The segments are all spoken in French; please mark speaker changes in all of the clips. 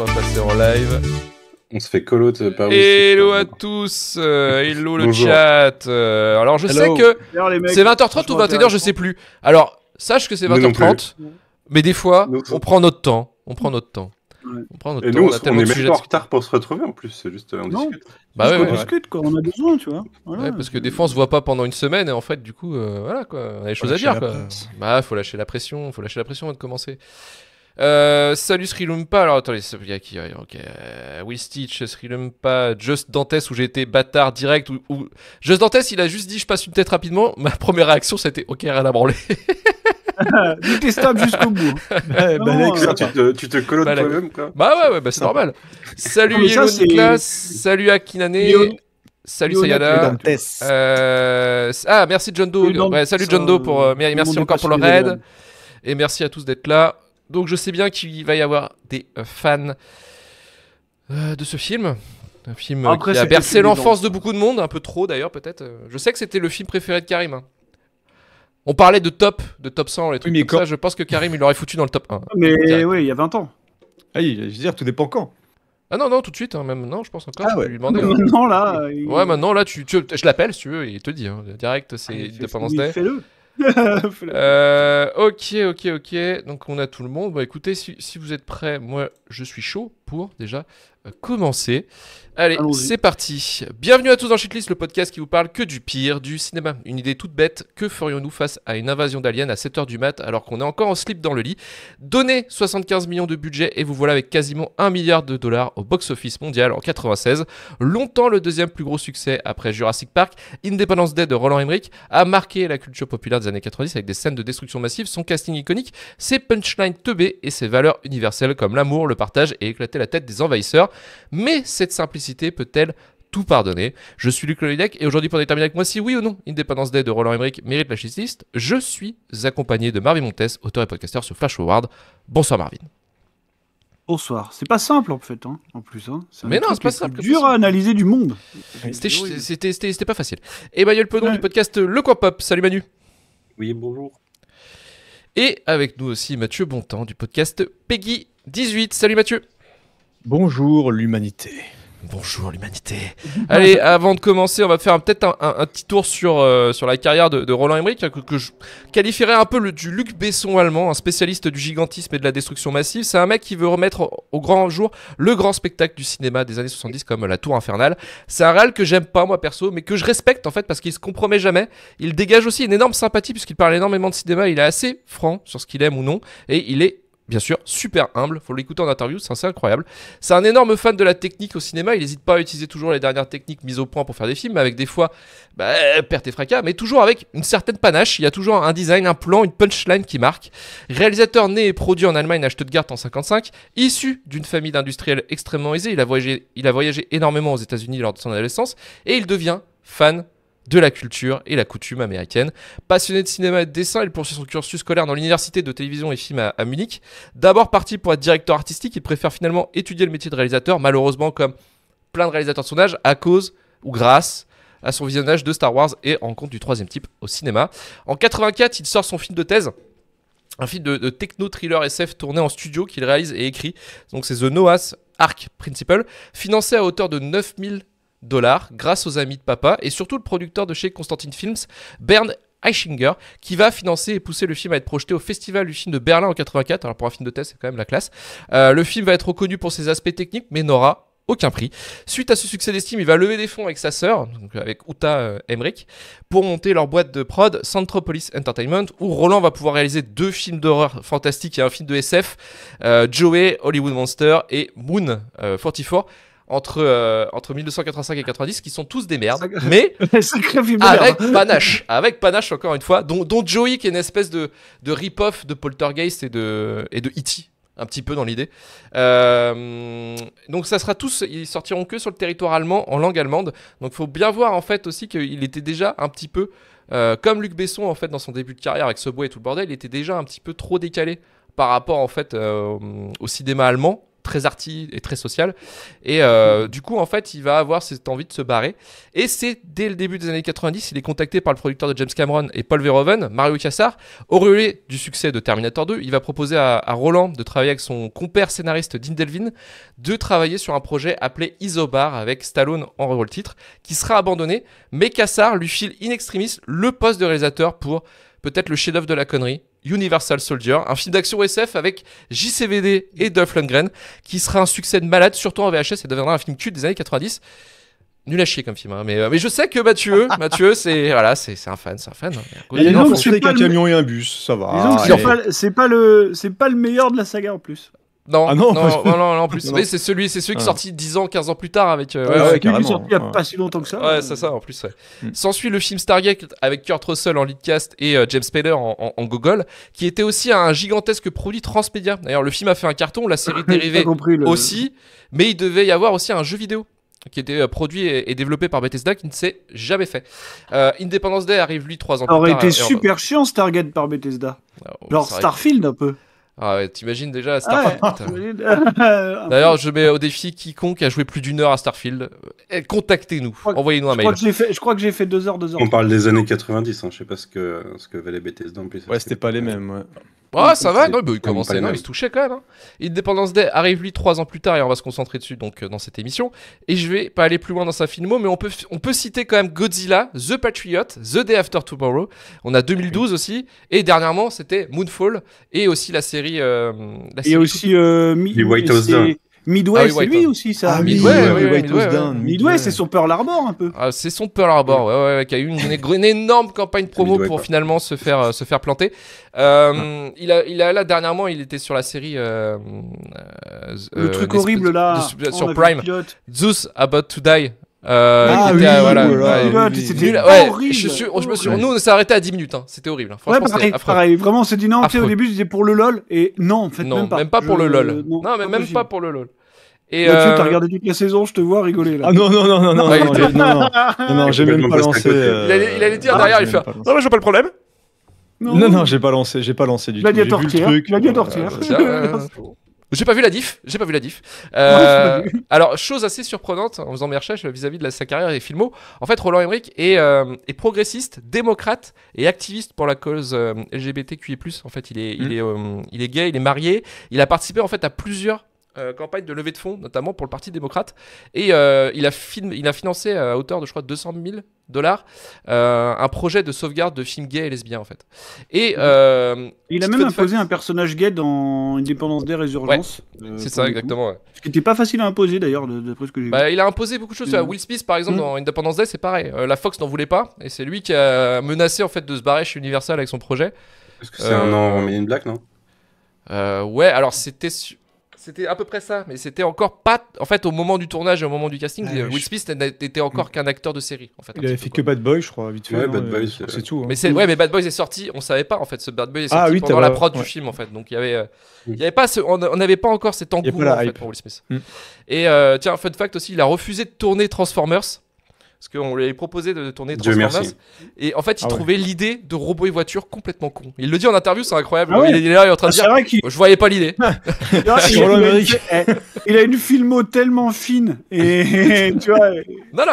Speaker 1: on va passer en live. On se fait colo euh, par Hello à tous, euh, hello le chat. Euh, alors je sais que c'est 20h30 ou 21h, je sais plus. Alors sache que c'est 20h30, mais, des fois on prend notre temps, on prend notre temps. On prend notre Et temps. nous, on, on, on est même en retard pour se retrouver en plus, c'est juste on discute. Bah ouais, on discute quoi, on a besoin, tu vois. Voilà. Ouais, parce que des fois on se voit pas pendant une semaine et en fait du coup voilà quoi, on a des choses à dire quoi. Bah faut lâcher la pression, faut lâcher la pression avant de commencer. Euh, salut Srilumpa. Alors attendez, il y a qui Ok. Euh, Will Stitch, Srilumpa, Just Dantes où j'étais bâtard direct. Où, Just Dantes, il a juste dit je passe une tête rapidement. Ma première réaction c'était ok, rien à branler.
Speaker 2: stop jusqu'au bout.
Speaker 1: bah, non, ça, tu, te, tu te colonnes bah, toi-même quoi. Bah ouais, ouais bah, c'est normal. Salut Yellow Nicolas, salut Akinane. Lyon... Salut Sayada. Euh... Ah, merci John Doe. Ouais, salut John Doe pour. Euh, merci encore pour le raid. Et merci à tous d'être là. Donc je sais bien qu'il va y avoir des euh, fans euh, de ce film. Un film euh, qui a bercé l'enfance de beaucoup de monde, un peu trop d'ailleurs peut-être. Je sais que c'était le film préféré de Karim. Hein. On parlait de top, de top 100, les trucs comme ça. Je pense que Karim, il l'aurait foutu dans le top 1. Hein, mais oui, il y a 20 ans. Ah, je veux dire, tout dépend quand. Ah non, non, tout de suite, hein, même non, je pense encore. Ah ouais. lui Maintenant, là. Ouais, maintenant, là, tu, je l'appelle si tu veux et il te dit. direct, c'est ah, Euh, ok, ok, ok. Donc on a tout le monde. Bon, écoutez, si, si vous êtes prêts, moi je suis chaud pour déjà commencer. Allez, c'est parti. Bienvenue à tous dans Shitlist, le podcast qui vous parle que du pire du cinéma. Une idée toute bête, que ferions-nous face à une invasion d'aliens à 7h du mat alors qu'on est encore en slip dans le lit Donnez 75 millions de budget et vous voilà avec quasiment 1 milliard de dollars au box-office mondial en 96. Longtemps le deuxième plus gros succès après Jurassic Park, Independence Day de Roland Emmerich a marqué la culture populaire des années 90 avec des scènes de destruction massive, son casting iconique, ses punchlines teubées et ses valeurs universelles comme l'amour, le partage et éclater la tête des envahisseurs mais cette simplicité peut-elle tout pardonner. Je suis Luc Lolidec et aujourd'hui pour déterminer avec moi si oui ou non Indépendance Day de Roland Emmerich mérite la je suis accompagné de Marvin Montes, auteur et podcasteur sur Flash Forward. Bonsoir Marvin. Bonsoir. C'est pas simple en fait, hein, en plus. Hein.
Speaker 3: Mais non, c'est pas simple.
Speaker 1: dur à analyser du monde. C'était pas facile. Emmanuel Pedon ouais. du podcast Le quoi Pop. Salut Manu. Oui, bonjour. Et avec nous aussi Mathieu Bontemps du podcast Peggy18. Salut Mathieu.
Speaker 4: Bonjour l'humanité. Bonjour l'humanité.
Speaker 1: Allez, avant de commencer, on va faire peut-être un, petit tour sur, euh, sur la carrière de, Roland Emmerich, que, je qualifierais un peu du Luc Besson allemand, un spécialiste du gigantisme et de la destruction massive. C'est un mec qui veut remettre au, grand jour le grand spectacle du cinéma des années 70 comme La Tour Infernale. C'est un réal que j'aime pas moi perso, mais que je respecte en fait parce qu'il se compromet jamais. Il dégage aussi une énorme sympathie puisqu'il parle énormément de cinéma, il est assez franc sur ce qu'il aime ou non, et il est bien sûr, super humble. Faut l'écouter en interview, c'est incroyable. C'est un énorme fan de la technique au cinéma. Il n'hésite pas à utiliser toujours les dernières techniques mises au point pour faire des films, avec des fois bah, perte et fracas, mais toujours avec une certaine panache. Il y a toujours un design, un plan, une punchline qui marque. Réalisateur né et produit en Allemagne à Stuttgart en 55, issu d'une famille d'industriels extrêmement aisés, il a voyagé, il a voyagé énormément aux États-Unis lors de son adolescence et il devient fan de la culture et la coutume américaine. Passionné de cinéma et de dessin, il poursuit son cursus scolaire dans l'université de télévision et film à, Munich. D'abord parti pour être directeur artistique, il préfère finalement étudier le métier de réalisateur, malheureusement comme plein de réalisateurs de son âge, à cause ou grâce à son visionnage de Star Wars et en compte du troisième type au cinéma. En 84, il sort son film de thèse, un film de, techno-thriller SF tourné en studio qu'il réalise et écrit. Donc c'est The Noah's Ark Principle, financé à hauteur de 9000 dollars grâce aux amis de papa et surtout le producteur de chez Constantine Films, Bernd Eichinger, qui va financer et pousser le film à être projeté au Festival du film de Berlin en 84. Alors pour un film de test, c'est quand même la classe. Euh, le film va être reconnu pour ses aspects techniques, mais n'aura aucun prix. Suite à ce succès d'estime, il va lever des fonds avec sa sœur, donc avec Uta euh, Emmerich, pour monter leur boîte de prod Centropolis Entertainment, où Roland va pouvoir réaliser deux films d'horreur fantastiques et un film de SF, euh, Joey, Hollywood Monster et Moon 44 entre, euh, entre 1985 et 90 qui sont tous des merdes, mais hein. avec panache, avec panache encore une fois, dont, dont Joey qui est une espèce de, de rip-off de Poltergeist et de, et de e un petit peu dans l'idée. Euh, donc ça sera tous, ils sortiront que sur le territoire allemand en langue allemande, donc faut bien voir en fait aussi qu'il était déjà un petit peu, euh, comme Luc Besson en fait dans son début de carrière avec ce Subway et tout le bordel, il était déjà un petit peu trop décalé par rapport en fait au cinéma allemand très artiste et très social. Et euh, du coup, en fait, il va avoir cette envie de se barrer. Et c'est dès le début des années 90, il est contacté par le producteur de James Cameron et Paul Verhoeven, Mario Cassar. Auréolé du succès de Terminator 2, il va proposer à, Roland de travailler avec son compère scénariste Dean Delvin de travailler sur un projet appelé Isobar avec Stallone en rôle titre, qui sera abandonné. Mais Cassar lui file in extremis le poste de réalisateur pour peut-être le chef-d'œuvre de la connerie, Universal Soldier, un film d'action SF avec JCVD et Duff Lundgren, qui sera un succès de malade, surtout en VHS, et deviendra un film culte des années 90. Nul à chier comme film, hein, euh, mais, je sais que Mathieu, Mathieu c'est voilà, c'est un fan, c'est un fan. Hein. Il a un camion et
Speaker 4: un bus, ça va. Ah,
Speaker 3: c'est pas, le c'est pas le meilleur de la saga en plus.
Speaker 1: Non, ah non, non, en plus. c'est celui, c'est celui qui est ah. sorti 10 ans, 15 ans plus tard avec. Euh, ah ouais, sorti il n'y a pas si longtemps que ça. Ouais, c'est ça, en plus. Hmm. S'ensuit le film Stargate avec Kurt Russell en lead cast et euh, James Spader en, en, gogol, qui était aussi un gigantesque produit transmédia. D'ailleurs, le film a fait un carton, la série dérivée aussi, mais il devait y avoir aussi un jeu vidéo qui était euh, produit et, développé par Bethesda qui ne s'est jamais fait. Euh, Independence Day arrive lui trois ans Ça aurait été super
Speaker 3: chiant Stargate par Bethesda. Alors, oh, Genre Starfield un
Speaker 1: peu. Ah ouais, t'imagines déjà à Starfield. Ah ah, bah D'ailleurs, je mets au défi quiconque a joué plus d'une heure à Starfield. Eh, contactez-nous, envoyez-nous un mail. je crois que j'ai fait deux heures, deux heures. On parle
Speaker 2: des années 90, hein. je sais pas ce que, ce que valait Bethesda en plus. Ouais, c'était pas les mêmes. Ouais.
Speaker 1: Ah, ça va, non, il commençait, il se touchait quand même. Hein. Independence Day arrive lui trois ans plus tard et on va se concentrer dessus donc euh, dans cette émission. Et je vais pas aller plus loin dans sa filmo, mais on peut, on peut citer quand même Godzilla, The Patriot, The Day After Tomorrow. On a 2012 aussi et dernièrement c'était Moonfall et aussi la série. Euh, et aussi euh, White House Down. Midway, ah c'est lui aussi, ça. Midway, Midway, c'est
Speaker 3: son Pearl Harbor, un peu.
Speaker 1: Ah, c'est son Pearl Harbor, ouais, ouais, qui a eu une, une, énorme campagne promo pour finalement se faire, euh, se faire planter. Euh, ah. il, a, il a, là, dernièrement, il était sur la série. Euh, le truc horrible, là. sur Prime. Zeus About to Die. Euh, ah, oui, voilà, c'était horrible. nous, on s'est arrêté à 10 minutes. Hein, c'était horrible. Hein. Franchement, pareil, Vraiment, on s'est dit non. au
Speaker 3: début, c'était pour le lol. Et non, en fait, non, même pas. Même pas pour le lol.
Speaker 1: non, mais même pas pour le lol. Et
Speaker 4: Mathieu, euh, t'as
Speaker 3: regardé toute la saison, je te vois rigoler là. Ah non, non, non, non, non, ah, non, non, non, j'ai même pas lancé.
Speaker 4: Euh, il, allait, dire ah, derrière, il fait ah, Non, mais
Speaker 1: j'ai pas le problème. Non, non, j'ai
Speaker 4: pas lancé, j'ai pas lancé du tout. J'ai vu le truc. La euh,
Speaker 1: J'ai pas vu la diff, j'ai pas vu la diff. alors, chose assez surprenante en faisant mes recherches vis-à-vis de sa carrière et filmo, en fait, Roland Emmerich est, progressiste, démocrate et activiste pour la cause LGBTQI+. En fait, il est, il, hmm. est, il est gay, il est marié, il a participé en fait à plusieurs euh, campagne de levée de fonds, notamment pour le Parti démocrate. Et euh, il, a il, a financé à hauteur de, je crois, 200 000 dollars euh, un projet de sauvegarde de films gays et lesbiens, en fait. Et, il a même imposé un personnage gay dans Independence des Résurgences. c'est ça, exactement.
Speaker 3: Ce qui n'était pas facile à imposer, d'ailleurs, d'après ce que j'ai bah, Il
Speaker 1: a imposé beaucoup de choses. Mm. Will Smith, par exemple, mm. dans Independence Day, c'est pareil. la Fox n'en voulait pas, et c'est lui qui a menacé, en fait, de se barrer chez Universal avec son projet. Parce que c'est un an une Black, non ouais, alors c'était c'était à peu près ça, mais c'était encore pas. En fait, au moment du tournage et au moment du casting, ah Will Smith n'était encore mm. qu'un acteur de série. En fait, il avait fait que Bad
Speaker 4: Boy, je crois, vite Bad Boy, euh, euh, c'est tout. Hein. Mais ouais, mais
Speaker 1: Bad Boy est sorti. On savait pas en fait ce Bad Boy est ah sorti pendant la prod du film en fait. Donc il y avait, euh, mm. il y avait pas, on n'avait pas encore cet engouement en fait, pour Will Smith. Mm. Et tiens, fun fact aussi, il a refusé de tourner Transformers parce qu'on lui avait proposé de tourner Transformers. Et en fait, il ah trouvait l'idée de robot et voiture complètement con. Il le dit en interview, c'est incroyable. Ah il est là il est en train de ah, dire, je voyais pas l'idée.
Speaker 3: Eh, il, a une filmo tellement fine. Et tu vois.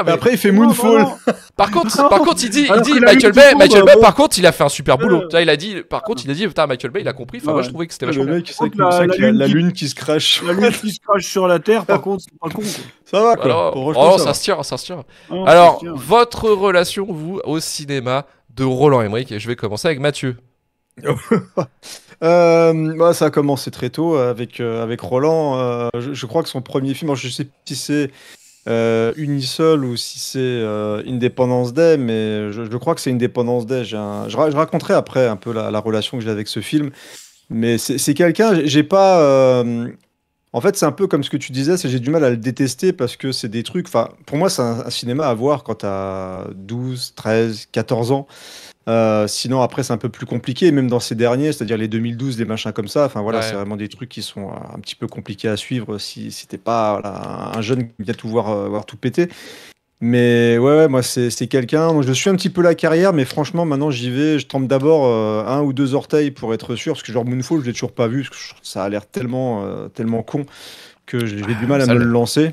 Speaker 3: Après, il fait Moonfall. Par contre, par contre, il dit, il dit Michael Bay, Michael Bay. Par
Speaker 1: contre, il a fait un super boulot. Euh. il a dit, par contre, il a dit, putain, Michael Bay, il a compris. Enfin, moi, je trouvais que c'était vachement. Le la, la, lune qui
Speaker 3: se crache. La lune qui se crache sur la Terre. Par contre,
Speaker 4: c'est pas con ça va quoi. Alors, oh, ça, se tire, ah ça se tire. Alors,
Speaker 1: votre relation, vous, au cinéma de Roland Emmerich, et je vais commencer avec Mathieu.
Speaker 4: euh, bah, ça a commencé très tôt avec, euh, avec Roland. Euh, je, crois que son premier film, je sais si c'est euh, Unisol ou si c'est Indépendance Day, mais je, crois que c'est Indépendance Day. je, raconterai après un peu la, relation que j'ai avec ce film. Mais c'est quelqu'un, j'ai pas. En fait, c'est un peu comme ce que tu disais, c'est j'ai du mal à le détester parce que c'est des trucs. Enfin, pour moi, c'est un, cinéma à voir quand t'as 12, 13, 14 ans. Euh, sinon, après, c'est un peu plus compliqué, même dans ces derniers, c'est-à-dire les 2012, des machins comme ça. Enfin, voilà, c'est vraiment des trucs qui sont euh, un petit peu compliqués à suivre si, t'es pas un jeune qui vient tout voir, euh, voir tout péter. Mais ouais, moi, c'est quelqu'un. je suis un petit peu la carrière, mais franchement, maintenant, j'y vais. Je trempe d'abord euh, un ou deux orteils pour être sûr. Parce que, genre, Moonfall, je l'ai toujours pas vu. Parce que ça a l'air tellement, euh, tellement con que j'ai du mal à me le lancer.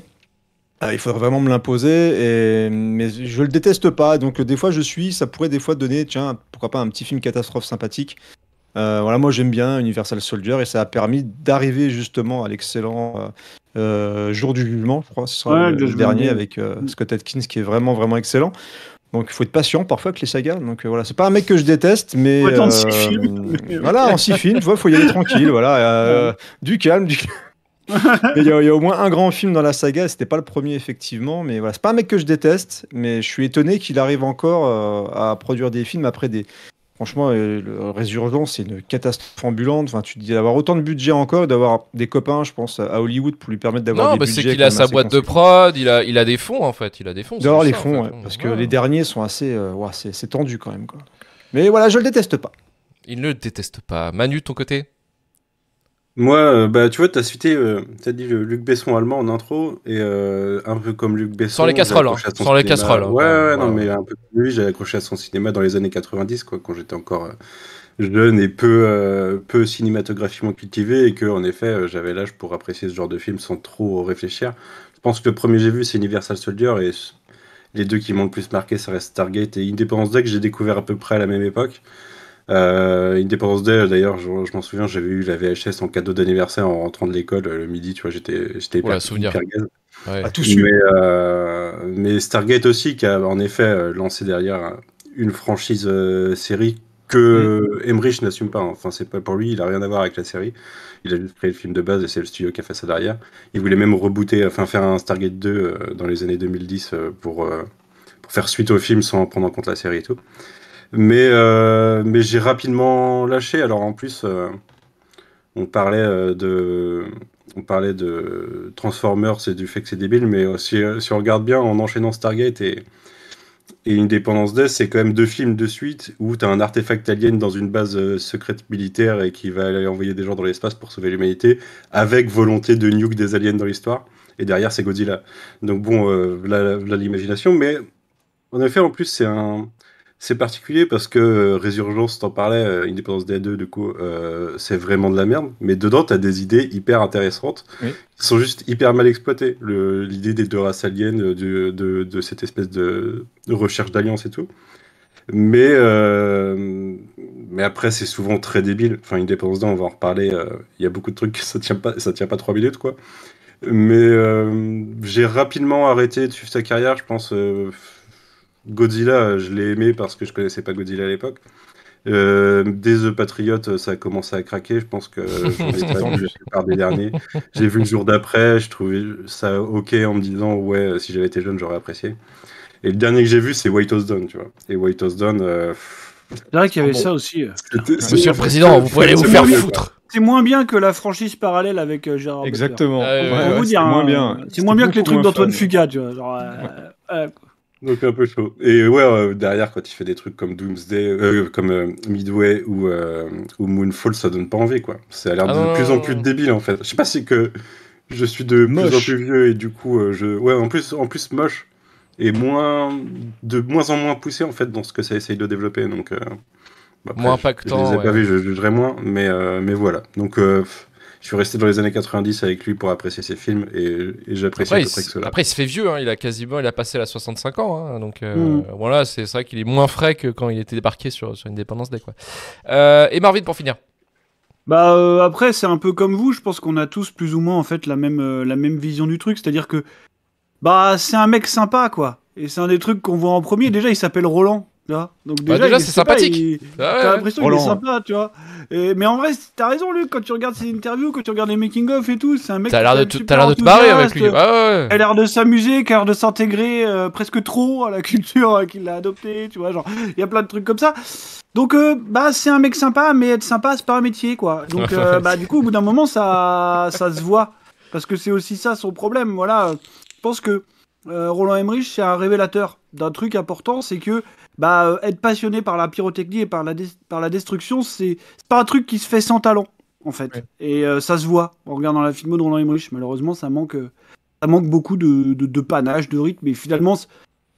Speaker 4: Ah, il faudrait vraiment me l'imposer. Mais je le déteste pas. Donc, euh, des fois, je suis. Ça pourrait, des fois, donner, tiens, pourquoi pas un petit film catastrophe sympathique. voilà, moi j'aime bien Universal Soldier et ça a permis d'arriver justement à l'excellent euh, Jour du Jugement, je crois, ce sera le, dernier avec euh, Scott Atkins qui est vraiment, vraiment excellent. Donc il faut être patient parfois avec les sagas. Donc euh, voilà, c'est pas un mec que je déteste, mais en six films.
Speaker 5: voilà, en six films,
Speaker 4: tu vois, faut y aller tranquille, voilà, du calme, du il y, a au moins un grand film dans la saga, c'était pas le premier effectivement, mais voilà, c'est pas un mec que je déteste, mais je suis étonné qu'il arrive encore à produire des films après des, Franchement, euh, le Résurgence, c'est une catastrophe ambulante. Enfin, tu dis d'avoir autant de budget encore, d'avoir des copains, je pense, à Hollywood pour lui permettre d'avoir des bah, budgets. Non, c'est qu'il a sa boîte de
Speaker 1: prod, il a, il a des fonds en fait, il a des fonds. D'avoir les fonds,
Speaker 4: parce que les derniers sont assez, tendus,
Speaker 1: ouais, c'est tendu quand même. Quoi. Mais voilà, je le déteste pas. Il ne le déteste pas. Manu, ton côté
Speaker 2: moi, euh, bah, tu vois, tu as cité, euh, as dit Luc Besson allemand en intro, et euh, un peu comme Luc Besson. Sans les hein. casseroles, hein. sans les casseroles. Ouais, ouais, non, mais un peu comme lui, j'ai accroché à son cinéma dans les années 90, quoi, quand j'étais encore jeune et peu, peu cinématographiquement cultivé, et que, en effet, j'avais l'âge pour apprécier ce genre de film sans trop réfléchir. Je pense que le premier que j'ai vu, c'est Universal Soldier, et les deux qui m'ont le plus marqué, ça reste Stargate et Independence Day, que j'ai découvert à peu près à la même époque. Euh, Independence Day, d'ailleurs, je, m'en souviens, j'avais eu la VHS en cadeau d'anniversaire en rentrant de l'école euh, le midi, tu vois, j'étais j'étais souvenir. À ah, tout mais, euh, mais, Stargate aussi, qui a en effet euh, lancé derrière une franchise euh, série que Emrich mm. Emmerich n'assume pas. Enfin, c'est pas pour lui, il a rien à voir avec la série. Il a juste créé le film de base et c'est le studio qui a fait ça derrière. Il voulait même rebooter, enfin faire un Stargate 2 dans les années 2010 pour, pour faire suite au film sans prendre en compte la série et tout. Mais, euh, mais j'ai rapidement lâché. Alors en plus, euh, on parlait euh, de. On parlait de Transformers C'est du fait que c'est débile, mais si, si, on regarde bien, en enchaînant Stargate et, et Independence Death, c'est quand même deux films de suite où tu as un artefact alien dans une base secrète militaire et qui va aller envoyer des gens dans l'espace pour sauver l'humanité, avec volonté de nuke des aliens dans l'histoire. Et derrière, c'est Godzilla. Donc bon, là, l'imagination, mais en effet, en plus, c'est un, c'est particulier parce que euh, Résurgence, t'en parlais, euh, Indépendance D2, du coup, euh, c'est vraiment de la merde. Mais dedans, t'as des idées hyper intéressantes qui sont juste hyper mal exploitées. L'idée des deux races aliens, de, cette espèce de, recherche d'alliance et tout. Mais, mais après, c'est souvent très débile. Enfin, Indépendance D, on va en reparler. Il y a beaucoup de trucs que ça tient pas, ça tient pas trois minutes, quoi. Mais j'ai rapidement arrêté de suivre sa carrière, je pense Godzilla, je l'ai aimé parce que je connaissais pas Godzilla à l'époque. Euh, dès The Patriot, ça a commencé à craquer. Je pense que par des derniers. J'ai vu le jour d'après, je trouvais ça ok en me disant ouais, si j'avais été jeune, j'aurais apprécié. Et le dernier que j'ai vu, c'est White House Down, tu vois. Et White House Down... Euh, c'est vrai qu'il y avait oh, ça aussi. Monsieur le Président, vous pouvez aller vous faire foutre.
Speaker 3: C'est moins bien que la franchise parallèle avec euh, Gérard. Exactement. c'est moins, hein, bien. moins bien que les trucs d'Antoine Fuga, tu vois.
Speaker 2: Euh, donc un peu chaud. Et ouais, euh, derrière, quand il fait des trucs comme Doomsday, euh, comme euh, Midway ou, ou, Moonfall, ça donne pas envie, quoi. Ça a l'air ah de plus en plus débile, en fait. Je sais pas si que je suis de plus en plus vieux et du coup, je... Ouais, en plus, en plus moche et moins... de moins en moins poussé, en fait, dans ce que ça essaye de développer, donc... Bah, moins impactant. Je, je les ai pas vus, je jugerai moins, mais, mais voilà. Donc je suis resté dans les années 90 avec lui pour apprécier ses films et, et j'apprécie après, cela.
Speaker 1: Après, il se fait vieux, hein, il a quasiment, il a passé la 65 ans, hein, donc euh, mm. voilà, c'est vrai qu'il est moins frais que quand il était débarqué sur, sur Independence Day. Quoi. Euh, et Marvin, pour finir. Bah euh, après, c'est un peu comme vous. Je pense qu'on a tous plus ou moins en fait la même la même vision du truc, c'est-à-dire
Speaker 3: que bah c'est un mec sympa quoi. Et c'est un des trucs qu'on voit en premier. Déjà, il s'appelle Roland. Donc bah, déjà, c'est sympathique. Ah t'as l'impression qu'il est sympa, tu vois. Mais en vrai, t'as raison, Luc, quand tu regardes ses interviews, quand tu regardes les making-of et tout, c'est un mec. T'as l'air de, de te barrer avec lui. Ah, elle a l'air de s'amuser, qui a l'air de s'intégrer euh, presque trop à la culture euh, qu'il a adoptée, tu vois. Genre, il y a plein de trucs comme ça. Donc, euh, bah, c'est un mec sympa, mais être sympa, c'est pas un métier, quoi. Donc, bah, du coup, au bout d'un moment, ça, ça se voit. Parce que c'est aussi ça son problème, voilà. Je pense que Roland Emmerich, c'est un révélateur d'un truc important, c'est que bah, euh, être passionné par la pyrotechnie et par la, par la destruction, c'est pas un truc qui se fait sans talent, en fait. Et euh, ça se voit en regardant la film de Roland Emmerich. Malheureusement, ça manque, euh, ça manque beaucoup de, panache, de rythme. Et finalement,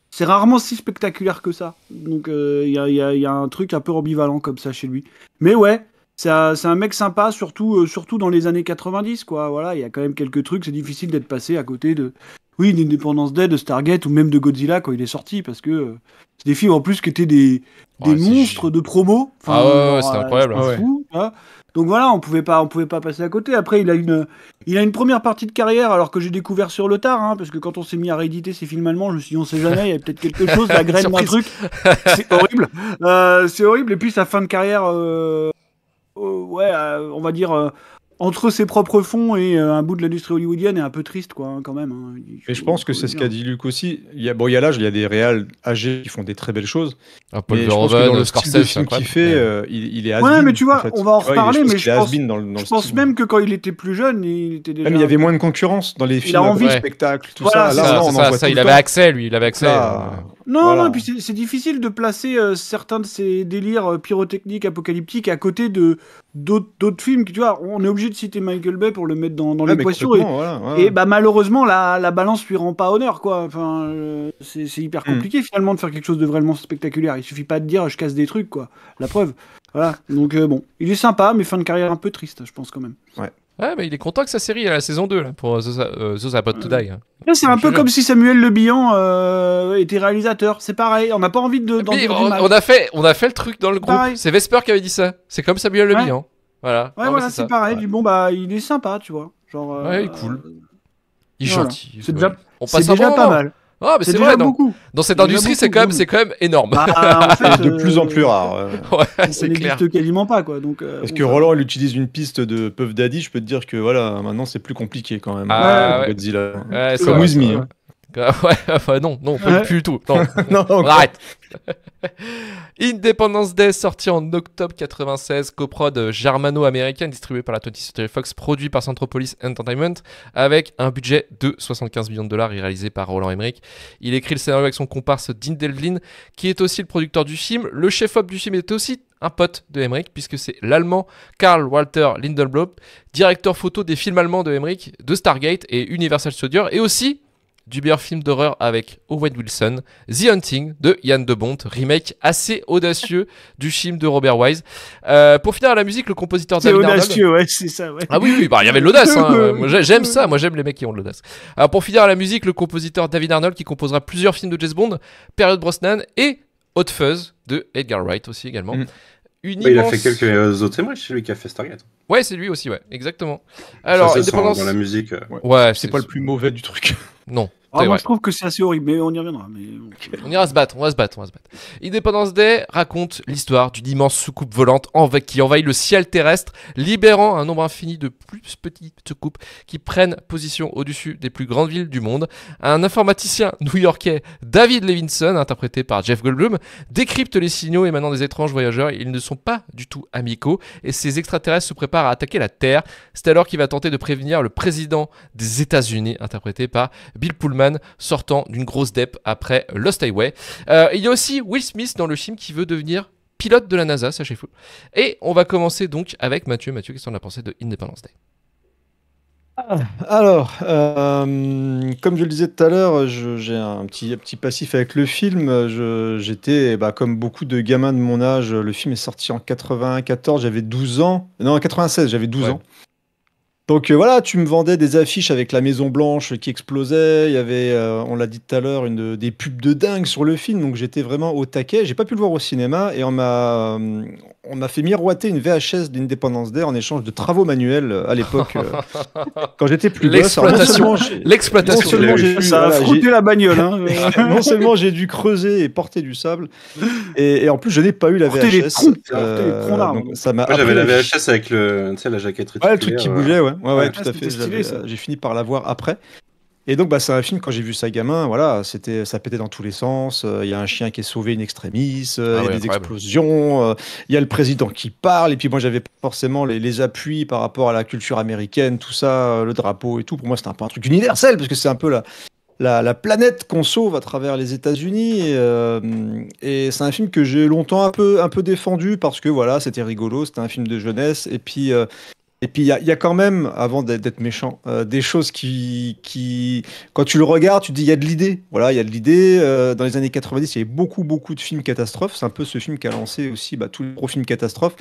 Speaker 3: c'est rarement si spectaculaire que ça. Donc, il y, a, un truc un peu ambivalent comme ça chez lui. Mais ouais. C'est un mec sympa, surtout, surtout dans les années 90, quoi. Voilà, il y a quand même quelques trucs, c'est difficile d'être passé à côté de, oui, indépendance Dead, de Stargate ou même de Godzilla quand il est sorti, parce que euh, c'est des films en plus qui étaient des, des monstres de promo. ah ouais, euh, incroyable. Hein. fou, hein. Donc voilà, on pouvait pas, on pouvait pas passer à côté. Après, il a une, il a une première partie de carrière, alors que j'ai découvert sur le tard, hein, parce que quand on s'est mis à rééditer ces films allemands, je me suis dit on sait jamais, il y a peut-être quelque chose, la graine d'un truc. C'est horrible, euh, c'est horrible. Et puis sa fin de carrière, ouais, on va dire entre ses propres fonds et euh, un bout de l'industrie hollywoodienne est un peu triste, quoi, hein, quand même.
Speaker 4: et hein. je pense que c'est ce qu'a dit Luc aussi. Il y a, bon, il y a l'âge, il y a des réals âgés qui font des très belles choses.
Speaker 1: Ah, Paul mais je dans le Scorsese, film qu'il
Speaker 4: fait, euh, il, est Ouais, mais tu vois, on va en reparler, mais je
Speaker 3: pense, même que quand il était plus jeune, il était déjà. il y avait moins
Speaker 4: de concurrence dans les films, il a envie.
Speaker 3: spectacles,
Speaker 1: tout ça. ça, ça il avait accès, lui, il avait accès. Euh. Non, non,
Speaker 3: puis c'est difficile de placer euh, certains de ces délires euh, pyrotechniques, apocalyptiques à côté de d'autres films. Tu vois, on est obligé de citer Michael Bay pour le mettre dans, dans l'équation. Et, bah, malheureusement, la, balance lui rend pas honneur. quoi. Enfin, euh, c'est hyper hmm. compliqué finalement de faire quelque chose de vraiment spectaculaire. Il suffit pas de dire je casse des trucs. quoi. La preuve. Voilà, donc euh, bon, il est sympa, mais fin de carrière un peu triste,
Speaker 1: je pense quand même. Ouais. mais il est content que sa série a la saison 2 là, pour Those, euh, euh, to Die. Hein.
Speaker 3: C'est un peu comme si Samuel Le était réalisateur. C'est pareil, on n'a pas envie de. on, a fait,
Speaker 1: on a fait le truc dans le groupe. C'est Vesper qui avait dit ça. C'est comme Samuel Le Voilà. Ouais, voilà, c'est
Speaker 3: pareil. Du bon, bah, il est sympa, tu vois. Genre, ouais, il est
Speaker 1: cool. Il est gentil. C'est déjà, on passe pas mal. Ah, mais c'est vrai, dans, cette industrie, c'est quand, même, quand même énorme. Bah, de euh, plus en plus
Speaker 4: rare. ouais, c'est
Speaker 3: quasiment pas, quoi. Donc, Parce euh, que bah.
Speaker 4: Roland, utilise une piste de Puff Daddy, je peux te dire que voilà, maintenant, c'est plus compliqué quand même. Godzilla. Comme
Speaker 1: euh, ouais, non, non, plus du tout. Non, arrête. Independence Day, sorti en octobre 96, coprod germano-américaine, distribué par la 20th Fox, produit par Centropolis Entertainment, avec un budget de 75 millions de dollars et réalisé par Roland Emmerich. Il écrit le scénario avec son comparse Dean qui est aussi le producteur du film. Le chef-op du film est aussi un pote de Emmerich, puisque c'est l'allemand Karl Walter Lindelblom, directeur photo des films allemands de Emmerich, de Stargate et Universal Studios, et aussi du meilleur film d'horreur avec Owen Wilson, The Hunting de Yann de Bont, remake assez audacieux du film de Robert Wise. Euh, pour finir à la musique, le compositeur David Arnold. C'est audacieux, ouais, c'est ça. Ah oui, oui, bah, il y avait de l'audace. Hein. j'aime ça, moi j'aime les mecs qui ont de l'audace. Alors pour finir à la musique, le compositeur David Arnold qui composera plusieurs films de James Bond, période Brosnan et Hot Fuzz de Edgar Wright aussi également. Mm. Bah,
Speaker 2: il a fait quelques euh, autres témoins, c'est lui qui a
Speaker 1: fait Stargate. Ouais, c'est lui aussi, ouais, exactement. Alors, ça, dans la musique. Euh. ouais c'est pas le plus mauvais du truc. Non, alors ah, je trouve que c'est assez horrible, mais on y reviendra. Mais... On ira se battre, on va se battre, on va se battre. Independence Day raconte l'histoire d'une immense soucoupe volante qui envahit le ciel terrestre, libérant un nombre infini de plus petites soucoupes qui prennent position au-dessus des plus grandes villes du monde. Un informaticien new-yorkais, David Levinson, interprété par Jeff Goldblum, décrypte les signaux émanant des étranges voyageurs. Ils ne sont pas du tout amicaux et ces extraterrestres se préparent à attaquer la Terre. C'est alors qu'il va tenter de prévenir le président des États-Unis, interprété par Bill Pullman sortant d'une grosse dep après Lost Highway. Euh, il y a aussi Will Smith dans le film qui veut devenir pilote de la NASA, sachez-vous. Et on va commencer donc avec Mathieu. Mathieu, qu'est-ce qu'on a pensé de Independence Day
Speaker 4: ah, alors, euh, comme je le disais tout à l'heure, j'ai un petit, petit passif avec le film. J'étais, eh ben, comme beaucoup de gamins de mon âge, le film est sorti en 94, j'avais 12 ans. Non, en 96, j'avais 12 ans. Donc euh, voilà, tu me vendais des affiches avec la Maison Blanche qui explosait. Il y avait, euh, on l'a dit tout à l'heure, une des pubs de dingue sur le film. Donc j'étais vraiment au taquet. J'ai pas pu le voir au cinéma et on m'a, euh, on m'a fait miroiter une VHS d'Indépendance d'air en échange de travaux manuels à l'époque. quand j'étais plus l'exploitation, gosse. l'exploitation. ça a la bagnole. Hein. non seulement j'ai dû creuser et porter du sable, et, en plus je n'ai pas eu la VHS. donc, ça m'a. j'avais la VHS
Speaker 2: avec le,
Speaker 4: la jaquette. Ouais, le truc qui bougeait, ouais ouais, ah, tout à fait. Euh, j'ai fini par la voir après. Et donc, bah, c'est un film, quand j'ai vu ça gamin, voilà, c'était, ça pétait dans tous les sens. Euh, il y a un chien qui est sauvé une extrémiste euh, ah il y a des explosions, il y a le président qui parle. Et puis, moi, j'avais forcément les, appuis par rapport à la culture américaine, tout ça, le drapeau et tout. Pour moi, c'était un peu un truc universel, parce que c'est un peu la, la, planète qu'on sauve à travers les États-Unis. Et, et c'est un film que j'ai longtemps un peu, un peu défendu, parce que voilà, c'était rigolo, c'était un film de jeunesse. Et puis et puis, il y, a quand même, avant d'être méchant, euh, des choses qui, quand tu le regardes, tu te dis, il y a de l'idée. Voilà, il y a de l'idée. Euh, dans les années 90, il y avait beaucoup, beaucoup de films catastrophes. C'est un peu ce film qui a lancé aussi bah, tous les gros films catastrophes.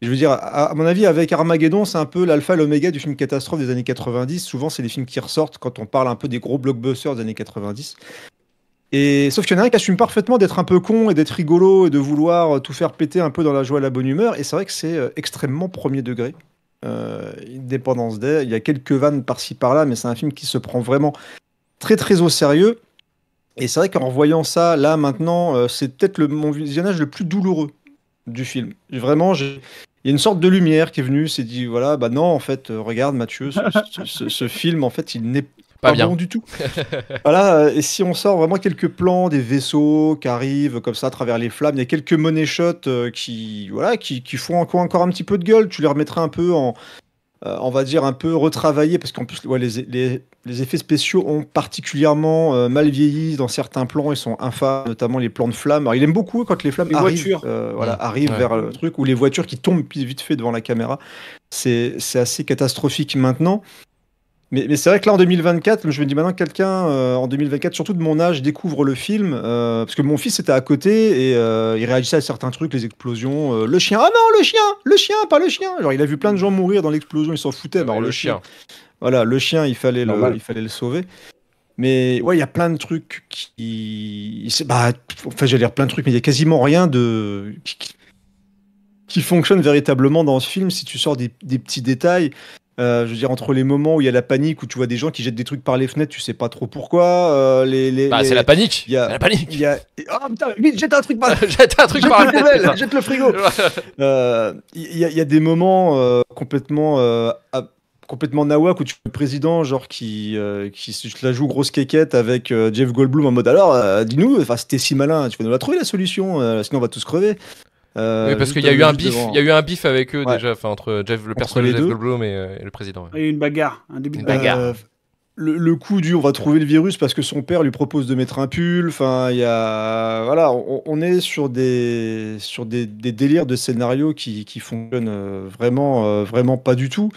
Speaker 4: je veux dire, à, mon avis, avec Armageddon, c'est un peu l'alpha et l'oméga du film catastrophe des années 90. Souvent, c'est des films qui ressortent quand on parle un peu des gros blockbusters des années 90. Et sauf qu'il y a qui assume parfaitement d'être un peu con et d'être rigolo et de vouloir euh, tout faire péter un peu dans la joie et la bonne humeur. Et c'est vrai que c'est extrêmement premier degré. Euh, indépendance Day. Il y a quelques vannes par-ci par-là, mais c'est un film qui se prend vraiment très très au sérieux. Et c'est vrai qu'en voyant ça, là maintenant, euh, c'est peut-être le, mon visionnage le plus douloureux du film. Vraiment, j'ai... il y a une sorte de lumière qui est venue, c'est dit voilà, bah non, en fait, euh, regarde Mathieu, ce, ce, film, en fait, il n'est pas, du tout. voilà, euh, et si on sort vraiment quelques plans des vaisseaux qui arrivent comme ça à travers les flammes, il y a quelques money shots euh, qui, voilà, qui, font encore, un petit peu de gueule. Tu les remettrais un peu en, euh, on va dire un peu retravaillé parce qu'en plus les, effets spéciaux ont particulièrement mal vieilli dans certains plans ils sont infâmes notamment les plans de flammes Alors, il aime beaucoup quand les flammes arrivent, voilà, arrivent vers le truc ou les voitures qui tombent vite fait devant la caméra c'est assez catastrophique maintenant mais, c'est vrai que là, en 2024, je me dis maintenant, quelqu'un euh, en 2024, surtout de mon âge, découvre le film. Euh, parce que mon fils était à côté et euh, il réagissait à certains trucs, les explosions. le chien, ah non, le chien, le chien, pas le chien. Genre, il a vu plein de gens mourir dans l'explosion, il s'en foutait. Alors, le, chien. Voilà, le chien, il fallait, le, il fallait le sauver. Mais ouais, il y a plein de trucs qui. Bah, enfin, j'ai dire plein de trucs, mais il y a quasiment rien de. Qui, fonctionne véritablement dans ce film si tu sors des, des petits détails. Euh, je veux dire, entre les moments où il y a la panique, où tu vois des gens qui jettent des trucs par les fenêtres, tu sais pas trop pourquoi. Euh, les, bah, les, c'est la panique. y a, la panique. Oh putain, jette un truc par, jette un
Speaker 6: jette la Jette le frigo.
Speaker 4: Euh, il y, a des moments complètement. complètement nawak où tu le président genre qui qui se la joue grosse quéquette avec Jeff Goldblum en mode alors dis-nous enfin c'était si malin tu vas nous trouver la solution sinon on
Speaker 1: va tous crever euh, oui, parce qu'il y a eu un bif, il y a eu un avec eux déjà, enfin entre Jeff, le personnage de Jeff Goldblum euh, et, le président. Ouais. Et une bagarre, un début de bagarre.
Speaker 4: Euh, le, coup du on va trouver le virus parce que son père lui propose de mettre un pull. Enfin, il y a voilà, on, est sur des sur des, délires de scénarios qui, qui fonctionnent vraiment vraiment pas du tout.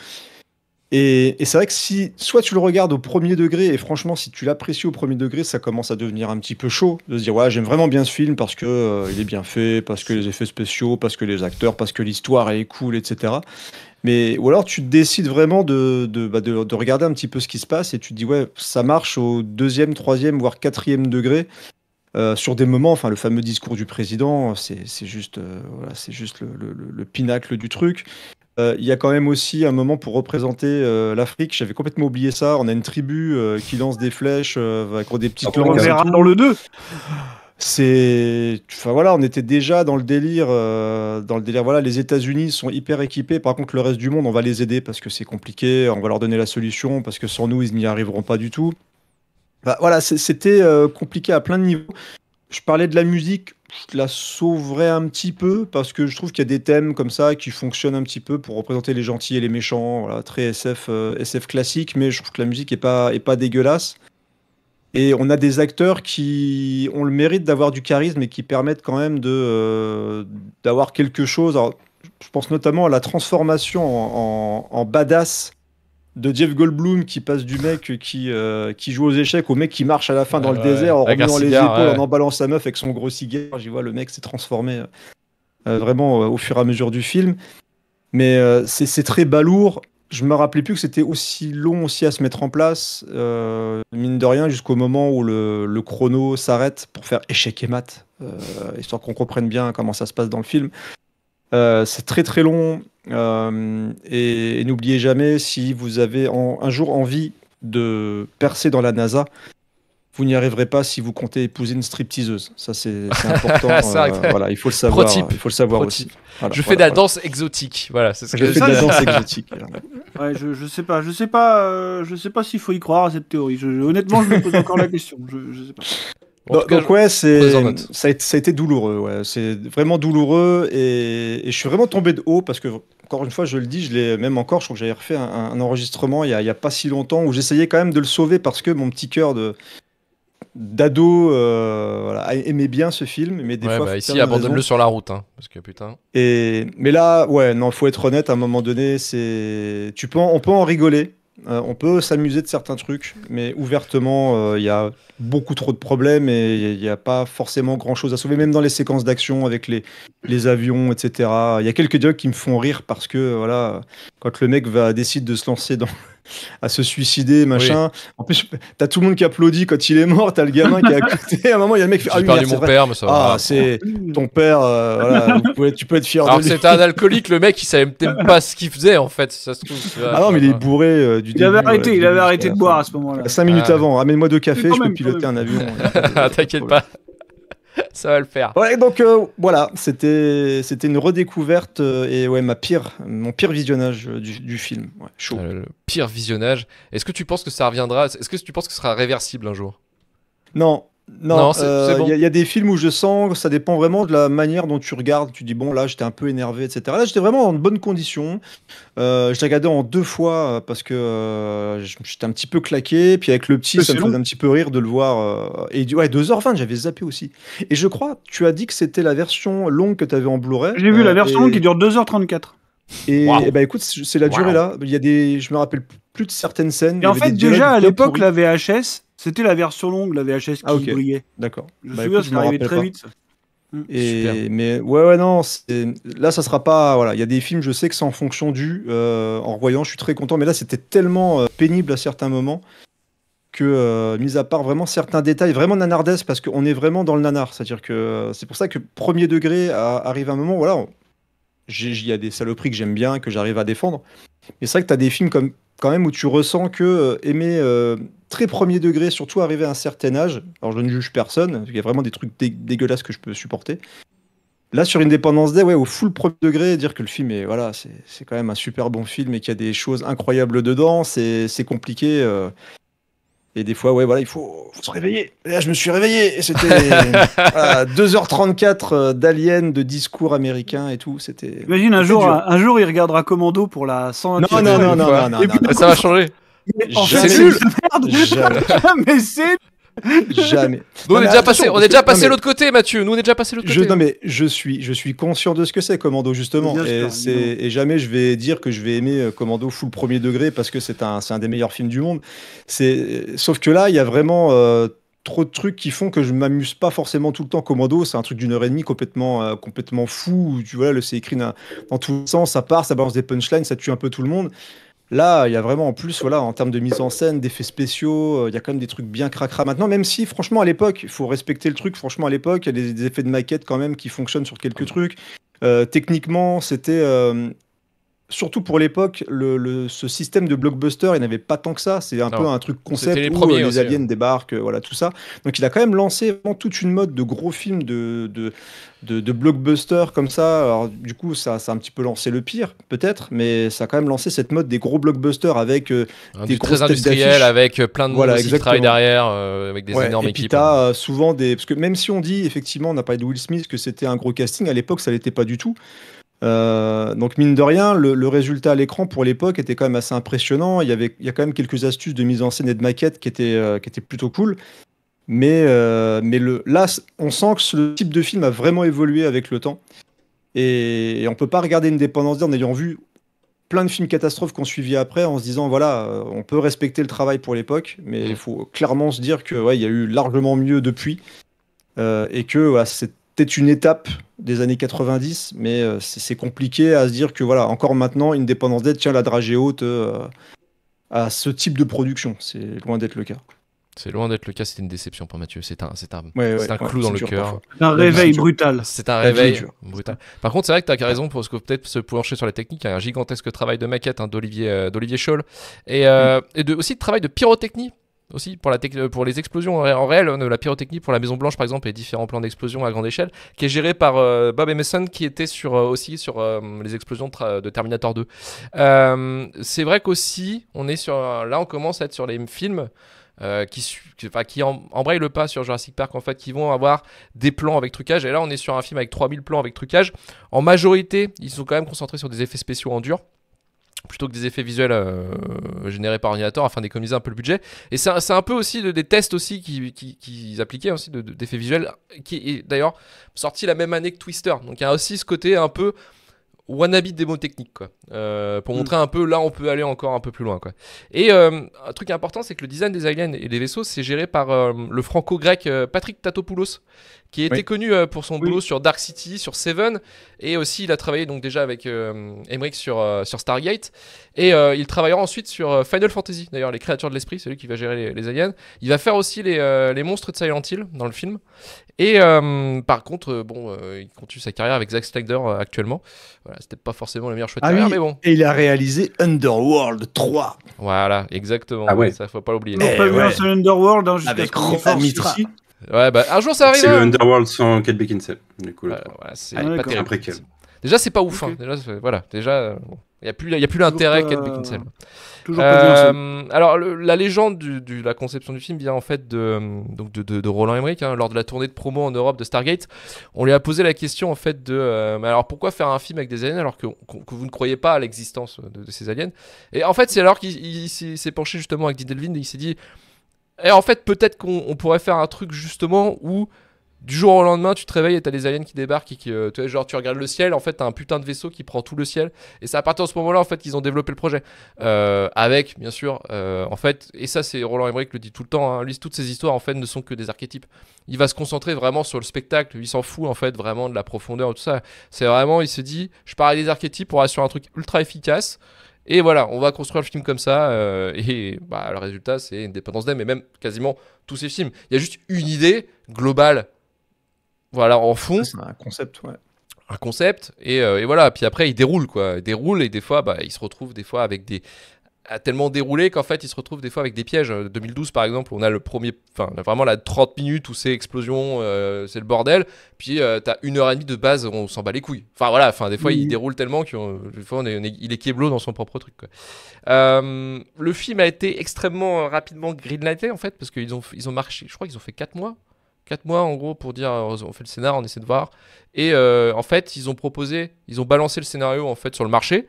Speaker 4: Et, c'est vrai que si soit tu le regardes au premier degré, et franchement, si tu l'apprécies au premier degré, ça commence à devenir un petit peu chaud de se dire ouais, j'aime vraiment bien ce film parce que euh, il est bien fait, parce que les effets spéciaux, parce que les acteurs, parce que l'histoire est cool, etc. Mais, ou alors tu décides vraiment bah, de, de, regarder un petit peu ce qui se passe et tu te dis ouais ça marche au deuxième, troisième, voire quatrième degré. Euh, sur des moments, enfin le fameux discours du président, c'est juste, euh, voilà, c'est juste le, pinacle du truc. Euh, il y a quand même aussi un moment pour représenter euh, l'Afrique. J'avais complètement oublié ça. On a une tribu euh, qui lance des flèches avec des petites ah, On dans le 2 c'est enfin voilà on était déjà dans le délire dans le délire voilà les États-Unis sont hyper équipés par contre le reste du monde on va les aider parce que c'est compliqué on va leur donner la solution parce que sans nous ils n'y arriveront pas du tout bah, voilà c'était compliqué à plein de niveaux je parlais de la musique, je la sauverais un petit peu parce que je trouve qu'il y a des thèmes comme ça qui fonctionnent un petit peu pour représenter les gentils et les méchants, très SF, euh, SF classique, mais je trouve que la musique n'est pas, pas dégueulasse. Et on a des acteurs qui ont le mérite d'avoir du charisme et qui permettent quand même euh, d'avoir quelque chose. je pense notamment à la transformation en, en badass de Jeff Goldblum qui passe du mec qui, euh, qui joue aux échecs au mec qui marche à la fin dans le désert en remuant les épaules, en emballant sa meuf avec son gros cigare. J'y vois le mec s'est transformé euh, euh, vraiment au fur et à mesure du film. Mais c'est très balourd. Je me rappelais plus que c'était aussi long aussi à se mettre en place, mine de rien, jusqu'au moment où le, le chrono s'arrête pour faire échec et mat, histoire qu'on comprenne bien comment ça se passe dans le film. c'est très très long, euh, et, n'oubliez jamais, si vous avez un jour envie de percer dans la NASA, vous n'y arriverez pas si vous comptez épouser une stripteaseuse. Ça, c'est important. Euh, voilà, il faut le savoir. Il faut le savoir aussi. je fais de la danse
Speaker 1: exotique. Voilà, c'est ce que je fais de la danse exotique.
Speaker 3: je, je, sais pas. Je sais pas. Euh, je sais pas s'il faut y croire à cette théorie. honnêtement, je me pose encore la question. Je, sais pas
Speaker 4: donc, ouais, c'est ça, a été douloureux. C'est vraiment douloureux et, je suis vraiment tombé de haut parce que encore une fois, je le dis, je l'ai même encore. Je crois que j'avais refait un, enregistrement il y, a, pas si longtemps où j'essayais quand même de le sauver parce que mon petit cœur de d'ado euh, aimait bien ce film, mais des fois. Bah, ici, abandonne-le sur la route, hein, parce que putain. Et mais là, ouais, non, faut être honnête. À un moment donné, c'est tu peux, on peut en rigoler, euh, on peut s'amuser de certains trucs, mais ouvertement, euh, il y a beaucoup trop de problèmes et il n'y a pas forcément grand-chose à sauver, même dans les séquences d'action avec les, avions, etc. Il y a quelques dialogues qui me font rire parce que, voilà, quand le mec va décide de se lancer dans à se suicider, machin. En plus, t'as tout le monde qui applaudit quand il est mort, t'as le gamin qui a côté. À un moment, il y a le mec qui fait ah, mon père, mais ça Ah, c'est ton père, euh, tu peux être fier de lui. Alors, c'était un
Speaker 1: alcoolique, le mec, il savait même pas ce qu'il faisait, en fait, Ah non, mais il est
Speaker 4: bourré euh, du il Avait arrêté, euh, il avait arrêté de boire à ce moment-là. Cinq minutes ah, avant, ramène-moi deux cafés, je peux piloter un avion.
Speaker 1: Ah, t'inquiète pas. ça va le faire. Ouais, donc euh, voilà,
Speaker 4: c'était c'était une redécouverte euh, et ouais ma pire mon pire visionnage euh, du,
Speaker 1: film. chaud. le pire visionnage. Est-ce que tu penses que ça reviendra Est-ce que tu penses que ce sera réversible un jour
Speaker 4: Non, non, il euh, y, a des films où je sens, que ça dépend vraiment de la manière dont tu regardes. Tu dis, bon, là, j'étais un peu énervé, etc. Là, j'étais vraiment en bonne condition. Euh, je l'ai regardé en deux fois parce que euh, j'étais un petit peu claqué. Puis avec le petit, ça me faisait un petit peu rire de le voir. et ouais, 2h20, j'avais zappé aussi. Et je crois, tu as dit que c'était la version longue que tu avais en Blu-ray. J'ai vu la version longue qui dure 2h34. Et, bah écoute, c'est la durée là. Il y a des, je me rappelle plus de certaines scènes. Et en fait, déjà à l'époque, la
Speaker 3: VHS, c'était la
Speaker 4: version longue, la VHS qui ah, brillait. D'accord. Je me bah, souviens, c'est arrivé très vite. Et, mm. mais ouais, ouais, non, là ça sera pas. Voilà, il y a des films, je sais que c'est en fonction du. Euh, en revoyant, je suis très content, mais là c'était tellement euh, pénible à certains moments que, euh, mis à part vraiment certains détails, vraiment nanardesse, parce qu'on est vraiment dans le nanar. C'est-à-dire que c'est pour ça que premier degré à, arrive un moment, voilà, il y a des saloperies que j'aime bien, que j'arrive à défendre. Mais c'est vrai que tu as des films comme quand même où tu ressens que euh, aimer euh, très premier degré, surtout arriver à un certain âge, alors je ne juge personne, il y a vraiment des trucs dégueulasses que je peux supporter. Là, sur Independence Day, ouais, au full premier degré, dire que le film est, voilà, c'est quand même un super bon film et qu'il y a des choses incroyables dedans, c'est compliqué. Euh, et des fois, ouais, voilà, il faut, se réveiller. là, je me suis réveillé. Et c'était 2h34 euh, d'alien de discours américain et tout. C'était. Imagine un jour, un, jour, il regardera Commando pour la Non,
Speaker 1: non, non, non, Ça va changer.
Speaker 3: en Mais c'est
Speaker 1: Jamais. on, est déjà passé, on est déjà passé l'autre côté, Mathieu. Nous, on est déjà passé l'autre côté. Non, mais je
Speaker 4: suis, je suis conscient de ce que c'est Commando, justement. Et, jamais je vais dire que je vais aimer euh, Commando full premier degré parce que c'est un, des meilleurs films du monde. Euh, sauf que là, il y a vraiment. Euh, trop de trucs qui font que je m'amuse pas forcément tout le temps. Commando, c'est un truc d'une heure et demie complètement, complètement fou. tu vois, c'est écrit dans, dans tous les sens, ça part, ça balance des punchlines, ça tue un peu tout le monde. Là, il y a vraiment en plus, voilà, en termes de mise en scène, d'effets spéciaux, euh, il y a quand même des trucs bien cracra maintenant, même si, franchement, à l'époque, il faut respecter le truc, franchement, à l'époque, il y a des, effets de maquette quand même qui fonctionnent sur quelques trucs. Euh, techniquement, c'était. Euh, surtout pour l'époque, ce système de blockbuster, il n'avait pas tant que ça. C'est un peu un truc concept les où euh, les hein. aliens débarquent, euh, voilà tout ça. Donc il a quand même lancé vraiment toute une mode de gros films de, de, blockbuster comme ça. Alors du coup, ça, ça a un petit peu lancé le pire, peut-être, mais ça a quand même lancé cette mode des gros blockbusters avec euh, des très industriels, avec plein de voilà, qui travaillent derrière, avec des énormes et équipes. souvent des parce que même si on dit effectivement, on n'a pas de Will Smith que c'était un gros casting à l'époque, ça l'était pas du tout. Euh, donc mine de rien, le, résultat à l'écran pour l'époque était quand même assez impressionnant. Il y avait, il y a quand même quelques astuces de mise en scène et de maquette qui étaient, euh, qui étaient plutôt cool. Mais, euh, mais le, là, on sent que ce type de film a vraiment évolué avec le temps. Et, on peut pas regarder une dépendance en ayant vu plein de films catastrophes qu'on suivit après en se disant voilà, on peut respecter le travail pour l'époque, mais il faut clairement se dire que ouais, il y a eu largement mieux depuis. et que c'est peut-être une étape des années 90, mais euh, c'est compliqué à se dire que voilà, encore maintenant, une dépendance d'aide tient la dragée haute euh, à ce type de production. C'est loin d'être le cas.
Speaker 1: C'est loin d'être le cas, c'est une déception pour Mathieu. C'est un, un, un clou dans le cœur. C'est un réveil brutal. C'est un réveil brutal. Par contre, c'est vrai que tu as raison pour ce que peut-être se pencher sur la technique. Un gigantesque travail de maquette hein, euh, d'Olivier, Scholl. Et, mm. aussi de travail de pyrotechnie aussi pour, la pour les explosions en réel, euh, la pyrotechnie pour la Maison Blanche par exemple et différents plans d'explosion à grande échelle, qui est géré par euh, Bob Emerson qui était sur, euh, aussi sur les explosions de, Terminator 2. c'est vrai qu'aussi, on est sur, là on commence à être sur les films. qui, qui embrayent le pas sur Jurassic Park en fait, qui vont avoir des plans avec trucage. Et là, on est sur un film avec 3000 plans avec trucage. En majorité, ils sont quand même concentrés sur des effets spéciaux en dur plutôt que des effets visuels euh, générés par ordinateur afin d'économiser un peu le budget. Et c'est un, peu aussi des tests aussi qu'ils qui, qui appliquaient aussi d'effets de, visuels qui est d'ailleurs sorti la même année que Twister. Donc il y a aussi ce côté un peu wannabe démo technique quoi euh, pour hmm. montrer un peu là on peut aller encore un peu plus loin quoi et euh, un truc important c'est que le design des aliens et des vaisseaux c'est géré par euh, le franco-grec Patrick Tatopoulos qui était connu pour son boulot sur Dark City sur Seven et aussi il a travaillé donc déjà avec Emmerich sur sur Stargate et il travaillera ensuite sur Final Fantasy d'ailleurs les créatures de l'esprit celui qui va gérer les, les, aliens il va faire aussi les, les monstres de Silent Hill dans le film et euh, par contre, euh, bon, euh, il continue sa carrière avec Zack Snyder actuellement. Voilà, c'était pas forcément le meilleur choix de ah carrière, mais bon. Et il a réalisé
Speaker 4: Underworld 3.
Speaker 1: Voilà, exactement. Ah ouais. Ça, faut pas l'oublier. On eh pas vu un seul
Speaker 4: Underworld hein, jusqu'à avec
Speaker 1: Mitra. Ouais, bah, un jour ça arrive. C'est le Underworld sans Kate
Speaker 2: Beckinsale. Du coup, voilà, c'est ah, pas
Speaker 1: Déjà, c'est pas ouf. Hein. Déjà, voilà, déjà. Euh, il n'y a plus, y a plus l'intérêt qu'Ed Beckinsale. alors, la légende de du, la conception du film vient en fait de, euh, donc de, Roland Emmerich. Hein, lors de la tournée de promo en Europe de Stargate, on lui a posé la question en fait de euh, alors pourquoi faire un film avec des aliens alors que, vous ne croyez pas à l'existence de, ces aliens Et en fait, c'est alors qu'il s'est penché justement avec Dean et il s'est dit. Et eh, en fait, peut-être qu'on pourrait faire un truc justement où du jour au lendemain, tu te réveilles et t'as des aliens qui débarquent et qui, euh, tu genre, tu regardes le ciel, en fait, t'as un putain de vaisseau qui prend tout le ciel. Et c'est à partir de ce moment-là, en fait, qu'ils ont développé le projet. Euh, avec, bien sûr, euh, en fait, et ça, c'est Roland Emmerich le dit tout le temps, hein, toutes ces histoires, en fait, ne sont que des archétypes. Il va se concentrer vraiment sur le spectacle, il s'en fout, en fait, vraiment de la profondeur et tout ça. C'est vraiment, il se dit, je parle des archétypes pour assurer un truc ultra efficace. Et voilà, on va construire le film comme ça. et bah, le résultat, c'est une dépendance d'aime mais même quasiment tous ces films. Il y a juste une idée globale voilà, en fond. C'est un concept, ouais. Un concept, euh, et, voilà. Puis après, il déroule, quoi. Il déroule, et des fois, bah, il se retrouve des fois avec des. A tellement déroulé qu'en fait, il se retrouve des fois avec des pièges. 2012, euh, par exemple, on a le premier. Enfin, vraiment la 30 minutes où c'est explosion, euh, c'est le bordel. Puis, tu t'as une heure et demie de base, on s'en bat les couilles. Enfin, voilà, enfin, des fois, il déroule tellement qu'il est, est kéblo dans son propre truc. Quoi. le film a été extrêmement rapidement greenlighté, en fait, parce qu'ils ont, ils ont marché. Je crois qu'ils ont fait 4 mois Quatre mois en gros pour dire euh, on fait le scénar, on essaie de voir. Et euh, en fait, ils ont proposé, ils ont balancé le scénario en fait sur le marché.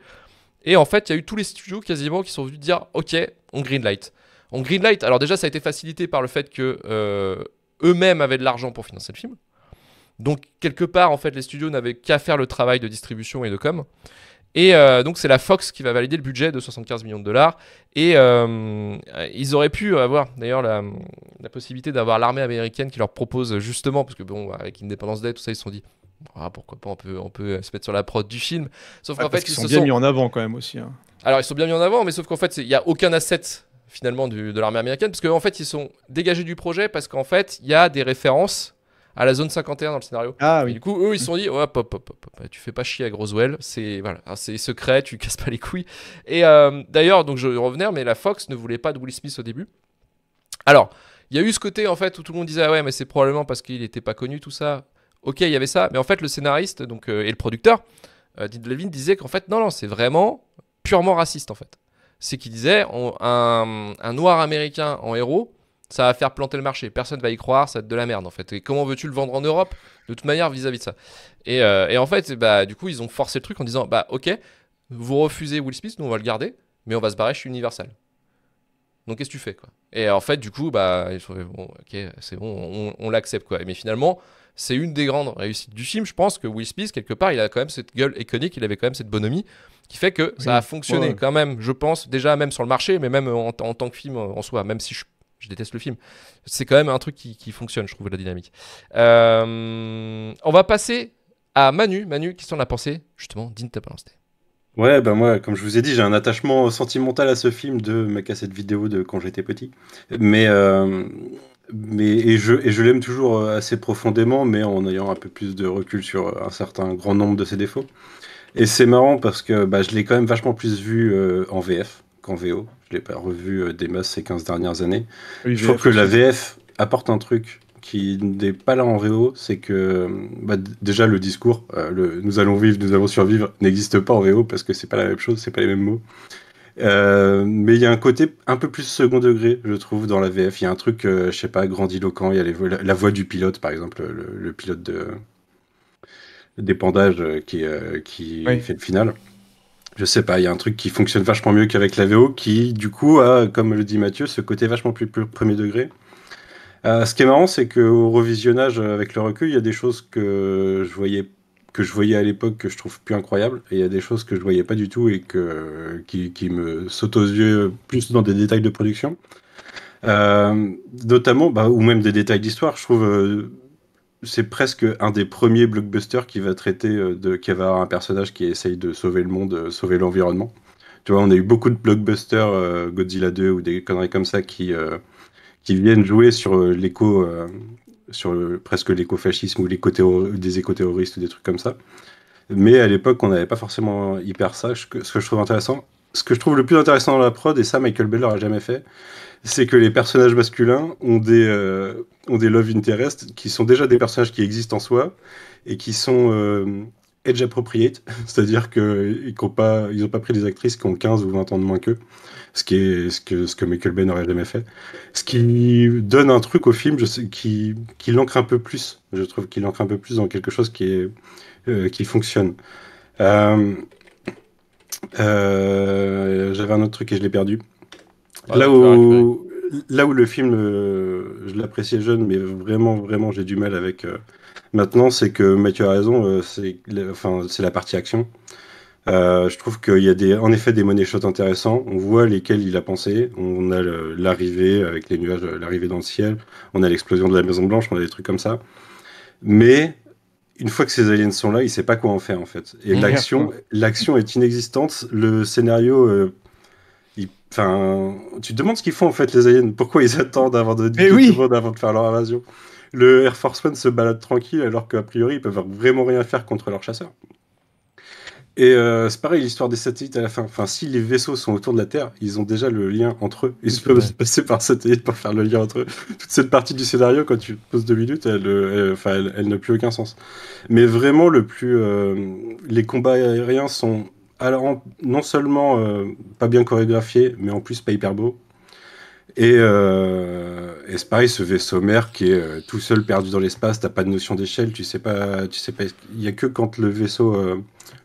Speaker 1: Et en fait, il y a eu tous les studios quasiment qui sont venus dire ok, on greenlight. On greenlight. Alors déjà, ça a été facilité par le fait que euh, eux-mêmes avaient de l'argent pour financer le film. Donc quelque part, en fait, les studios n'avaient qu'à faire le travail de distribution et de com. Et euh, donc c'est la Fox qui va valider le budget de 75 millions de dollars. Et euh, ils auraient pu avoir d'ailleurs la, possibilité d'avoir l'armée américaine qui leur propose justement, parce que bon, avec Independence Day, tout ça, ils se sont dit, ah, pourquoi pas, on peut, on peut se mettre sur la prod du film. Sauf qu'en fait, ils, sont bien mis en avant quand même aussi. Hein. Alors, ils sont bien mis en avant, mais sauf qu'en fait, il n'y a aucun asset finalement de l'armée américaine, parce qu'en en fait, ils sont dégagés du projet parce qu'en fait, il y a des références à la zone 51 dans le scénario. Ah oui. du coup, eux, ils se sont dit, hop, hop, hop, hop, tu fais pas chier à Groswell, c'est voilà, hein, c'est secret, tu casses pas les couilles. Et euh, d'ailleurs, donc je revenais, mais la Fox ne voulait pas de Will Smith au début. Alors, il y a eu ce côté en fait où tout le monde disait, ah ouais, mais c'est probablement parce qu'il n'était pas connu, tout ça. Ok, il y avait ça, mais en fait, le scénariste donc, euh, et le producteur, euh, Did Levin, disait qu'en fait, non, non, c'est vraiment purement raciste en fait. C'est qu'il disait, un noir américain en héros, ça va faire planter le marché. Personne va y croire, ça va être de la merde en fait. Et comment veux-tu le vendre en Europe de toute manière vis-à-vis de ça euh, et, en fait, bah, du coup, ils ont forcé le truc en disant bah ok, vous refusez Will Smith, nous on va le garder, mais on va se barrer chez Universal. Donc qu'est-ce que tu fais quoi Et en fait, du coup, bah ok, c'est bon, on, l'accepte quoi. Mais finalement, c'est une des grandes réussites du film. Je pense que Will Smith, quelque part, il a quand même cette gueule iconique, il avait quand même cette bonhomie qui fait que ça a fonctionné quand même, je pense, déjà même sur le marché, mais même en, en tant que film en soi, même si je je déteste le film. C'est quand même un truc qui, fonctionne, je trouve, la dynamique. Euh, on va passer à Manu. Manu, qu'est-ce qu'on a pensé justement d'Inta
Speaker 2: Ouais, ben moi, comme je vous ai dit, j'ai un attachement sentimental à ce film de ma cassette vidéo de quand j'étais petit. Mais, euh, mais et je, et je l'aime toujours assez profondément, mais en ayant un peu plus de recul sur un certain grand nombre de ses défauts. Et c'est marrant parce que bah, je l'ai quand même vachement plus vu euh, en VF qu'en VO je l'ai pas revu euh, des masses ces 15 dernières années. Il faut que la VF apporte un truc qui n'est pas là en VO, c'est que bah, déjà le discours, euh, nous allons vivre, nous allons survivre, n'existe pas en VO parce que c'est pas la même chose, c'est pas les mêmes mots. Euh, mais il y a un côté un peu plus second degré, je trouve, dans la VF. Il y a un truc, je je sais pas, grandiloquent. Il y a la, voix du pilote, par exemple, le, pilote de d'épandage qui, fait le final je sais pas, il y a un truc qui fonctionne vachement mieux qu'avec la VO, qui du coup a, comme le dit Mathieu, ce côté vachement plus, premier degré. Euh, ce qui est marrant, c'est qu'au revisionnage avec le recul, il y a des choses que je voyais que je voyais à l'époque que je trouve plus incroyables, et il y a des choses que je voyais pas du tout et que qui, me sautent aux yeux plus dans des détails de production, euh, notamment bah, ou même des détails d'histoire. Je trouve euh, c'est presque un des premiers blockbusters qui va traiter euh, de qui va avoir un personnage qui essaye de sauver le monde, euh, sauver l'environnement. Tu vois, on a eu beaucoup de blockbusters euh, Godzilla 2 ou des conneries comme ça qui qui viennent jouer sur l'éco, sur le, presque fascisme ou l'éco des éco-terroristes ou des trucs comme ça. Mais à l'époque, on n'avait pas forcément hyper ça. Ce que, je trouve intéressant, ce que je trouve le plus intéressant dans la prod, et ça Michael Bell n'aura jamais fait, c'est que les personnages masculins ont des, ont des love interest qui sont déjà des personnages qui existent en soi et qui sont edge euh, age appropriate, c'est-à-dire qu'ils n'ont pas, pas pris des actrices qui ont 15 ou 20 ans de moins qu'eux, ce, qui est, ce, que, ce que Michael Bay n'aurait jamais fait. Ce qui donne un truc au film qui, qui l'ancre un peu plus. Je trouve qu'il l'ancre un peu plus dans quelque chose qui, est, euh, qui fonctionne. Euh, j'avais un autre truc et je l'ai perdu. Bah, Là où là où le film, euh, je l'appréciais jeune, mais vraiment, vraiment, j'ai du mal avec. Euh, maintenant, c'est que Mathieu a raison, euh, c'est la partie action. je trouve qu'il y a des, en effet des money shots intéressants. On voit lesquels il a pensé. On a l'arrivée avec les nuages, l'arrivée dans le ciel. On a l'explosion de la Maison Blanche. On a des trucs comme ça. Mais une fois que ces aliens sont là, il ne sait pas quoi en faire en fait. Et l'action, l'action est inexistante. Le scénario Enfin, tu te demandes ce qu'ils font en fait les aliens. Pourquoi ils attendent avant de, avant de faire leur invasion Le Air Force One se balade tranquille alors qu'a priori ils peuvent vraiment rien faire contre leurs chasseurs. Et euh, c'est pareil, l'histoire des satellites à la fin. Enfin, si les vaisseaux sont autour de la Terre, ils ont déjà le lien entre eux. Ils peuvent passer par satellite pour faire le lien entre eux. Toute cette partie du scénario, quand tu poses deux minutes, elle, euh, elle, elle, n'a plus aucun sens. Mais vraiment, le plus, euh, les combats aériens sont alors non seulement euh, pas bien chorégraphié, mais en plus pas hyper beau. Et, euh, c'est pareil, ce vaisseau mère qui est euh, tout seul perdu dans l'espace, t'as pas de notion d'échelle, tu sais pas, tu sais pas. Il y a que quand le vaisseau,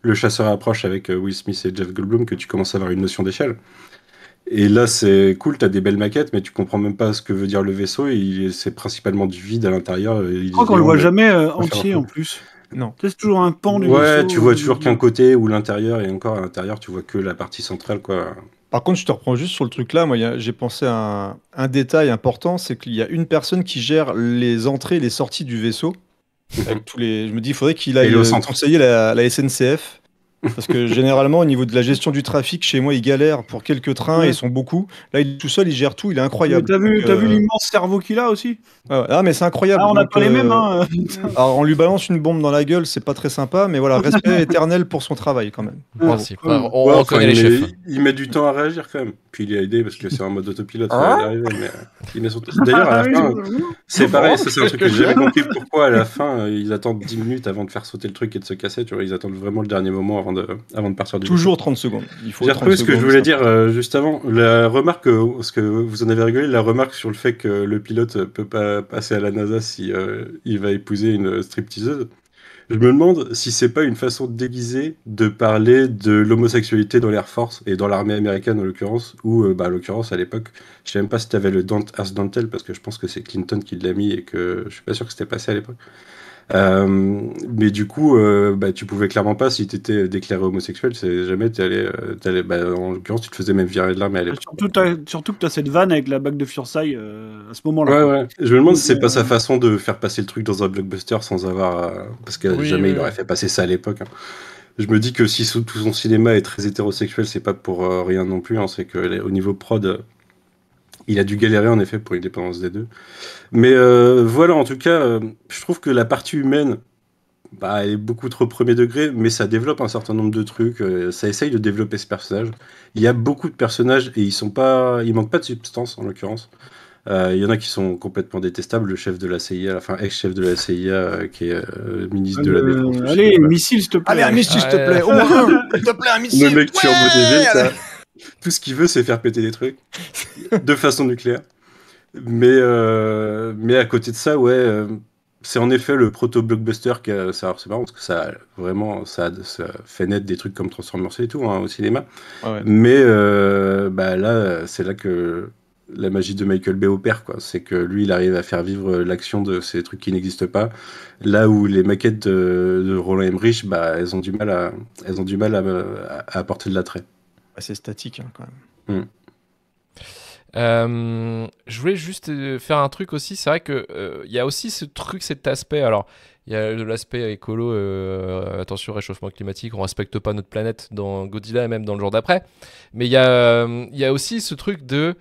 Speaker 2: le chasseur approche avec Will Smith et Jeff Goldblum que tu commences à avoir une notion d'échelle. Et là, c'est cool, t'as des belles maquettes, mais tu comprends même pas ce que veut dire le vaisseau. C'est principalement du vide à l'intérieur. Je crois qu'on le voit jamais entier en
Speaker 3: plus. Non. C'est toujours un pan du
Speaker 2: Ouais, tu vois toujours qu'un côté ou l'intérieur, et encore à l'intérieur, tu vois que la partie centrale, quoi.
Speaker 4: Par contre, je te reprends juste sur le truc là. Moi, j'ai pensé à un, détail important c'est qu'il y a une personne qui gère les entrées et les sorties du vaisseau. tous les... Je me dis, il faudrait qu'il aille conseiller la SNCF parce que généralement, au niveau de la gestion du trafic, chez moi, ils galèrent pour quelques trains, et ils sont beaucoup. Là, il est tout seul, il gère tout, il est incroyable. T'as vu, vu euh, l'immense cerveau qu'il a aussi ah, ah, mais c'est incroyable. Ah, on n'a pas les mêmes. Euh, hein. Alors, on lui balance une bombe dans la gueule, c'est pas très sympa, mais voilà, respect éternel pour son travail quand même. Ah, on les chefs.
Speaker 2: il met du temps à réagir quand même. Puis il est aidé parce que c'est en mode autopilote. Hein euh, D'ailleurs, à la fin, c'est pareil, c'est un truc que j'ai compris pourquoi à la fin, ils attendent 10 minutes avant de faire sauter le truc et de se casser. Tu vois, ils attendent vraiment le dernier moment avant avant de, partir Toujours 30 secondes. Il faut J'ai ce que je voulais dire euh, juste avant. La remarque, euh, parce que vous en avez rigolé, la remarque sur le fait que le pilote peut pas passer à la NASA si euh, il va épouser une stripteaseuse. Je me demande si c'est pas une façon déguisée de parler de l'homosexualité dans l'Air Force et dans l'armée américaine en l'occurrence, ou bah, en l'occurrence, à l'époque, je sais même pas si tu avais le Dante Earth parce que je pense que c'est Clinton qui l'a mis et que je suis pas sûr que c'était passé à l'époque. Euh, mais du coup, euh, bah, tu pouvais clairement pas, si tu étais déclaré homosexuel, c'est jamais tu allais, euh, bah, en l'occurrence, tu te faisais même virer de l'armée à l'époque.
Speaker 3: Surtout, que tu as cette vanne avec la bague de fiançailles à ce moment-là. Je me demande si c'est pas sa
Speaker 2: façon de faire passer le truc dans un blockbuster sans avoir. parce que jamais il aurait fait passer ça à l'époque. Hein. je me dis que si tout son cinéma est très hétérosexuel, c'est pas pour rien non plus. Hein. c'est qu'au niveau prod, il a dû galérer en effet pour une dépendance des deux. Mais euh, voilà, en tout cas, euh, je trouve que la partie humaine, bah, est beaucoup trop premier degré, mais ça développe un certain nombre de trucs. Euh, ça essaye de développer ce personnage. Il y a beaucoup de personnages et ils sont pas, ils manquent pas de substance en l'occurrence. Il y en a qui sont complètement détestables. Le chef de la CIA, enfin ex-chef de la CIA, qui est ministre de la Défense.
Speaker 3: Allez, missile, s'il
Speaker 6: te plaît. Allez, un missile, s'il te plaît. te plaît, un Le mec ça.
Speaker 2: Tout ce qu'il veut, c'est faire péter des trucs de façon nucléaire. Mais, euh, mais à côté de ça, ouais, euh, c'est en effet le proto-blockbuster. C'est marrant parce que ça, vraiment, ça, fait naître des trucs comme Transformers et tout hein, au cinéma. Mais euh, bah là, c'est là que la magie de Michael Bay opère. C'est que lui, il arrive à faire vivre l'action de ces trucs qui n'existent pas. Là où les maquettes de, Roland Emmerich, bah, elles ont du mal elles ont du mal à, à apporter de l'attrait assez statique hein, quand
Speaker 1: même. Mm. Euh, je voulais juste euh, faire un truc aussi. C'est vrai que euh, il y a aussi ce truc, cet aspect. Alors, il y a l'aspect écolo. attention, réchauffement climatique, on respecte pas notre planète dans Godzilla et même dans le jour d'après. Mais il y a, y a aussi ce truc de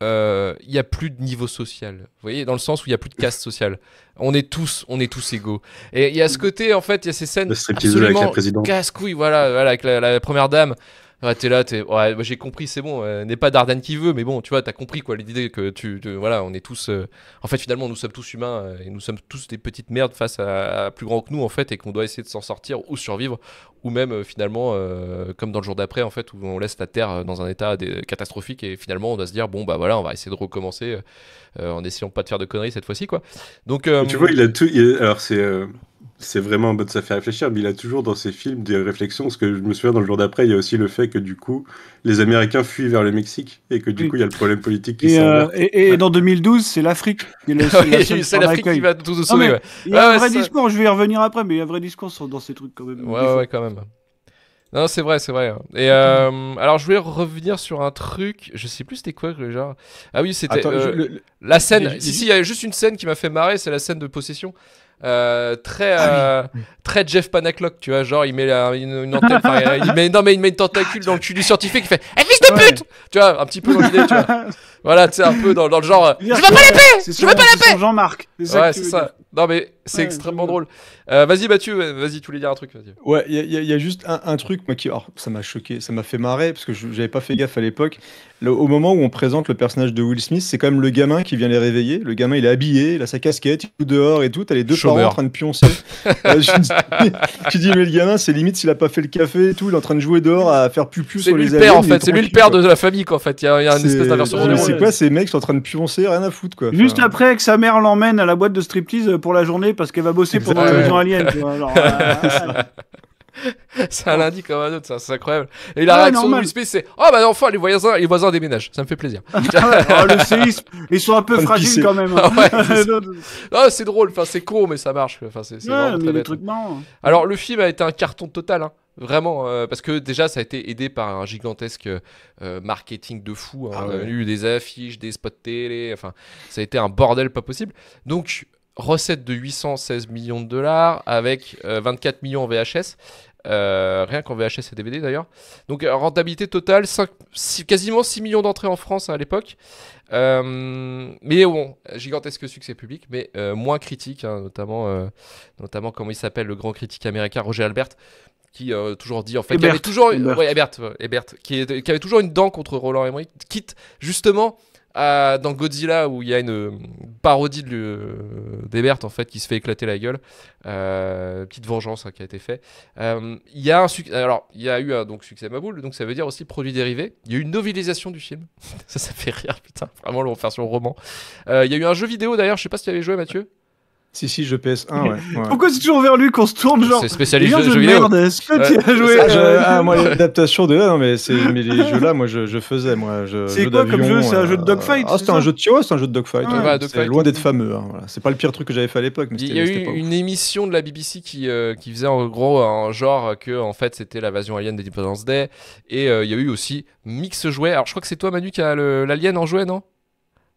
Speaker 1: il n'y a plus de niveau social. Vous voyez, dans le sens où il n'y a plus de caste sociale. On est tous, on est tous égaux. Et il y a ce côté, en fait, il y a ces scènes absolument casse-couille, voilà, voilà, avec la première dame Ouais, t'es là, t'es. Ouais, bah, j'ai compris, c'est bon. Euh, n'est pas Dardan qui veut, mais bon, tu vois, t'as compris quoi l'idée que tu. voilà, on est tous. Euh, en fait, finalement, nous sommes tous humains euh, et nous sommes tous des petites merdes face à, plus grand que nous, en fait, et qu'on doit essayer de s'en sortir ou survivre, ou même finalement, comme dans le jour d'après, en fait, où on laisse la Terre dans un état catastrophique et finalement, on doit se dire, bon, bah voilà, on va essayer de recommencer en essayant pas de faire de conneries cette fois-ci, quoi. Donc. Tu vois, il a
Speaker 2: tout. alors, c'est c'est vraiment un mode, ça fait réfléchir, mais il a toujours dans ses films des réflexions, parce que je me souviens dans le jour d'après, il y a aussi le fait que du coup, les Américains fuient vers le Mexique, et que du coup, il y a le problème politique qui s'en euh,
Speaker 3: et, dans 2012, c'est l'Afrique. C'est l'Afrique qui va tout sauver. Non, ouais. Il y a un vrai discours, je vais y revenir après, mais il y a un vrai discours dans ces trucs quand même. Ouais, ouais,
Speaker 1: quand même. Non, c'est vrai, c'est vrai. Et euh, alors, je voulais revenir sur un truc. Je sais plus c'était quoi genre... Ah oui, c'était euh, la scène. Ici, il y a juste une scène qui m'a fait marrer, c'est la scène de possession. Euh, très ah euh, très Jeff Panaclock tu vois genre il met une, antenne il met non mais il met une tentacule dans le cul du scientifique il fait eh, fils de pute tu vois un petit peu dans l'idée tu vois voilà tu un peu dans, dans le genre je veux pas
Speaker 3: la paix je veux pas la paix Jean-Marc
Speaker 1: ouais c'est ça non mais c'est extrêmement drôle. Euh, vas-y, Mathieu, vas-y, tu voulais dire un truc.
Speaker 4: Ouais, il y, a juste un, truc, moi, qui. Alors, ça m'a choqué, ça m'a fait marrer, parce que je n'avais pas fait gaffe à l'époque. Au moment où on présente le personnage de Will Smith, c'est quand même le gamin qui vient les réveiller. Le gamin, il est habillé, il a sa casquette, il est dehors et tout. T'as les deux parents en train de pioncer. Euh, tu dis, mais le gamin, c'est limite s'il a pas fait le café et tout, il est en train de jouer dehors à faire plus sur lui le père, en fait. C'est lui le
Speaker 1: père de la famille, quoi, en fait. Il y a, une espèce d'inversion C'est quoi ces
Speaker 4: mecs qui sont en train de pioncer, rien à foutre, quoi. Juste après que sa mère l'emmène
Speaker 3: à la boîte de striptease pour la journée parce qu'elle va bosser pour la maison alien.
Speaker 1: Euh, c'est un lundi comme un autre, c'est incroyable. Et la réaction de l'USP c'est Oh bah enfin, les voisins, les voisins déménagent, ça me fait plaisir. Ah ah, le séisme, ils sont un peu fragiles quand même. Hein. Ah c'est drôle, enfin, c'est con, mais ça marche. Enfin, c'est ouais, hein. Alors, le film a été un carton total. Hein. Vraiment, euh, parce que déjà, ça a été aidé par un gigantesque euh, marketing de fou. Il a eu des affiches, des spots télé, enfin, ça a été un bordel pas possible. Donc, recette de 816 millions de dollars avec 24 euh, millions en VHS. Euh, rien qu'en VHS et DVD d'ailleurs. Donc euh, rentabilité totale, quasiment 6 millions d'entrées en France hein, à l'époque. mais bon, gigantesque succès public, mais moins critique, hein, notamment, notamment comment il s'appelle le grand critique américain Roger Albert, qui toujours dit en fait, toujours, qui, qui, avait toujours une dent contre Roland Emmerich, quitte justement dans Godzilla où il y a une euh, parodie de euh, d'Ebert en fait qui se fait éclater la gueule, euh, petite vengeance hein, qui a été faite. Euh, il y a alors il y a eu un donc succès Maboule, donc ça veut dire aussi produit dérivé. Il y a eu une novélisation du film, ça ça fait rire putain, vraiment le le roman. il y a eu un jeu vidéo d'ailleurs, je sais pas si tu avais joué Mathieu. Si, si, je PS1, ouais. Pourquoi
Speaker 3: c'est toujours vers lui qu'on se tourne, genre C'est spécialiste.
Speaker 1: jeux jeu vidéo. Merde,
Speaker 4: est-ce que tu as joué ah, euh, ah, moi, l'adaptation de. Non, mais, mais les jeux là, moi, je, faisais. moi. C'est quoi comme jeu C'est un jeu de dogfight Ah, c'était un jeu de Tio, c'est un jeu de dogfight. c'est loin d'être fameux. Hein, voilà. C'est pas le pire truc que j'avais fait à l'époque. Il y a eu
Speaker 1: une émission de la BBC qui, euh, qui faisait en gros un genre que, en fait, c'était l'invasion alien des Independence Day. Et euh, il y a eu aussi Mix Jouets. Alors, je crois que c'est toi, Manu, qui a l'alien en jouet, non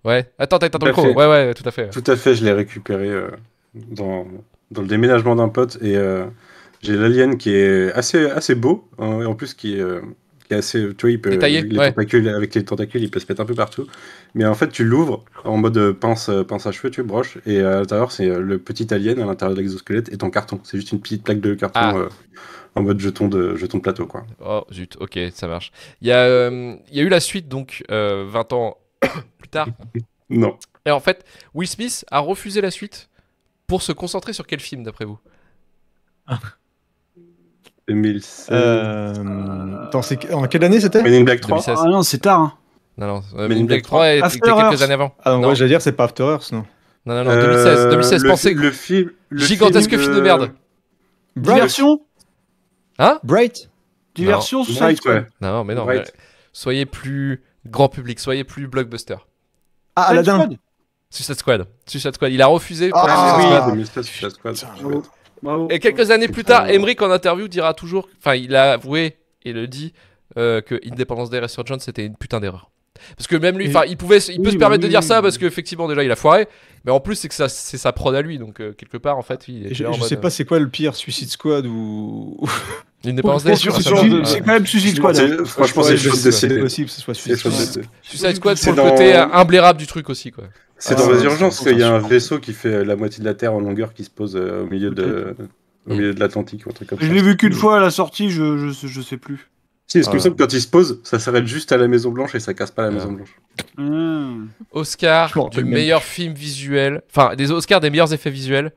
Speaker 1: Ouais. Attends, attends, ton Ouais, ouais, tout à fait. Tout
Speaker 2: à fait, je l'ai récupéré euh, dans, dans, le déménagement d'un pote. Et euh, j'ai l'alien qui est assez, assez beau. Hein, et en plus, qui est, euh, qui est, assez. Tu vois, il peut. Détaillé, les tentacules, avec les tentacules, il peut se mettre un peu partout. Mais en fait, tu l'ouvres en mode euh, pince, pince à cheveux, tu broches. Et à l'intérieur, c'est le petit alien à l'intérieur de l'exosquelette et ton carton. C'est juste une petite plaque de carton. Ah. en mode jeton de jeton de plateau quoi.
Speaker 1: Oh zut, ok, ça marche. Il y a, il y a eu la suite donc euh, 20 ans tard. Non. Et en fait, Will Smith a refusé la suite pour se concentrer sur quel film, d'après vous
Speaker 4: 2016. Euh... en quelle année c'était Men in Black 3. Ah non, c'est tard. Hein.
Speaker 1: Non, non, euh, Men, in Black 3, était quelques années avant.
Speaker 4: Ah non, je Ouais, j'allais dire, c'est pas After Earth, non Non, non, non, 2016. 2016, euh, le pensez. Le film. Le gigantesque film, film de merde. Bright. Diversion
Speaker 1: Hein Bright Diversion, non. Bright, ouais. Non, mais non. Soyez plus grand public, soyez plus blockbuster. Ah, Aladdin Suicide Squad. Suicide Squad. Il a refusé. Ah, Suicide Squad. Et quelques années plus tard, Emmerich en interview dira toujours, enfin, il a avoué et le dit euh, que Independence Day Resurgence c'était une putain d'erreur. Parce que même lui, enfin, il pouvait, il peut se permettre de dire ça parce qu'effectivement déjà il a foiré, mais en plus c'est que ça, c'est sa prod à lui, donc euh, quelque part en fait, il est je, sais pas euh,
Speaker 4: c'est quoi le pire, Suicide Squad ou
Speaker 2: c'est quand même Suicide Squad. Hein. Franchement, c'est juste C'est possible
Speaker 1: que ce soit Suicide Squad. c'est le côté imbérable du truc aussi, quoi. C'est dans les ah, urgences qu'il y a un
Speaker 2: vaisseau qui fait euh, la moitié de la Terre en longueur qui se pose euh, au milieu de au milieu de l'Atlantique ou un truc comme ça. Je l'ai vu qu'une mm.
Speaker 1: fois à la sortie, je, je, sais plus. C'est est-ce que
Speaker 2: quand il se pose, ça s'arrête juste à la Maison Blanche et ça casse pas la Maison Blanche.
Speaker 1: Hmm. Oscar du meilleur film visuel, enfin des Oscars des meilleurs effets visuels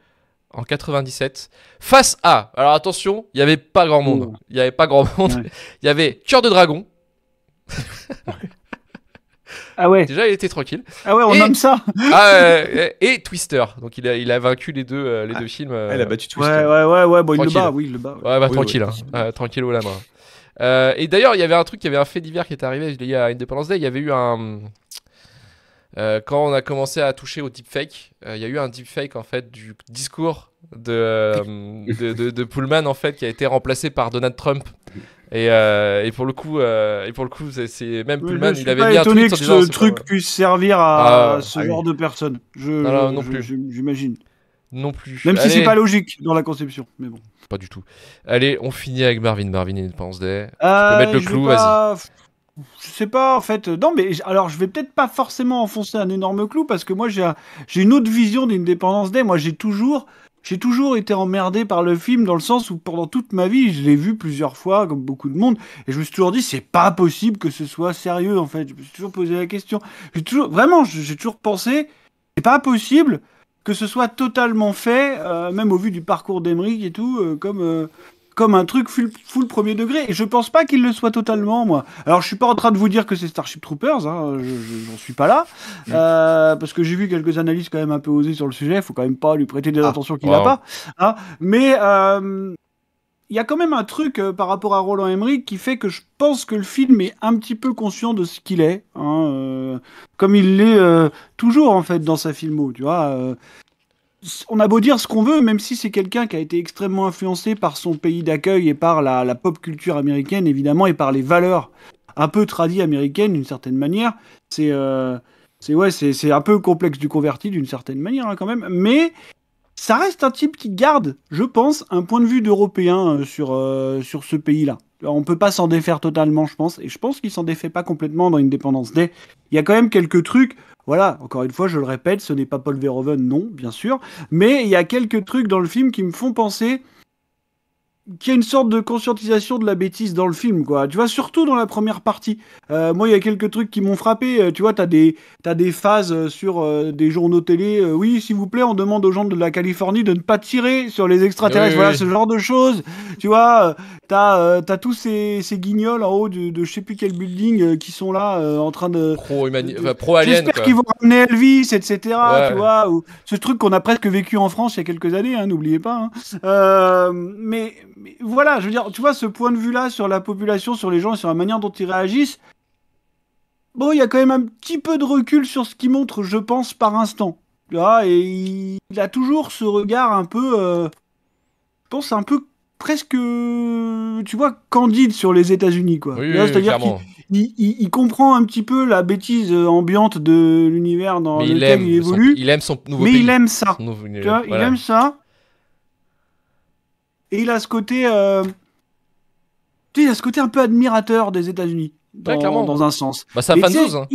Speaker 1: en 97 face à. Alors attention, il n'y avait pas grand monde. Il n'y avait pas grand monde. Il y avait Cœur de Dragon. ah ouais. Déjà, il était tranquille. Ah ouais, on et... nomme ça. Ah et Twister. Donc il a, il a vaincu les deux, euh, les ah. deux films. Ah, a battu Twister. Ouais, ouais, ouais, bon, il le bat, oui, il le bat. Ouais, bah, tranquille, hein. tranquille au la main. Hein. Euh, et d'ailleurs, il y avait un truc, il y avait un fait divers qui est arrivé lié à Independence Day. Il y avait eu un, euh, quand on a commencé à toucher au deepfake, euh, il y a eu un deepfake en fait du discours euh, de, de, Pullman en fait qui a été remplacé par Donald Trump. Et, pour le coup, et pour le coup, c'est même Pullman, je suis il avait pas étonné que ce truc
Speaker 3: puisse servir à ah, ce ah genre de personnes. Je, non, non, plus. J'imagine. Non plus. Même si si c'est pas logique dans la conception, mais bon.
Speaker 1: Pas du tout. Allez, on finit avec Marvin. Marvin pense Day. tu peux mettre le clou, vas-y.
Speaker 3: Je sais pas, en fait. Euh, non, mais alors je vais peut-être pas forcément enfoncer un énorme clou parce que moi j'ai j'ai une autre vision d'une dépendance des. Moi j'ai toujours, j'ai toujours été emmerdé par le film dans le sens où pendant toute ma vie je l'ai vu plusieurs fois comme beaucoup de monde et je me suis toujours dit c'est pas possible que ce soit sérieux en fait. Je me suis toujours posé la question. J'ai toujours, vraiment, j'ai toujours pensé c'est pas possible que ce soit totalement fait, euh, même au vu du parcours d'Emeric et tout, euh, comme, comme un truc full, full, premier degré. Et je pense pas qu'il le soit totalement, moi. Alors, je suis pas en train de vous dire que c'est Starship Troopers, hein, je n'en suis pas là, mm. euh, parce que j'ai vu quelques analyses quand même un peu osées sur le sujet. il Faut quand même pas lui prêter des ah, attentions qu'il n'a pas. Hein. Mais euh, il y a quand même un truc euh, par rapport à Roland Emmerich qui fait que je pense que le film est un petit peu conscient de ce qu'il est, hein, comme il l'est toujours en fait dans sa filmo. Tu vois, on a beau dire ce qu'on veut, même si c'est quelqu'un qui a été extrêmement influencé par son pays d'accueil et par la, pop culture américaine, évidemment, et par les valeurs un peu tradies américaines, d'une certaine manière. C'est euh, ouais, un peu complexe du converti, d'une certaine manière, hein, quand même. Mais ça reste un type qui garde, je pense, un point de vue d'Européen euh, euh, sur ce pays-là on peut pas s'en défaire totalement, je pense. Et je pense qu'il s'en défait pas complètement dans une dépendance. Day. Il y a quand même quelques trucs. Voilà, encore une fois, je le répète, ce n'est pas Paul Verhoeven, non, bien sûr. Mais il y a quelques trucs dans le film qui me font penser qu'il y a une sorte de conscientisation de la bêtise dans le film, quoi. Tu vois, surtout dans la première partie. Euh, moi, il y a quelques trucs qui m'ont frappé. Euh, tu vois, t'as des, as des phases euh, sur des journaux télé. oui, s'il vous plaît, on demande aux gens de la Californie de ne pas tirer sur les extraterrestres. voilà, ce genre de choses. Tu vois, t'as as tous ces, ces, guignols en haut de, de je sais plus quel building qui sont là en train
Speaker 1: de... pro J'espère qu'ils vont
Speaker 3: ramener Elvis, etc. tu vois, ce truc qu'on a presque vécu en France il y a quelques années, hein, n'oubliez pas. Hein. mais voilà, je veux dire, tu vois, ce point de vue-là sur la population, sur les gens, sur la manière dont ils réagissent, bon, il y a quand même un petit peu de recul sur ce qu'il montre, je pense, par instant. Là, et il, a toujours ce regard un peu, euh, je pense, un peu presque, tu vois, candide sur les États-Unis, quoi. Oui, C'est-à-dire qu'il il, comprend un petit peu la bêtise euh, ambiante de l'univers dans lequel il, évolue. il
Speaker 1: aime son nouveau mais il aime ça. tu vois, Il aime
Speaker 3: ça. Et il a ce côté. Euh, tu sais, il a ce côté un peu admirateur des États-Unis. Dans, dans un sens. Bah, ça hein.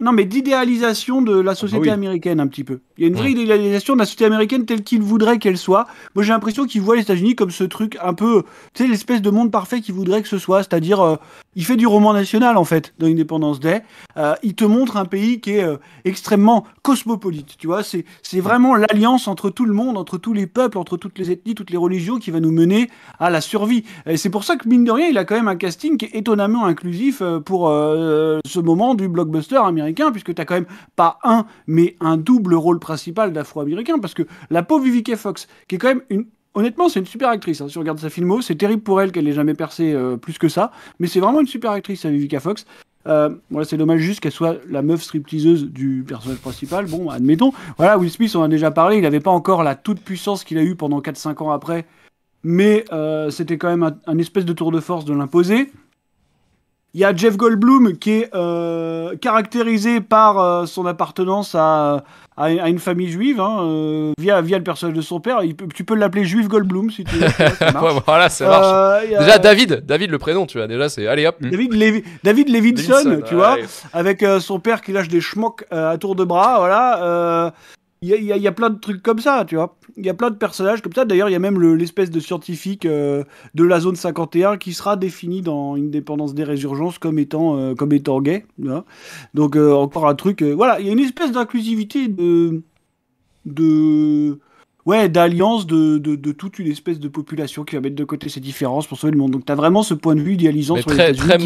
Speaker 3: Non, mais d'idéalisation de la société ah bah américaine, un petit peu. Il y a une vraie idéalisation de la société américaine telle qu'il voudrait qu'elle soit. Moi, j'ai l'impression qu'il voit les États-Unis comme ce truc un peu. Tu sais, l'espèce de monde parfait qu'il voudrait que ce soit, c'est-à-dire. Euh, il fait du roman national en fait dans Independence Day. Euh, il te montre un pays qui est euh, extrêmement cosmopolite. Tu vois, c'est c'est vraiment l'alliance entre tout le monde, entre tous les peuples, entre toutes les ethnies, toutes les religions qui va nous mener à la survie. Et c'est pour ça que mine de rien, il a quand même un casting qui est étonnamment inclusif euh, pour ce moment du blockbuster américain, puisque tu as quand même pas un mais un double rôle principal d'Afro-américain, parce que la pauvre Vivica Fox, qui est quand même une honnêtement, c'est une super actrice. Hein. Si on regarde sa filmo, c'est terrible pour elle qu'elle ait jamais percé euh, plus que ça. Mais c'est vraiment une super actrice, Vivica Fox. Euh, voilà, c'est dommage juste qu'elle soit la meuf stripteaseuse du personnage principal. Bon, admettons. Voilà, Will Smith, on en a déjà parlé. Il n'avait pas encore la toute puissance qu'il a eue pendant 4-5 ans après. Mais euh, c'était quand même un, espèce de tour de force de l'imposer. Il y a Jeff Goldblum qui est euh, caractérisé par euh, son appartenance à, à, une famille juive, hein, euh, via, via le personnage de son père. tu peux l'appeler Juif Goldblum si tu veux.
Speaker 1: voilà, ça marche. Déjà, David, David le prénom, tu vois. Déjà, c'est allez hop. David, Levinson, tu vois,
Speaker 3: avec son père qui lâche des schmocs à tour de bras, voilà. Il y a, plein de trucs comme ça, tu vois. Il y a plein de personnages comme ça. D'ailleurs, il y a même l'espèce de scientifique euh, de la zone 51 qui sera défini dans Indépendance des Résurgences comme étant, euh, comme étant gay. Donc, euh, encore un truc. voilà, il y a une espèce d'inclusivité de. de. Ouais, d'alliance de, de, toute une espèce de population qui va mettre de côté ses différences pour sauver le monde. Donc, tu as vraiment ce point de vue idéalisant sur les très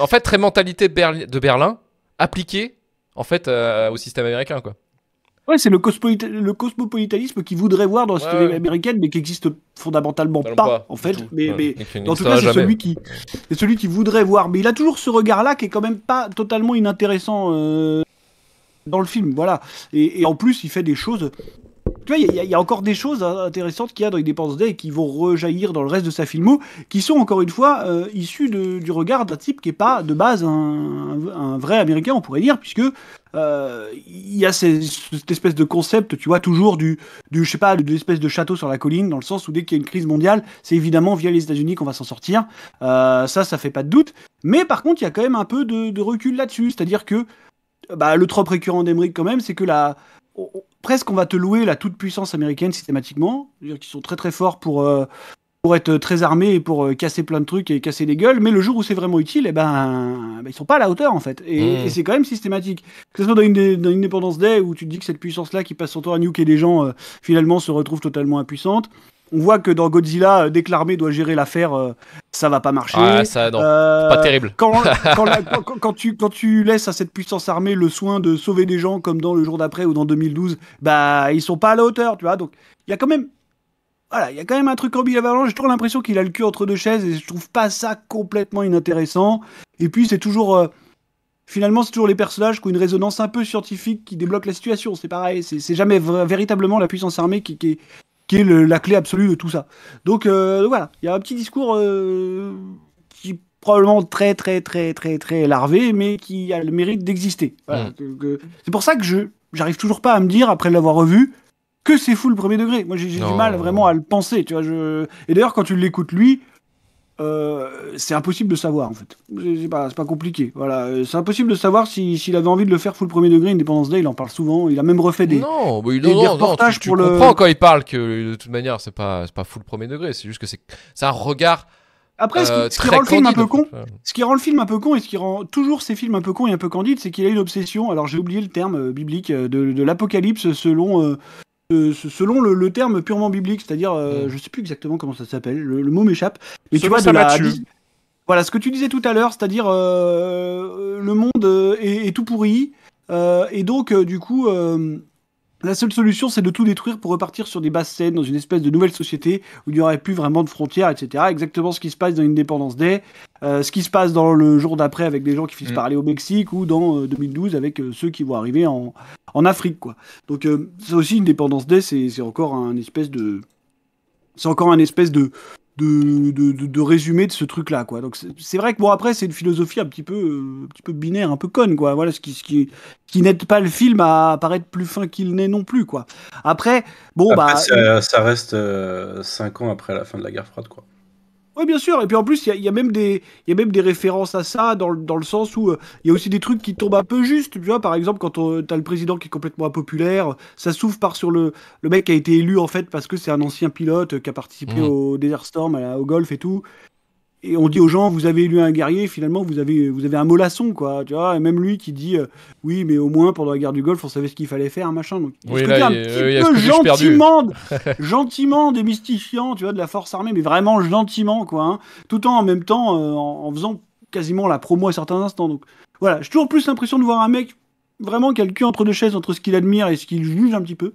Speaker 1: En fait, très mentalité de Berlin appliquée en fait, au système américain. Quoi.
Speaker 3: Ouais, c'est le, le, cosmopolitanisme qui voudrait voir dans la société américaine, mais qui existe fondamentalement pas, en fait. Mais, tout cas, c'est celui qui, c'est celui qui voudrait voir. Mais il a toujours ce regard-là qui est quand même pas totalement inintéressant euh, dans le film, voilà. et, en plus, il fait des choses tu vois, il y, a encore des choses hein, intéressantes qu'il y a dans dépenses Day et qui vont rejaillir dans le reste de sa filmo, qui sont encore une fois euh, issues du regard d'un type qui n'est pas de base un, vrai américain, on pourrait dire, puisque euh, il y a cette espèce de concept, tu vois, toujours du, du je sais pas, de l'espèce de château sur la colline, dans le sens où dès qu'il y a une crise mondiale, c'est évidemment via les États-Unis qu'on va s'en sortir. Euh, ça, ça fait pas de doute. Mais par contre, il y a quand même un peu de, recul là-dessus, c'est-à-dire que bah, le trop récurrent d'Emeric quand même, c'est que la presque on va te louer la toute puissance américaine systématiquement, dire qu'ils sont très très forts pour euh, pour être très armés et pour euh, casser plein de trucs et casser des gueules, mais le jour où c'est vraiment utile, ils eh ben, ben, ils sont pas à la hauteur en fait. Et, mmh. c'est quand même systématique. Que ce soit dans une, dans Day où tu te dis que cette puissance-là qui passe son temps à nuquer des gens euh, finalement se retrouve totalement impuissante, on voit que dans Godzilla, euh, dès que l'armée doit gérer l'affaire, euh, ça va pas marcher. Ah, ça, euh, pas terrible. Quand, tu, quand tu laisses à cette puissance armée le soin de sauver des gens comme dans le jour d'après ou dans 2012, bah ils sont pas à la hauteur, tu vois. Donc il y a quand même voilà, il y a quand même un truc ambivalent. J'ai toujours l'impression qu'il a le cul entre deux chaises et je trouve pas ça complètement inintéressant. Et puis c'est toujours, finalement, c'est toujours les personnages qui ont une résonance un peu scientifique qui débloquent la situation. C'est pareil, c'est jamais véritablement la puissance armée qui, est, qui la clé absolue de tout ça. Euh, donc voilà, il y a un petit discours euh, qui est probablement très très très très très larvé, mais qui a le mérite d'exister. Mm. Euh, c'est pour ça que je j'arrive toujours pas à me dire après l'avoir revu que c'est fou le premier degré. Moi j'ai du mal vraiment à le penser, tu vois. Et d'ailleurs quand tu l'écoutes lui, euh, c'est impossible de savoir en fait. C'est pas, pas, compliqué. Voilà, euh, c'est impossible de savoir s'il avait envie de le faire full premier degré. Independence Day, il en parle souvent. Il a même refait des, non, reportages tu, comprends
Speaker 1: quand il parle que de toute manière c'est pas pas full premier degré. C'est juste que c'est un regard. Après, ce qui, euh, rend le film un peu con,
Speaker 3: ce qui rend le film un peu con et ce qui rend toujours ces films un peu con et un peu candide c'est qu'il a une obsession. Alors j'ai oublié le terme biblique de, de l'apocalypse selon euh, selon le, terme purement biblique, c'est-à-dire, je euh, ne hmm. je sais plus exactement comment ça s'appelle, le, mot m'échappe, mais tu vois, voilà, ce que tu disais tout à l'heure, c'est-à-dire euh, le monde est, tout pourri, et donc du coup, la seule solution, c'est de tout détruire pour repartir sur des basses scènes, dans une espèce de nouvelle société où il n'y aurait plus vraiment de frontières, etc. Exactement ce qui se passe dans Independence des... Euh, ce qui se passe dans le jour d'après avec des gens qui finissent mm. par aller au Mexique ou dans 2012 euh, avec euh, ceux qui vont arriver en, Afrique. Quoi. Donc c'est aussi une dépendance des, c'est encore un espèce de... C'est encore un espèce de, de, de, de, résumé de ce truc-là, quoi. Donc c'est vrai que bon après c'est une philosophie un petit peu, un petit peu binaire, un peu conne, quoi. Voilà ce qui, ce qui, qui n'aide pas le film à paraître plus fin qu'il n'est non plus, quoi. Après,
Speaker 2: bon bah ça, reste 5 ans après la fin de la guerre froide, quoi.
Speaker 3: Oui, bien sûr. Et puis en plus, il y, a même des, il même des références à ça dans, dans le sens où euh, il y a aussi des trucs qui tombent un peu juste. Tu vois, par exemple, quand euh, t'as le président qui est complètement impopulaire, ça souffle par sur le, le mec qui a été élu en fait parce que c'est un ancien pilote euh, qui a participé mm. au Desert Storm, au golf et tout et on dit aux gens, vous avez élu un guerrier, finalement, vous avez, vous avez un mollasson, quoi. Tu vois, et même lui qui dit, euh, oui, mais au moins, pendant la guerre du Golfe, on savait ce qu'il fallait faire, machin. Donc, oui, là, un gentiment, gentiment démystifiant, tu vois, de la force armée, mais vraiment gentiment, quoi. Hein. tout en, en même temps, euh, en, faisant quasiment la promo à certains instants. Donc, voilà, j'ai toujours plus l'impression de voir un mec vraiment quelqu'un entre deux chaises, entre ce qu'il admire et ce qu'il juge un petit peu,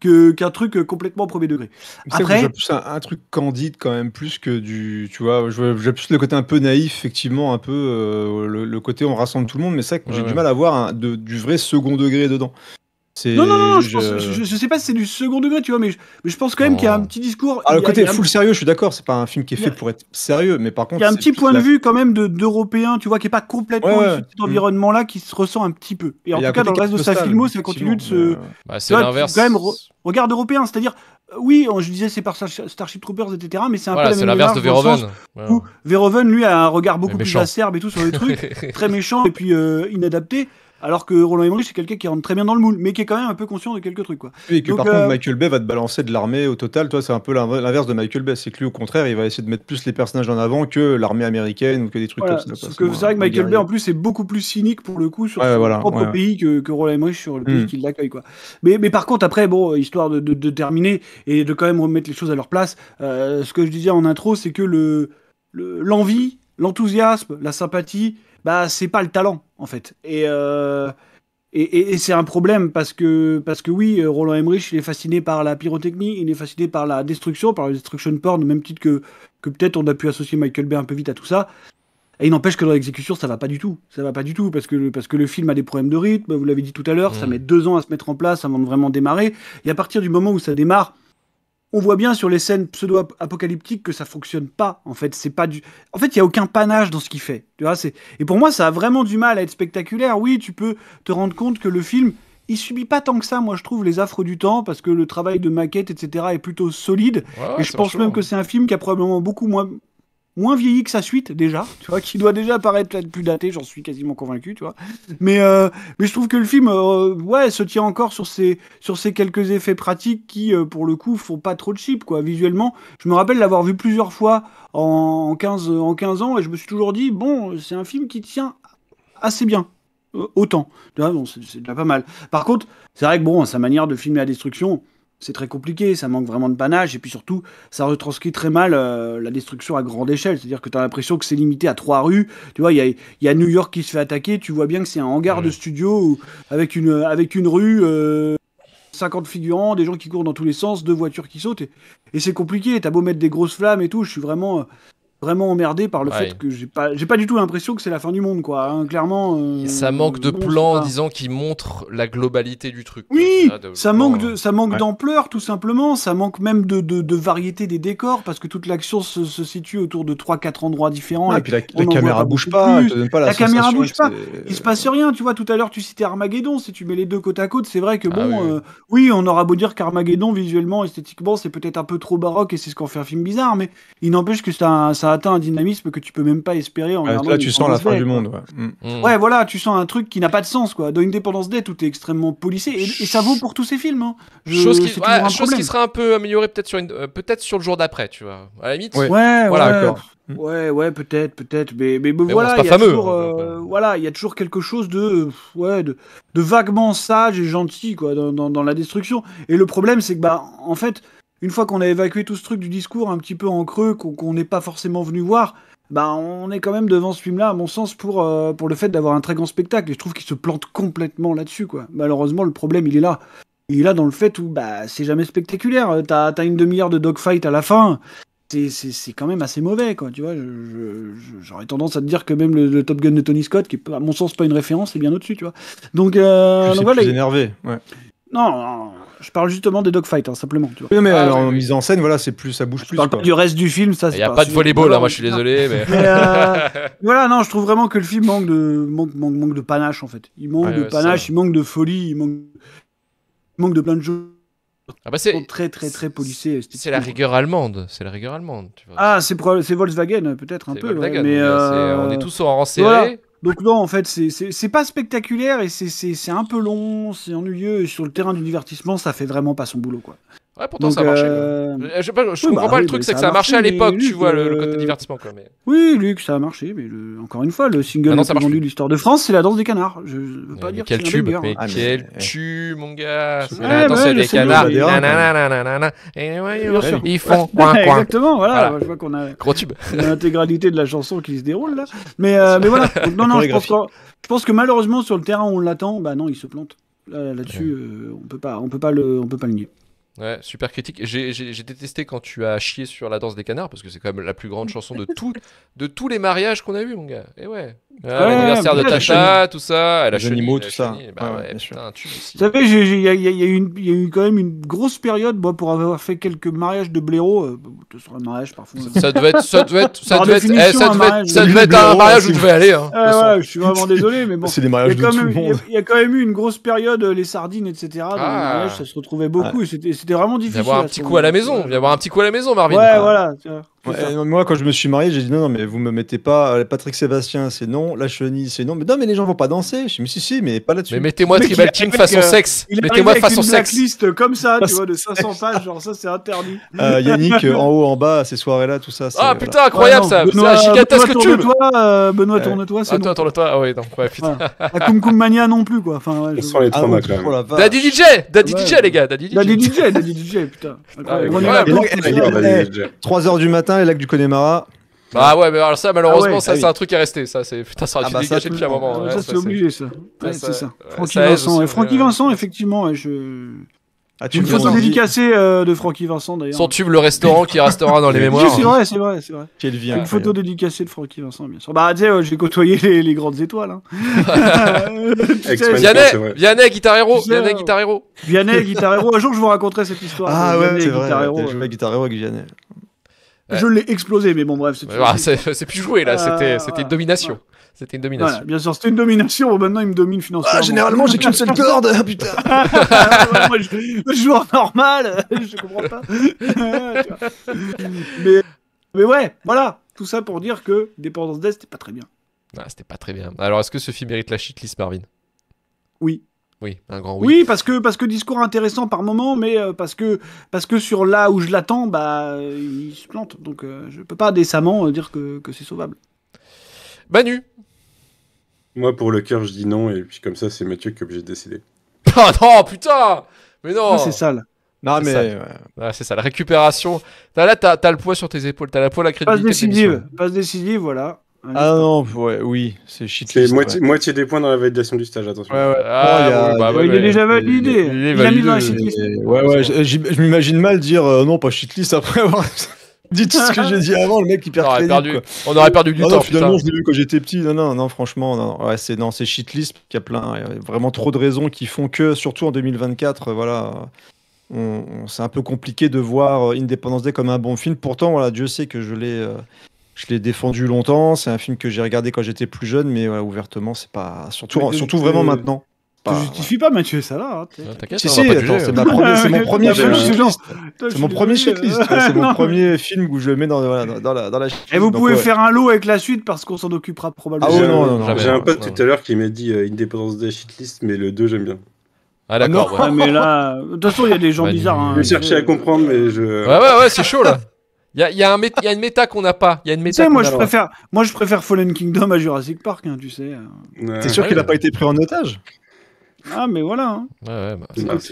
Speaker 3: qu'un truc euh, complètement au premier degré. Après,
Speaker 4: un, truc candide quand même plus que du, tu vois, j'ai plus le côté un peu naïf, effectivement, un peu euh, le, côté on rassemble tout le monde, mais c'est ça, j'ai du mal à avoir du vrai second degré dedans. Non, non, non, je, pense, je,
Speaker 3: sais pas si c'est du second degré, tu vois, mais je, je pense quand même qu'il y a oh. un petit discours. Ah, le côté full sérieux,
Speaker 4: je suis d'accord, c'est pas un film qui est fait pour être sérieux, mais par contre. Il y a un petit point de vue
Speaker 3: quand même d'Européen, tu vois, qui est pas complètement dans cet environnement-là, qui se ressent un petit peu. Et en tout cas, dans le reste de sa filmo, ça continue de se. Euh, bah, c'est l'inverse. quand même, regard européen, c'est-à-dire, euh, oui, je disais c'est par Starship Troopers, etc. Mais c'est un peu la même de Verhoeven. lui, a un regard beaucoup plus acerbe et tout sur les trucs, très méchant et puis euh, inadapté. Alors que Roland Emmerich, c'est quelqu'un qui rentre très bien dans le moule, mais qui est quand même un peu conscient de quelques trucs. Quoi. Et que par contre, euh, Michael
Speaker 4: Bay va te balancer de l'armée au total. Toi, c'est un peu l'inverse de Michael Bay. C'est que lui, au contraire, il va essayer de mettre plus les personnages en avant que l'armée américaine ou que des trucs comme ça. que c'est vrai que Michael Bay,
Speaker 3: en plus, est beaucoup plus cynique pour le coup sur son propre pays que, Roland Emmerich sur le pays mm. qu'il accueille Mais, par contre, après, bon, histoire de, terminer et de quand même remettre les choses à leur place, euh, ce que je disais en intro, c'est que le, l'envie, l'enthousiasme, la sympathie, bah, c'est pas le talent en fait. Euh, et et, c'est un problème parce que, parce que oui, Roland Emmerich, il est fasciné par la pyrotechnie, il est fasciné par la destruction, par la destruction porn, même titre que, que peut-être on a pu associer Michael Bay un peu vite à tout ça. Et il n'empêche que dans l'exécution, ça va pas du tout. Ça va pas du tout parce que le, parce que le film a des problèmes de rythme, vous l'avez dit tout à l'heure, ça mm. met deux ans à se mettre en place avant de vraiment démarrer. Et à partir du moment où ça démarre, on voit bien sur les scènes pseudo-apocalyptiques que ça fonctionne pas. En fait, c'est pas du. En fait, il y a aucun panache dans ce qu'il fait. Tu vois, Et pour moi, ça a vraiment du mal à être spectaculaire. Oui, tu peux te rendre compte que le film, il subit pas tant que ça. Moi, je trouve les affres du temps parce que le travail de maquette, etc., est plutôt solide. et je pense même hein. que c'est un film qui a probablement beaucoup moins moins vieilli que sa suite déjà, tu vois, qui doit déjà paraître être plus daté, j'en suis quasiment convaincu, tu vois. Mais, euh, mais je trouve que le film, euh, ouais, se tient encore sur ces, sur quelques effets pratiques qui, euh, pour le coup, font pas trop de chip, quoi, visuellement. Je me rappelle l'avoir vu plusieurs fois en, en, 15, en 15 ans et je me suis toujours dit, bon, c'est un film qui tient assez bien, autant. c'est déjà pas mal. Par contre, c'est vrai que, bon, sa manière de filmer la destruction, c'est très compliqué, ça manque vraiment de panache, et puis surtout, ça retranscrit très mal euh, la destruction à grande échelle. C'est-à-dire que tu as l'impression que c'est limité à trois rues. Tu vois, il y, a, New York qui se fait attaquer, tu vois bien que c'est un hangar de studio avec, une, avec une rue, 50 euh, figurants, des gens qui courent dans tous les sens, deux voitures qui sautent, et, c'est compliqué. T'as beau mettre des grosses flammes et tout, je suis vraiment. Euh, vraiment emmerdé par le fait que j'ai pas, j'ai pas du tout l'impression que c'est la fin du monde, quoi. Hein. clairement. Euh, ça manque de plan plans, disons,
Speaker 1: qui montrent la globalité du truc. Oui, euh, ça,
Speaker 3: manque de, ça manque d'ampleur, tout simplement. Ça manque même de, de, variété des décors, parce que toute l'action se, se situe autour de 3-4 endroits différents. et puis la, caméra bouge pas, la, caméra bouge pas. Il se passe rien, tu vois. Tout à l'heure, tu citais Armageddon. Si tu mets les deux côte à côte, c'est vrai que ah bon, euh, oui. on aura beau dire qu'Armageddon, visuellement, esthétiquement, c'est peut-être un peu trop baroque et c'est ce qu'en fait un film bizarre, mais il n'empêche que c'est un, ça atteint un dynamisme que tu peux même pas espérer en Là, tu sens la fin du monde. Mm. Mm. Ouais. voilà, tu sens un truc qui n'a pas de sens. quoi. Dans dépendance Day, tout est extrêmement policé. Et, ça vaut pour tous ces films. Hein. chose qui, qui sera
Speaker 1: un peu améliorée peut-être sur, une, euh, sur le jour d'après, tu vois. À la limite. Ouais, ouais. Voilà, Ouais,
Speaker 3: mm. ouais, peut-être, peut-être, mais, mais, voilà, il voilà, y a toujours quelque chose de, ouais, de, de, vaguement sage et gentil quoi, dans, dans la destruction. Et le problème, c'est que bah, en fait, une fois qu'on a évacué tout ce truc du discours un petit peu en creux, qu'on n'est pas forcément venu voir, bah on est quand même devant ce film-là, à mon sens, pour, euh, pour le fait d'avoir un très grand spectacle. Et je trouve qu'il se plante complètement là-dessus, quoi. Malheureusement, le problème, il est là. Il est là dans le fait où bah c'est jamais spectaculaire. Euh, t'as as une demi-heure de dogfight à la fin. C'est quand même assez mauvais, quoi. Tu vois, j'aurais tendance à te dire que même le, Top Gun de Tony Scott, qui est à mon sens pas une référence, est bien au-dessus, tu vois.
Speaker 4: Donc, euh, donc énervé,
Speaker 3: Non, non, je parle justement des dogfights, hein, simplement.
Speaker 4: mais ah, alors, en mise en scène, voilà, c'est plus, ça bouge plus. Parle Pas du
Speaker 3: reste du film, ça. Il n'y a pas, de volleyball, là, hein, moi,
Speaker 1: je suis désolé. Mais... Euh,
Speaker 3: voilà, non, je trouve vraiment que le film manque de, manque, manque, manque de panache, en fait. Il manque de panache, il manque de folie, il manque, manque de plein de choses.
Speaker 1: Ah, bah, c'est très très très policé. C'est la rigueur allemande, c'est la rigueur allemande. Tu vois.
Speaker 3: Ah c'est Volkswagen peut-être un peu, euh, on est tous en serré. Donc là, en fait, c'est pas spectaculaire et c'est un peu long, c'est ennuyeux. Et sur le terrain du divertissement, ça fait vraiment pas son boulot, quoi.
Speaker 1: Ouais, pourtant ça marchait. Euh, euh... Je, comprends bah pas le truc, c'est que ça a marché à l'époque, tu vois, le, euh, côté divertissement. Quoi, mais...
Speaker 3: Oui, Luc, ça a marché, mais le... encore une fois, le single le plus vendu de l'histoire de France, c'est La danse des canards.
Speaker 1: Je, veux pas dire quel tube, ah, mais quel tube, mon gars La danse des canards. Ils font coin Exactement, voilà. Je vois qu'on a l'intégralité
Speaker 3: de la chanson qui se déroule là.
Speaker 1: Mais euh, voilà, non, non,
Speaker 3: je pense que malheureusement sur le terrain on l'attend, bah non, il se plante. Là-dessus, on peut pas, on peut pas le, on peut pas le nier.
Speaker 1: Ouais, super critique. J'ai détesté quand tu as chié sur la danse des canards, parce que c'est quand même la plus grande chanson de, tout, de tous les mariages qu'on a eu mon gars. Et eh ah, ouais. L'anniversaire de Tacha, tout ça. Les animaux, tout ça. Bah tu sais
Speaker 3: il y, a eu quand même une grosse période, pour avoir fait quelques mariages de blaireaux. Euh, mariage, Ça, ça devait être, ça devait être, ça devait être, eh, ça être, un mariage où je vais aller. Hein. Ah, je suis vraiment désolé, mais bon. C'est des mariages de Il y a quand même eu une grosse période, euh, les sardines, etc. les ah. mariages, ça se
Speaker 4: retrouvait beaucoup.
Speaker 3: C'était c'était vraiment difficile.
Speaker 4: un petit coup à la
Speaker 1: maison. il y avoir un petit coup à la maison, Marvin. Ouais, voilà
Speaker 4: moi, quand je me suis marié, j'ai dit non, non, mais vous me mettez pas euh, Patrick Sébastien, c'est non, la chenille, c'est non. Mais non, mais les gens vont pas danser. Je me suis dit si, si, mais pas là-dessus. Mais mettez-moi Tribal King façon sexe. Mettez-moi façon une sexe. liste
Speaker 3: comme ça, tu vois, de 500 pages, genre ça, c'est interdit. Euh, Yannick, euh, en
Speaker 4: haut, en bas, ces soirées-là, tout ça. Ah putain, incroyable ah, ça. Ah, Benoît, un
Speaker 3: gigantesque Benoît, tourne-toi, Benoît, tourne-toi. c'est ah,
Speaker 1: toi, tourne-toi. Ah ouais, donc ouais, putain. La Kum Kum
Speaker 3: Mania non
Speaker 4: plus, quoi. Enfin, ouais. les traumas quand même. Daddy DJ, Daddy DJ, les gars, Daddy DJ.
Speaker 3: Daddy DJ, DJ,
Speaker 1: putain.
Speaker 4: 3h du matin, bien les du Connemara.
Speaker 1: Bah ouais, mais alors ça, malheureusement, ah ça, ah c'est un truc qui est resté. Ça, c'est putain, ça ah aurait ah bah depuis un moment. ça, c'est obligé, ça. c'est ça. Francky Vincent. Et Francky
Speaker 3: Vincent, effectivement, je. Ah, tu une photo dédicacée euh, de Francky Vincent d'ailleurs. Son tube, le restaurant qui restera dans les mémoires. C'est vrai, c'est vrai, c'est vrai. Quelle Une photo dédicacée de Francky Vincent, bien sûr. Bah, tu sais, euh, j'ai côtoyé les, les, grandes étoiles Hein.
Speaker 1: Vianney, Vianney, Guitar Hero. Vianney, euh, Guitar Hero. Vianney, Guitar Hero. Un jour, je vous raconterai cette histoire. Ah ouais, c'est vrai. Guitar euh. Hero avec Vianney. Je l'ai
Speaker 3: explosé, mais bon, bref, c'est plus
Speaker 1: joué là, euh, c'était c'était une domination. C'était une domination.
Speaker 3: bien sûr, c'était une domination. Maintenant, il me domine financièrement. Ah, généralement, j'ai qu'une seule corde, putain. moi, normal, je
Speaker 5: comprends pas.
Speaker 3: mais, mais ouais, voilà. Tout ça pour dire que Dépendance Death, c'était pas très bien. Ah,
Speaker 1: c'était pas très bien. Alors, est-ce que ce film mérite la shitlist, Marvin Oui. Oui, un grand oui. Oui,
Speaker 3: parce que, parce que discours intéressant par moment, mais euh, parce, que, parce que sur là où je l'attends, bah, euh, il se plante. Donc euh, je ne peux pas décemment dire que, que c'est
Speaker 1: sauvable. Manu
Speaker 2: Moi, pour le cœur, je dis non, et puis comme ça, c'est Mathieu qui est obligé de décider.
Speaker 1: Ah non, putain Mais non ah, C'est sale. Non, mais. Ah, c'est ça, la récupération. là, t'as as le poids sur tes épaules, t'as la la crédibilité. pas décisive, passe
Speaker 3: décisive, voilà.
Speaker 2: Ah hein. non, ouais, oui, c'est shitlist. C'est moitié, des points dans la validation du stage, attention.
Speaker 4: il, est déjà
Speaker 3: validé. Il, est validé. a mis dans la
Speaker 4: Ouais, ouais, je m'imagine mal dire euh, non, pas shitlist après avoir. dit tout ce que j'ai dit avant, le mec il perd on On aurait perdu du ah temps. Non, finalement, je l'ai vu quand j'étais petit. Non, non, non, franchement, c'est shitlist. Il y a plein, vraiment trop de raisons qui font que, surtout en 2024, euh, voilà, c'est un peu compliqué de voir euh, Independence Day comme un bon film. Pourtant, voilà, Dieu sait que je l'ai je l'ai défendu longtemps. C'est un film que j'ai regardé quand j'étais plus jeune, mais ouvertement, c'est pas. Surtout, surtout vraiment maintenant.
Speaker 3: Tu te pas Mathieu ça là.
Speaker 5: Hein,
Speaker 4: si, c'est mon premier film.
Speaker 3: C'est mon premier C'est mon premier film où je le mets dans, la, dans Et eh, vous pouvez faire un lot avec la suite parce qu'on s'en occupera probablement. Ah, oh, non, non, J'ai un pote tout
Speaker 2: à l'heure qui m'a dit euh, Indépendance des shitlist, mais le 2 j'aime bien. Ah d'accord. Ah, ah, mais là, de toute
Speaker 1: façon, il y a des gens bizarres. Hein. je vais chercher à comprendre, mais je. Ouais, ouais, ouais, c'est chaud là. Il y, a, une méta qu'on n'a pas. moi,
Speaker 3: je préfère, Fallen Kingdom à Jurassic Park, hein, tu sais.
Speaker 1: Euh. T'es sûr qu'il n'a pas été pris en otage
Speaker 3: Ah, mais voilà. Hein.
Speaker 1: Bah,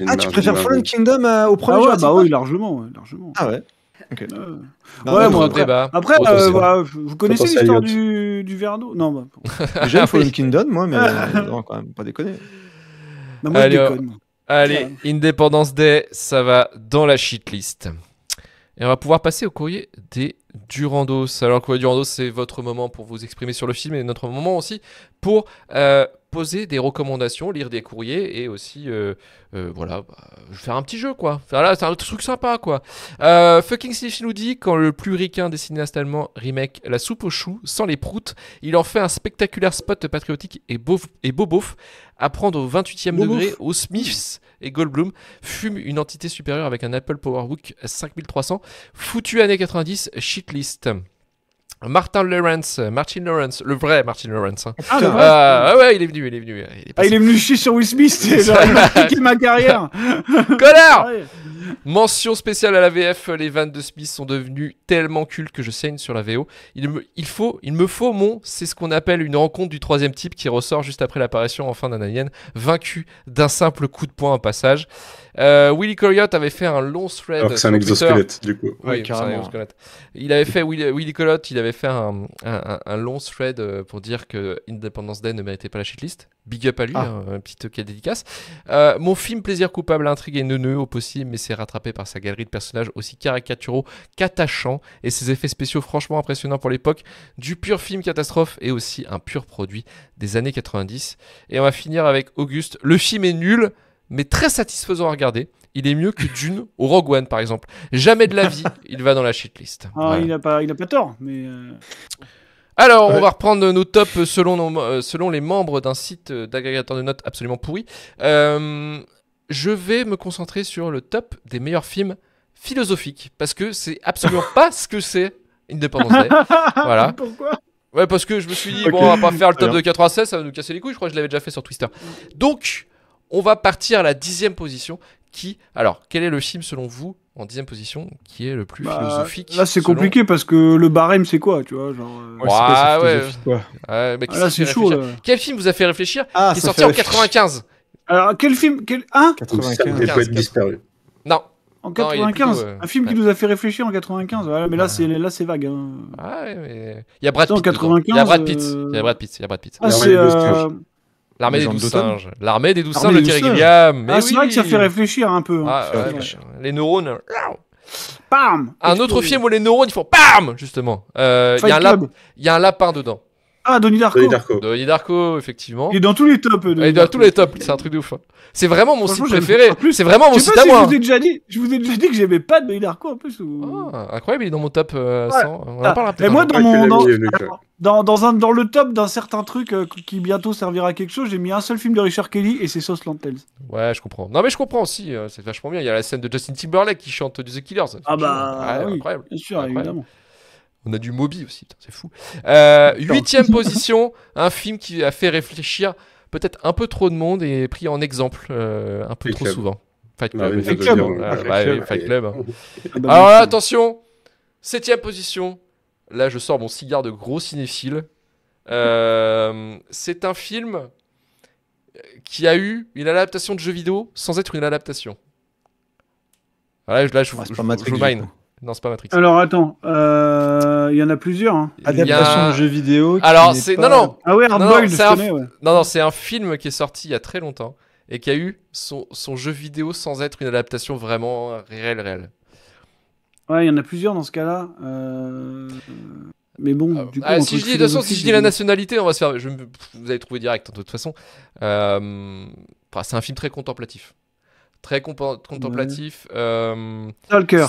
Speaker 1: ah, tu
Speaker 4: préfères
Speaker 3: Fallen Kingdom euh, au premier ah, bah, oui, largement, largement. Ah ouais. Euh, bah, ouais, après, après vous connaissez l'histoire du, du verre d'eau Non, bah, j'aime ah, Fallen Kingdom, moi, mais non, quand même, pas déconner.
Speaker 1: Allez, Independence Day, ça va dans la shitlist. Et on va pouvoir passer au courrier des Durandos. Alors, le courrier Durandos, c'est votre moment pour vous exprimer sur le film et notre moment aussi pour euh, poser des recommandations, lire des courriers et aussi, euh, euh, voilà, bah, faire un petit jeu, quoi. c'est un truc sympa, quoi. Euh, fucking Snitch nous dit quand le plus ricain des cinéastes allemands remake La soupe aux choux sans les proutes, il en fait un spectaculaire spot patriotique et, beau, et bobof à prendre au 28e degré aux Smiths et Goldblum fume une entité supérieure avec un Apple PowerBook 5300. Foutu année 90, shitlist. Martin Lawrence, Martin Lawrence, le vrai Martin Lawrence. Hein. Ah, ah, euh, ah, ouais, il est venu, il est venu. Il est, ah, il est venu chier sur Will Smith, il ma carrière. Connard Mention spéciale à la VF, les vannes de Smith sont devenues tellement cultes que je saigne sur la VO. Il me, il faut, il me faut mon, c'est ce qu'on appelle une rencontre du troisième type qui ressort juste après l'apparition en fin d'un alien, vaincu d'un simple coup de poing en passage. Euh, Willy Coyote avait fait un long thread. c'est un exosquelette, du coup. Oui, Il avait fait, Willy, il avait fait un, long thread euh, pour dire que Independence Day ne méritait pas la shitlist. Big up à lui, ah. hein, un petit dédicace. Euh, mon film Plaisir coupable, intrigue et neuneux au possible, mais c'est rattrapé par sa galerie de personnages aussi caricaturaux qu'attachants et ses effets spéciaux franchement impressionnants pour l'époque. Du pur film catastrophe et aussi un pur produit des années 90. Et on va finir avec Auguste. Le film est nul, mais très satisfaisant à regarder. Il est mieux que Dune ou Rogue One, par exemple. Jamais de la vie, il va dans la shitlist. Ah, il
Speaker 3: n'a pas, pas tort, mais. Euh.
Speaker 1: Alors, on va reprendre nos tops selon, euh, selon les membres d'un site euh, d'agrégateur de notes absolument pourri. je vais me concentrer sur le top des meilleurs films philosophiques, parce que c'est absolument pas ce que c'est Independence Day. voilà. Pourquoi Ouais, parce que je me suis dit, on va pas faire le top de 96, ça va nous casser les couilles, je crois que je l'avais déjà fait sur Twister. Donc, on va partir à la dixième position qui... Alors, quel est le film selon vous en dixième position qui est le plus bah, philosophique Là, c'est compliqué
Speaker 3: parce que le barème, c'est quoi, tu vois genre, euh, Quoi.
Speaker 1: Ah, quel film vous a fait réfléchir ah, Qui est sorti en 95 Alors, quel film quel... 95. Hein non. En 95, euh, un film qui
Speaker 3: nous a fait réfléchir en 95. mais là, c'est là, c'est vague. Hein. Ah, il
Speaker 1: y a Brad Pitt. Il y a Brad Pitt. Ah, c'est L'armée des, douze singes. L'armée des douze singes le Thierry Gilliam. Ah, c'est vrai que ça fait
Speaker 3: réfléchir un peu. Hein. Ah, les neurones. Euh,
Speaker 1: PAM. Un autre film où les neurones font Pam !» Justement. Euh, Il y, a un lapin dedans. Ah, Donnie Darko. Donnie Darko. effectivement. Il est dans tous les tops. Il est dans tous les tops, c'est un truc de ouf. Hein. C'est vraiment mon site préféré. C'est vraiment mon site à moi. Je vous hein. ai déjà dit, je vous ai déjà dit que j'aimais
Speaker 3: pas Donnie Darko en plus.
Speaker 1: Ah, incroyable, il est dans mon top 100. Euh, On en ah. parle après. moi, dans
Speaker 3: Dans, dans, un, dans le top d'un certain truc euh, qui bientôt servira à quelque chose, j'ai mis un seul film de Richard Kelly
Speaker 1: et c'est Sauce Lantels. Ouais, je comprends. Non, mais je comprends aussi, euh, c'est vachement bien. Il y a la scène de Justin Timberlake qui chante The Killers. Ah bah, ah, incroyable. bien sûr, évidemment. On a du Moby aussi, c'est fou. Euh, huitième position, un film qui a fait réfléchir peut-être un peu trop de monde et pris en exemple euh, un peu trop souvent. Fight Club. Alors là, attention, septième position. Là, je sors mon cigare de gros cinéphile. Euh, c'est un film qui a eu une adaptation de jeu vidéo sans être une adaptation. Là, je, là, mine. Non, c'est pas Matrix.
Speaker 3: Alors attends, euh, il y en a plusieurs. Hein. Adaptation
Speaker 1: de jeu vidéo. Alors c'est non non. Ah ouais, non, un... Non non, c'est un film qui est sorti il y a très longtemps et qui a eu son, son jeu vidéo sans être une adaptation vraiment réelle réelle.
Speaker 3: Ouais, il y en a plusieurs dans ce cas-là. Euh, mais bon, ah, du coup, ah, si je dis façon, si je dis la
Speaker 1: nationalité, on va se faire. Je... Vous allez trouver direct hein, de toute façon. Enfin, euh, bah, c'est un film très contemplatif, très compa... contemplatif. le Stalker.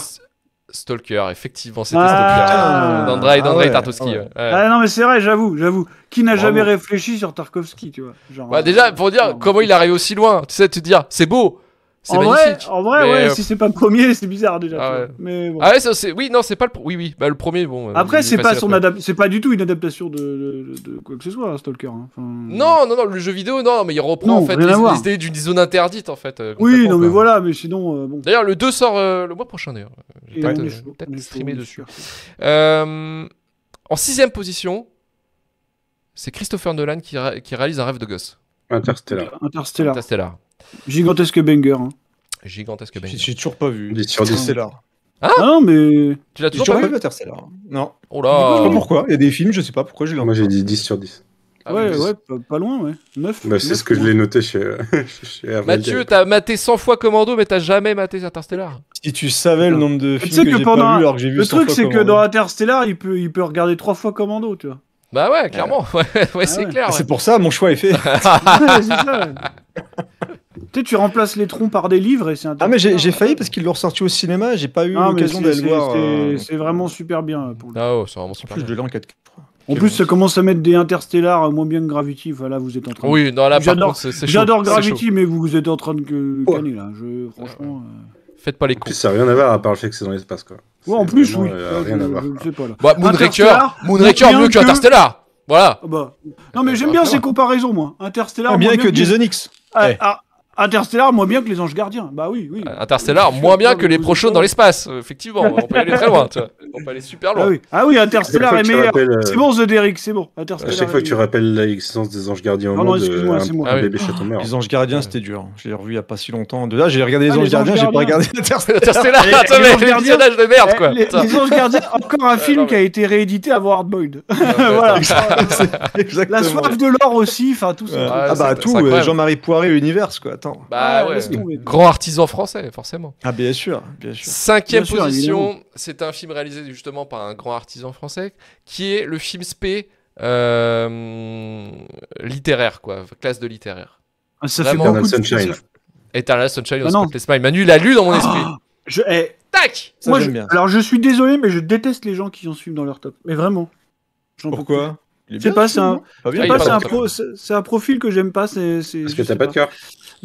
Speaker 1: Stalker, effectivement, c'était ah, Stalker. D'Andrei, ah, Tarkovsky. Ah,
Speaker 3: non, mais c'est vrai, j'avoue, j'avoue. Qui n'a jamais réfléchi sur Tarkovsky, tu vois
Speaker 1: bah, euh, Déjà, pour dire comment euh, il arrive aussi loin, tu sais, te dire, c'est beau, en vrai, euh, si
Speaker 3: c'est pas le premier, c'est bizarre déjà.
Speaker 1: Ah mais ah ouais ça, c'est... oui, non, c'est pas le oui, bah, le premier, bon. Euh, Après, c'est pas,
Speaker 3: c'est pas du tout une adaptation de, quoi que ce soit, hein, Stalker. Hein. Non,
Speaker 1: non, non, le jeu vidéo, non, mais il reprend en fait les, d'une zone interdite en fait. Euh, oui, non, mais
Speaker 3: voilà, mais sinon.
Speaker 1: D'ailleurs, le 2 sort le mois prochain d'ailleurs. J'ai peut-être, streamé dessus. en sixième position, c'est Christopher Nolan qui, réalise un rêve de gosse. Interstellar. Interstellar.
Speaker 3: Gigantesque banger. Hein.
Speaker 1: Gigantesque banger.
Speaker 3: J'ai toujours pas vu. Interstellar. Ah, ah non, mais. Tu l'as toujours pas vu Interstellar. Hein. Non.
Speaker 1: Oh là. Je sais pas pourquoi. Il y a des films, je sais
Speaker 2: pas pourquoi j'ai. Moi j'ai dit 10 sur 10.
Speaker 1: Ah, ouais, ouais, pas, loin, ouais. 9. Bah, c'est ce
Speaker 2: que je l'ai noté chez, euh,
Speaker 4: chez
Speaker 2: Mathieu,
Speaker 1: t'as maté 100 fois Commando, mais t'as jamais maté Interstellar.
Speaker 4: Si tu savais le nombre de films que, j'ai pas vu alors que j'ai vu Le truc, c'est que dans
Speaker 3: Interstellar, il peut, il peut regarder 3 fois Commando, tu vois.
Speaker 1: Bah ouais, ah. clairement. Ouais, ah c'est clair. Bah, c'est pour
Speaker 4: ça, mon choix est fait.
Speaker 1: c'est ça.
Speaker 4: Tu remplaces les troncs par des livres et c'est intéressant. Ah, mais j'ai failli parce qu'ils l'ont ressorti au cinéma, j'ai pas
Speaker 1: eu ah, l'occasion d'aller le voir. Euh. C'est
Speaker 3: vraiment super bien. Euh,
Speaker 1: ah, oh, c'est vraiment super. plus, bien. de
Speaker 3: en plus, ça commence à mettre des Interstellar euh, moins bien que Gravity. Voilà, vous êtes en train. De... Oui, non, là, J'adore Gravity, mais vous, êtes en train de canner, là.
Speaker 2: Je, franchement. Faites pas les coups. ça n'a rien à voir à part le fait que c'est dans l'espace, quoi.
Speaker 3: Ouais, en plus, oui. Moonraker, Moonraker mieux que Interstellar.
Speaker 1: Voilà. Ah bah.
Speaker 3: Non, mais j'aime ah, bien ces comparaisons, moi. Interstellar. bien moins que, que Jason X. Ah, eh. Interstellar, moins bien que les anges gardiens. Bah oui, euh,
Speaker 1: Interstellar, moins bien que les prochains dans l'espace. Euh, effectivement, on peut aller très loin. On peut aller super loin. Ah oui, ah Interstellar est meilleur. Euh, c'est bon, The
Speaker 3: Derrick, c'est bon. À chaque fois que tu
Speaker 2: rappelles l'existence des anges gardiens, non, non, excuse-moi, c'est moi. Ah les anges
Speaker 4: gardiens, c'était dur. Je l'ai revu il n'y a pas si longtemps. De là, j'ai regardé ah, les, anges, gardiens, j'ai pas regardé Interstellar. Interstellar, attends, mais le de merde, quoi. Eh, les anges
Speaker 3: gardiens, encore un film qui a été réédité avant Hard Boyd.
Speaker 4: Voilà. La soif de l'or aussi, enfin tout ça. Ah bah tout, Jean-Marie Poiré, Univers quoi. Bah ah, ouais. Grand artisan français, forcément. Ah bien sûr, bien sûr. Cinquième
Speaker 1: position, c'est un film réalisé justement par un grand artisan français, qui est le film spé euh, littéraire, quoi, classe de littéraire. Ah, ça fait beaucoup de Sunshine. Eternal Sunshine of bah, Smile. Manu l'a lu dans mon ah, esprit. Eh, Tac. Moi, bien.
Speaker 3: alors je suis désolé, mais je déteste les gens qui en suivent dans leur top. Mais vraiment. Pourquoi c'est pas, c'est un, profil que j'aime pas. C'est, Parce que t'as pas, pas de cœur.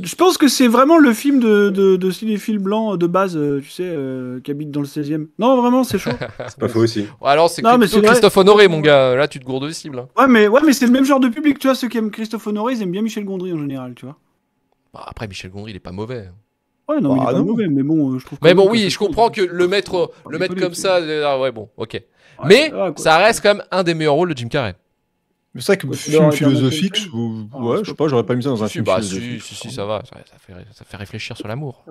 Speaker 3: Je pense que c'est vraiment le film de, de, cinéphile blanc de base, euh, tu sais, euh, qui habite dans le 16 e Non, vraiment, c'est chaud. c'est
Speaker 1: pas faux aussi. Alors, c'est Christophe Honoré, mon gars. Là, tu te gourdes de cible. Hein.
Speaker 3: Ouais, mais, ouais, mais c'est le même genre de public, tu vois. Ceux qui aiment Christophe Honoré, ils aiment bien Michel Gondry en général, tu vois.
Speaker 1: Bah, après, Michel Gondry, il est pas mauvais. Hein. Ouais, non, il est bah, pas mauvais,
Speaker 3: mais bon, euh, je trouve. Mais bon, oui,
Speaker 1: je comprends que le mettre, le mettre comme ça, ah ouais, bon, ok. mais ça reste quand même un des meilleurs rôles de Jim Carrey c'est vrai que bah, film philosophique, ou... ouais, je sais pas, j'aurais pas mis ça dans un film bah, philosophique. Si, si, ça va, ça, fait, ça fait, réfléchir sur l'amour.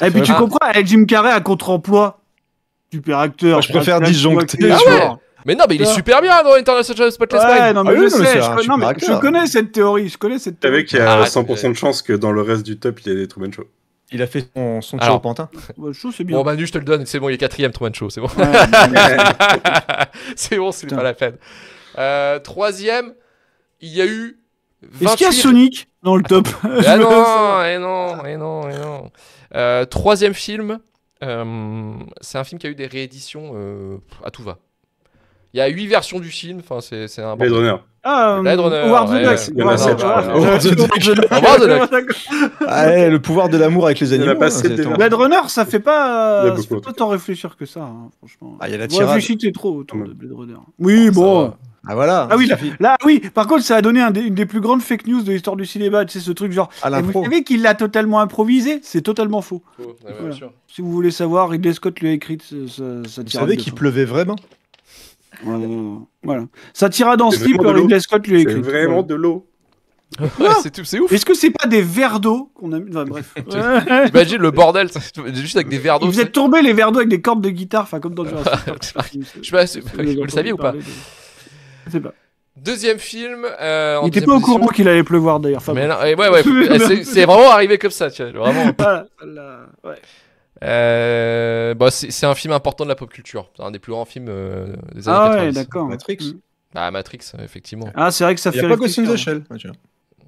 Speaker 1: Et eh, puis tu comprends,
Speaker 3: eh, Jim Carrey à contre-emploi, super acteur.
Speaker 1: je préfère disjoncter. Ah mais non, mais il est super bien dans International
Speaker 3: Spotless Mind. ah, je non,
Speaker 4: sais,
Speaker 2: je, mais je,
Speaker 3: connais cette théorie, je connais cette Tu qu'il y a 100% de
Speaker 2: chance que dans le reste du top, il y ait des Truman Show. Il a fait son, son au pantin. Bon,
Speaker 1: Manu, bah, je te le donne, c'est bon, il est quatrième Truman Show, c'est bon. c'est bon, c'est pas la peine. Euh, troisième, il y a eu. Est-ce qu'il y a Sonic
Speaker 3: dans le top ah
Speaker 1: non, et eh non, et eh non, et eh non. Euh, troisième film, euh, c'est un film qui a eu des rééditions à tout va. Il y a huit versions du film, enfin c'est un Blade Runner. Ah, Blade Runner. ouais, the Il
Speaker 3: y
Speaker 4: le pouvoir de l'amour avec les animaux. Hein, Blade
Speaker 3: Runner, ça fait pas, ça pas tant réfléchir que ça, hein, franchement. Ah, il y trop autour de Blade Runner. Ah,
Speaker 4: oui, bon. Ah voilà.
Speaker 3: Ah oui, là, oui. Par contre, ça a donné une des plus grandes fake news de l'histoire du cinéma. C'est ce truc genre. vous savez qu'il l'a totalement improvisé. C'est totalement faux. Ah sûr. Si vous voulez savoir, Ridley Scott lui a écrit. Ça, ça vous savez qu'il pleuvait
Speaker 4: vraiment. Voilà.
Speaker 3: Ça tira dans ce clip Ridley Scott lui a écrit. Vraiment de l'eau. tout. c'est est ouf. Est-ce que c'est pas des verres d'eau qu'on a mis Imagine le
Speaker 1: bordel, juste avec des verres d'eau. Vous êtes tombés les verres d'eau avec
Speaker 3: des cordes de guitare, enfin comme dans le Je
Speaker 1: sais pas, vous le saviez ou pas Deuxième film. Euh, il était pas au courant qu'il
Speaker 3: allait pleuvoir d'ailleurs.
Speaker 1: Eh, eh, c'est vraiment arrivé comme ça, c'est un film important de la pop culture. C'est un des plus grands films euh, des années 90. Ah ouais, d'accord. Matrix. Ah Matrix, effectivement. Ah, c'est vrai que ça fait. Il a pas Ghost in the Shell.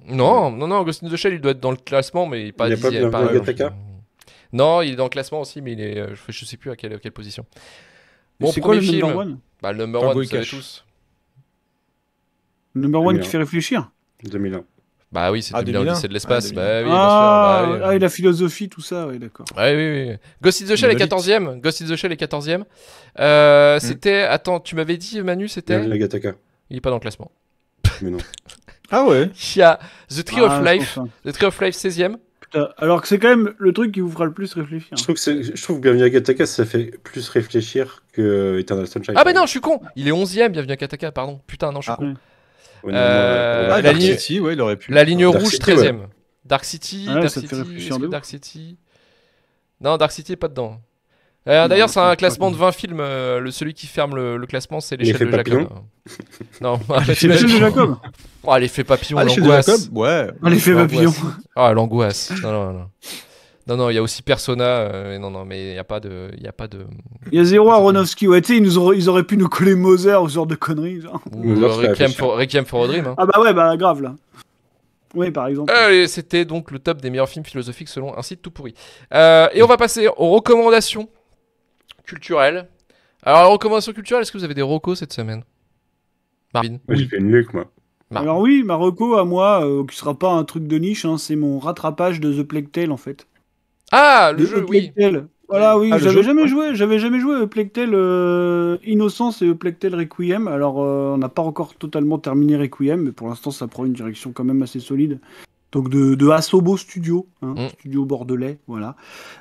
Speaker 1: Non, non, non, Ghost in the Shell, il doit être dans le classement, mais il pas. Il n'y a pas, euh, Non, il est dans le classement aussi, mais il est, je sais plus à quelle, position. Bon, premier film. Bah, le number one, vous savez tous. Number 1 qui fait réfléchir 2001. Bah oui, c'est 2001, ah, c'est de l'espace. Ah, bah ah, bah ah et
Speaker 3: la philosophie, tout ça, oui, d'accord.
Speaker 1: oui, oui, oui. Ghost in the Shell est 14ème. Ghost in the Shell est 14ème. Euh, hmm. C'était. Attends, tu m'avais dit, Manu, c'était. Il est pas dans le classement. Mais non. ah ouais Il y a The Tree of Life. The Tree of Life 16ème. alors que c'est quand même le truc qui vous fera le plus réfléchir.
Speaker 2: Je trouve que, je trouve Bienvenue à Kataka, ça fait plus réfléchir que Eternal Sunshine. Ah, bah
Speaker 1: non, je suis con Il est 11ème, Bienvenue à Kataka, pardon. Putain, non, je suis con. Euh, euh, la, ligne... il aurait pu. La ligne rouge, 13ème. Dark City, ah, Dark, City euh, Non, Dark City est pas dedans. D'ailleurs, c'est un classement de 20 films. le, celui qui ferme le, classement, c'est l'échelle de Jacob. non, ah, l'échelle de Jacob. Oh, ah, l'effet papillon, ah, l'angoisse. Ouais. l'effet papillon. Ah, l'angoisse. Non, non, il y a aussi Persona. Euh, non, non, mais il n'y a pas de. Il y a pas de.
Speaker 3: Il Aronofsky. Ouais, tu sais, ils, nous auraient, ils auraient pu nous coller Moser ou ce genre de conneries. Genre.
Speaker 1: Ou Requiem for, hein. Ah
Speaker 3: bah ouais, bah grave là. Oui, par exemple.
Speaker 1: C'était donc le top des meilleurs films philosophiques selon un site tout pourri. Euh, et on va passer aux recommandations culturelles. Alors, recommandations culturelles, est-ce que vous avez des rocos cette semaine Marvin
Speaker 2: oui. J'ai une luc, moi.
Speaker 3: Alors oui, ma reco à moi, qui euh, qui sera pas un truc de niche, hein, c'est mon rattrapage de The Plague Tale, en fait. Ah, le, jeu, oui. Voilà, ah, oui, j'avais jamais joué, j'avais jamais joué euh, Plectel euh, Innocence et euh, Plectel Requiem. Alors, on n'a pas encore totalement terminé Requiem, mais pour l'instant, ça prend une direction quand même assez solide. Donc de, Asobo Studio, hein, mm. studio bordelais, voilà.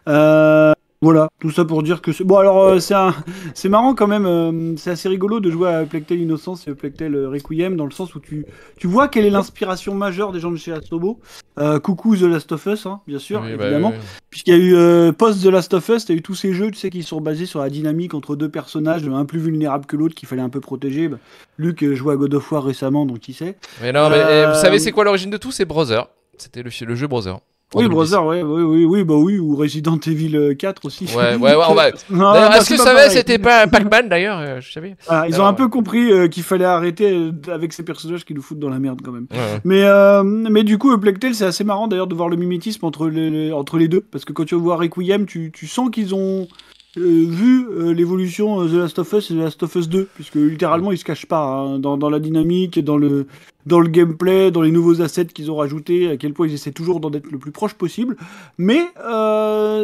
Speaker 3: Euh, voilà, tout ça pour dire que c'est... Bon alors euh, c'est c'est marrant quand même, euh, c'est assez rigolo de jouer à Plectel Innocence et Plectel Requiem dans le sens où tu, tu vois quelle est l'inspiration majeure des gens de chez Astrobo. Euh, coucou The Last of Us, hein, bien sûr, bah évidemment. Puisqu'il y a eu post The Last of Us, as eu tous ces jeux, tu sais, qui sont basés sur la dynamique entre deux personnages, un plus vulnérable que l'autre, qu'il fallait un peu protéger. Bah, Luc joue à God of War récemment, donc il sait. Mais non, mais eh, vous savez c'est
Speaker 1: quoi l'origine de tout C'est Brother. C'était le, le jeu Brother. Oui, Brother,
Speaker 3: ouais, oui, oui, oui, bah oui, ou Resident Evil 4 euh, aussi. Ouais, ouais, ouais, on va. est-ce que ça va, c'était
Speaker 1: pas Pac-Man d'ailleurs euh, Je savais.
Speaker 3: Ah, ils ont un peu compris euh, qu'il fallait arrêter avec ces personnages qui nous foutent dans la merde quand même. Mais, mais du coup, Plectel, c'est assez marrant d'ailleurs de voir le mimétisme entre les, entre les deux. Parce que quand tu vois Requiem, tu, tu sens qu'ils ont. Euh, vu euh, l'évolution euh, The Last of Us et The Last of Us 2, puisque littéralement ils se cachent pas hein, dans, la dynamique, dans le, dans le gameplay, dans les nouveaux assets qu'ils ont rajoutés, à quel point ils essaient toujours d'en être le plus proche possible. Mais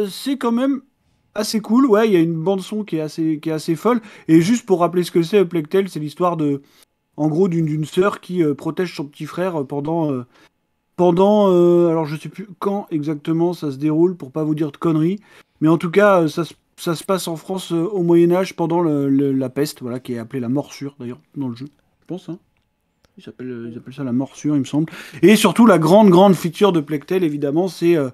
Speaker 3: c'est quand même assez cool, ouais, il y a une bande son qui est assez, qui est assez folle. Et juste pour rappeler ce que c'est, Tale c'est l'histoire de, en gros, d'une sœur qui protège son petit frère pendant pendant, alors je sais plus quand exactement ça se déroule pour pas vous dire de conneries, mais en tout cas ça se ça se passe en France euh, au Moyen Âge pendant la peste, voilà, qui est appelée la morsure d'ailleurs dans le jeu, je pense. Hein. Euh, ils, appellent, ça la morsure, il me semble. Et surtout, la grande, grande feature de Plectel, évidemment, c'est euh,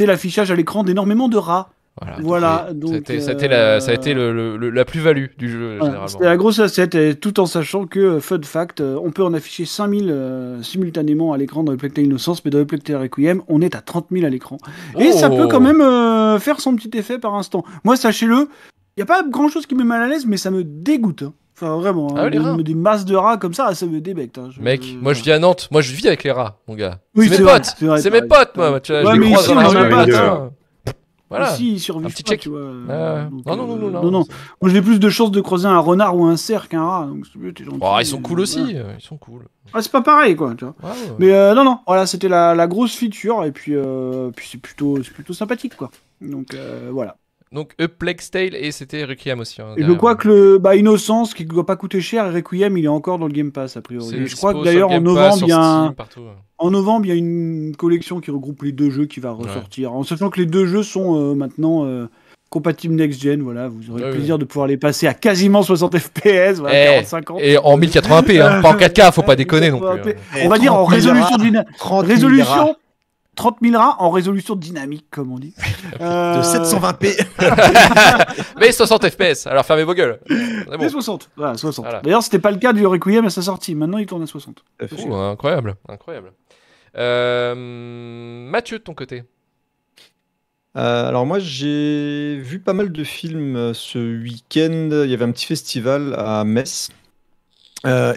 Speaker 3: l'affichage à l'écran d'énormément de rats. Voilà, donc, euh, ça, a été la, ça a été
Speaker 1: le, la plus-value du jeu, généralement. C'était
Speaker 3: la grosse assiette tout en sachant que, euh, fun fact, euh, on peut en afficher 5000 simultanément à l'écran dans Plecta Innocence, mais dans Plecta Requiem, on est à 30 000 à l'écran. et ça peut oh. quand même faire son petit effet par instant. Moi, sachez-le, il n'y a pas grand-chose qui me met mal à l'aise, mais ça me dégoûte. Hein. Enfin, vraiment, hein. ah des, masses de rats comme ça, ça
Speaker 1: me débecte. Hein. Mec, moi je vis à Nantes, moi je vis avec les rats, mon gars. Oui, c'est mes, potes. c'est mes potes, moi. ouais, je les dans voilà. si pas, Tu vois. Euh, euh, non, non, non,
Speaker 3: non, non, non, Moi, j'ai plus de chances de croiser un renard ou un cerf qu'un rat.
Speaker 1: Bah, ils sont euh, cool aussi. Ils sont cool.
Speaker 3: Ah, c'est pas pareil, quoi. Tu vois. Mais non, non. Voilà, c'était la, la, grosse feature. Et puis, puis c'est plutôt, plutôt sympathique, quoi. Donc, voilà.
Speaker 1: Donc Eplex Tale et c'était Requiem aussi. Hein, et je crois
Speaker 3: que le bah, Innocence qui ne doit pas coûter cher Requiem il est encore dans le Game Pass a priori. je crois que d'ailleurs en novembre il y a en novembre il y a une collection qui regroupe les deux jeux qui va ressortir. En sachant que les deux jeux sont euh, maintenant euh, compatibles next gen, voilà, vous aurez ah le plaisir de pouvoir les passer à quasiment 60 FPS, voilà, 50 eh, Et en 1080p, hein, pas en
Speaker 1: 4K, faut pas déconner hein. On va eh, dire en résolution, d'une résolution
Speaker 3: 30 000 rats en résolution dynamique, comme on dit. De 720p.
Speaker 1: Euh, mais 60 FPS, alors fermez vos gueules. Bon. 60, voilà, 60. n'était
Speaker 3: D'ailleurs, c'était pas le cas du Requiem à sa sortie,
Speaker 4: maintenant il tourne à 60. Euh, hein. incroyable,
Speaker 1: incroyable. Euh, Mathieu, de ton côté
Speaker 4: alors moi j'ai vu pas mal de films ce week-end. Il y avait un petit festival à Metz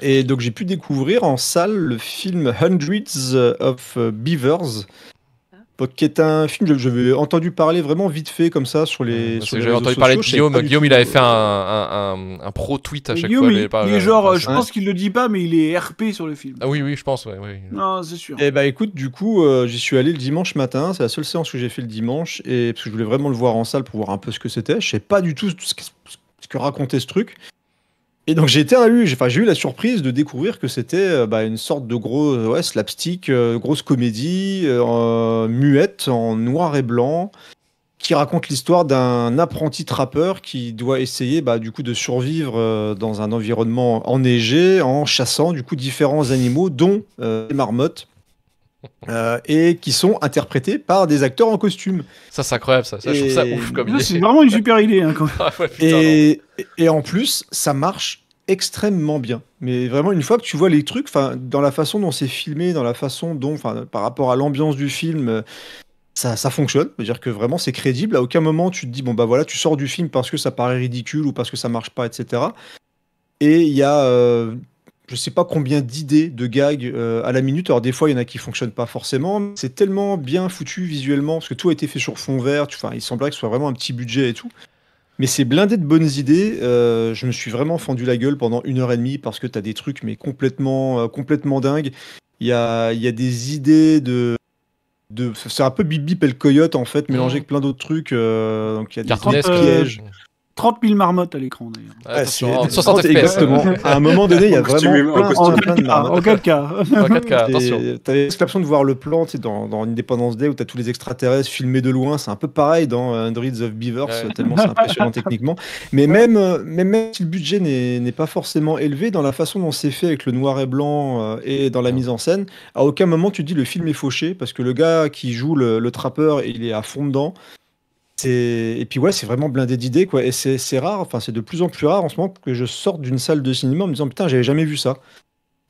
Speaker 4: et donc j'ai pu découvrir en salle le film Hundreds of Beavers qui est un film, j'avais entendu parler vraiment vite fait comme ça sur les. que j'avais entendu parler de Guillaume. Guillaume, il avait
Speaker 1: fait euh, un, un, pro tweet à chaque fois. Il, il est genre, euh, je pense qu'il le dit pas, mais il
Speaker 3: est RP sur le film.
Speaker 1: Ah oui, oui, je pense, ouais, oui.
Speaker 3: Non, c'est sûr. Et
Speaker 1: eh bah ben, écoute, du coup, euh, j'y suis allé le dimanche
Speaker 4: matin. C'est la seule séance que j'ai fait le dimanche, et parce que je voulais vraiment le voir en salle pour voir un peu ce que c'était. Je sais pas du tout ce que, ce que racontait ce truc. Et donc j'ai été enfin eu la surprise de découvrir que c'était euh, bah, une sorte de gros euh, slapstick, euh, grosse comédie muette en noir et blanc qui raconte l'histoire d'un apprenti trappeur qui doit essayer bah, du coup de survivre dans un environnement enneigé en chassant du coup différents animaux dont les marmottes euh, et qui sont interprétés par des acteurs en costume.
Speaker 1: Ça, c'est incroyable, ça. ça Je trouve ça ouf comme C'est vraiment
Speaker 4: une super idée. Hein, ah et... en plus, ça marche extrêmement bien. Mais vraiment, une fois que tu vois les trucs, dans la façon dont c'est filmé, dans la façon dont, par rapport à l'ambiance du film, euh, ça, fonctionne. C'est-à-dire que vraiment, c'est crédible. À aucun moment, tu te dis, bon, bah voilà, tu sors du film parce que ça paraît ridicule ou parce que ça marche pas, etc. Et il y a euh, je sais pas combien d'idées de gags euh, à la minute. Alors des fois, il y en a qui fonctionnent pas forcément. C'est tellement bien foutu visuellement parce que tout a été fait sur fond vert. Enfin, il semblerait que ce soit vraiment un petit budget et tout. Mais c'est blindé de bonnes idées. Euh, je me suis vraiment fendu la gueule pendant une heure et demie parce que as des trucs mais complètement, euh, complètement dingues. Il y a, des idées de, de c'est un peu Bibi Bip et le Coyote en fait mélangé mmh. avec plein d'autres trucs. donc il y a des pièges.
Speaker 3: 30 000 marmottes à l'écran d'ailleurs.
Speaker 4: Ah, 60 ah, Exactement. à un moment donné, il y a vraiment plein, en, 4K, en 4K. en 4K, attention. l'impression de voir le plan dans, dans Independence Day où t'as tous les extraterrestres filmés de loin. C'est un peu pareil dans euh, Hundreds of Beavers, tellement c'est impressionnant techniquement. Mais même, euh, même, si le budget n'est pas forcément élevé, dans la façon dont c'est fait avec le noir et blanc euh, et dans la mise en scène, à aucun moment tu dis le film est fauché parce que le gars qui joue le trappeur, il est à fond dedans et puis ouais, c'est vraiment blindé d'idées quoi. Et c'est rare, enfin c'est de plus en plus rare en ce moment que je sorte d'une salle de cinéma en me disant putain j'avais jamais vu ça.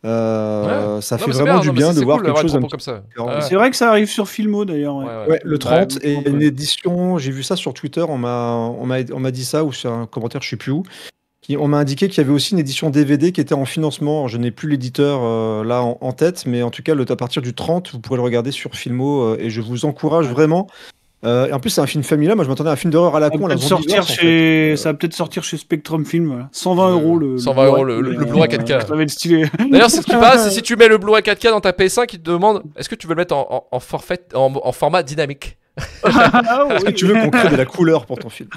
Speaker 4: Euh, ça fait vraiment du bien de voir quelque chose comme ça. C'est vrai que ça arrive sur Filmo d'ailleurs.
Speaker 3: le 30 et une
Speaker 4: édition, j'ai vu ça sur Twitter, on m'a on m'a dit ça ou sur un commentaire, je sais plus où. Qui, on m'a indiqué qu'il y avait aussi une édition DVD qui était en financement. Je n'ai plus l'éditeur euh, là en, tête, mais en tout cas, à partir du 30, vous pourrez le regarder sur Filmo euh, et je vous encourage vraiment euh, en plus, c'est un film familial. Moi, je m'attendais à un film d'horreur à la con. Ça, sortir
Speaker 3: ça va peut-être sortir chez Spectrum Film. Voilà. 120 euros le. 120 euros le, Blu-ray 4K. D'ailleurs, c'est
Speaker 1: ce qui passe. Si tu mets le Blu-ray 4K dans ta PS5, il te demande est-ce que tu veux le mettre en, forfait, en, format dynamique ah, Est-ce que tu veux qu'on
Speaker 6: crée de
Speaker 4: la couleur pour ton film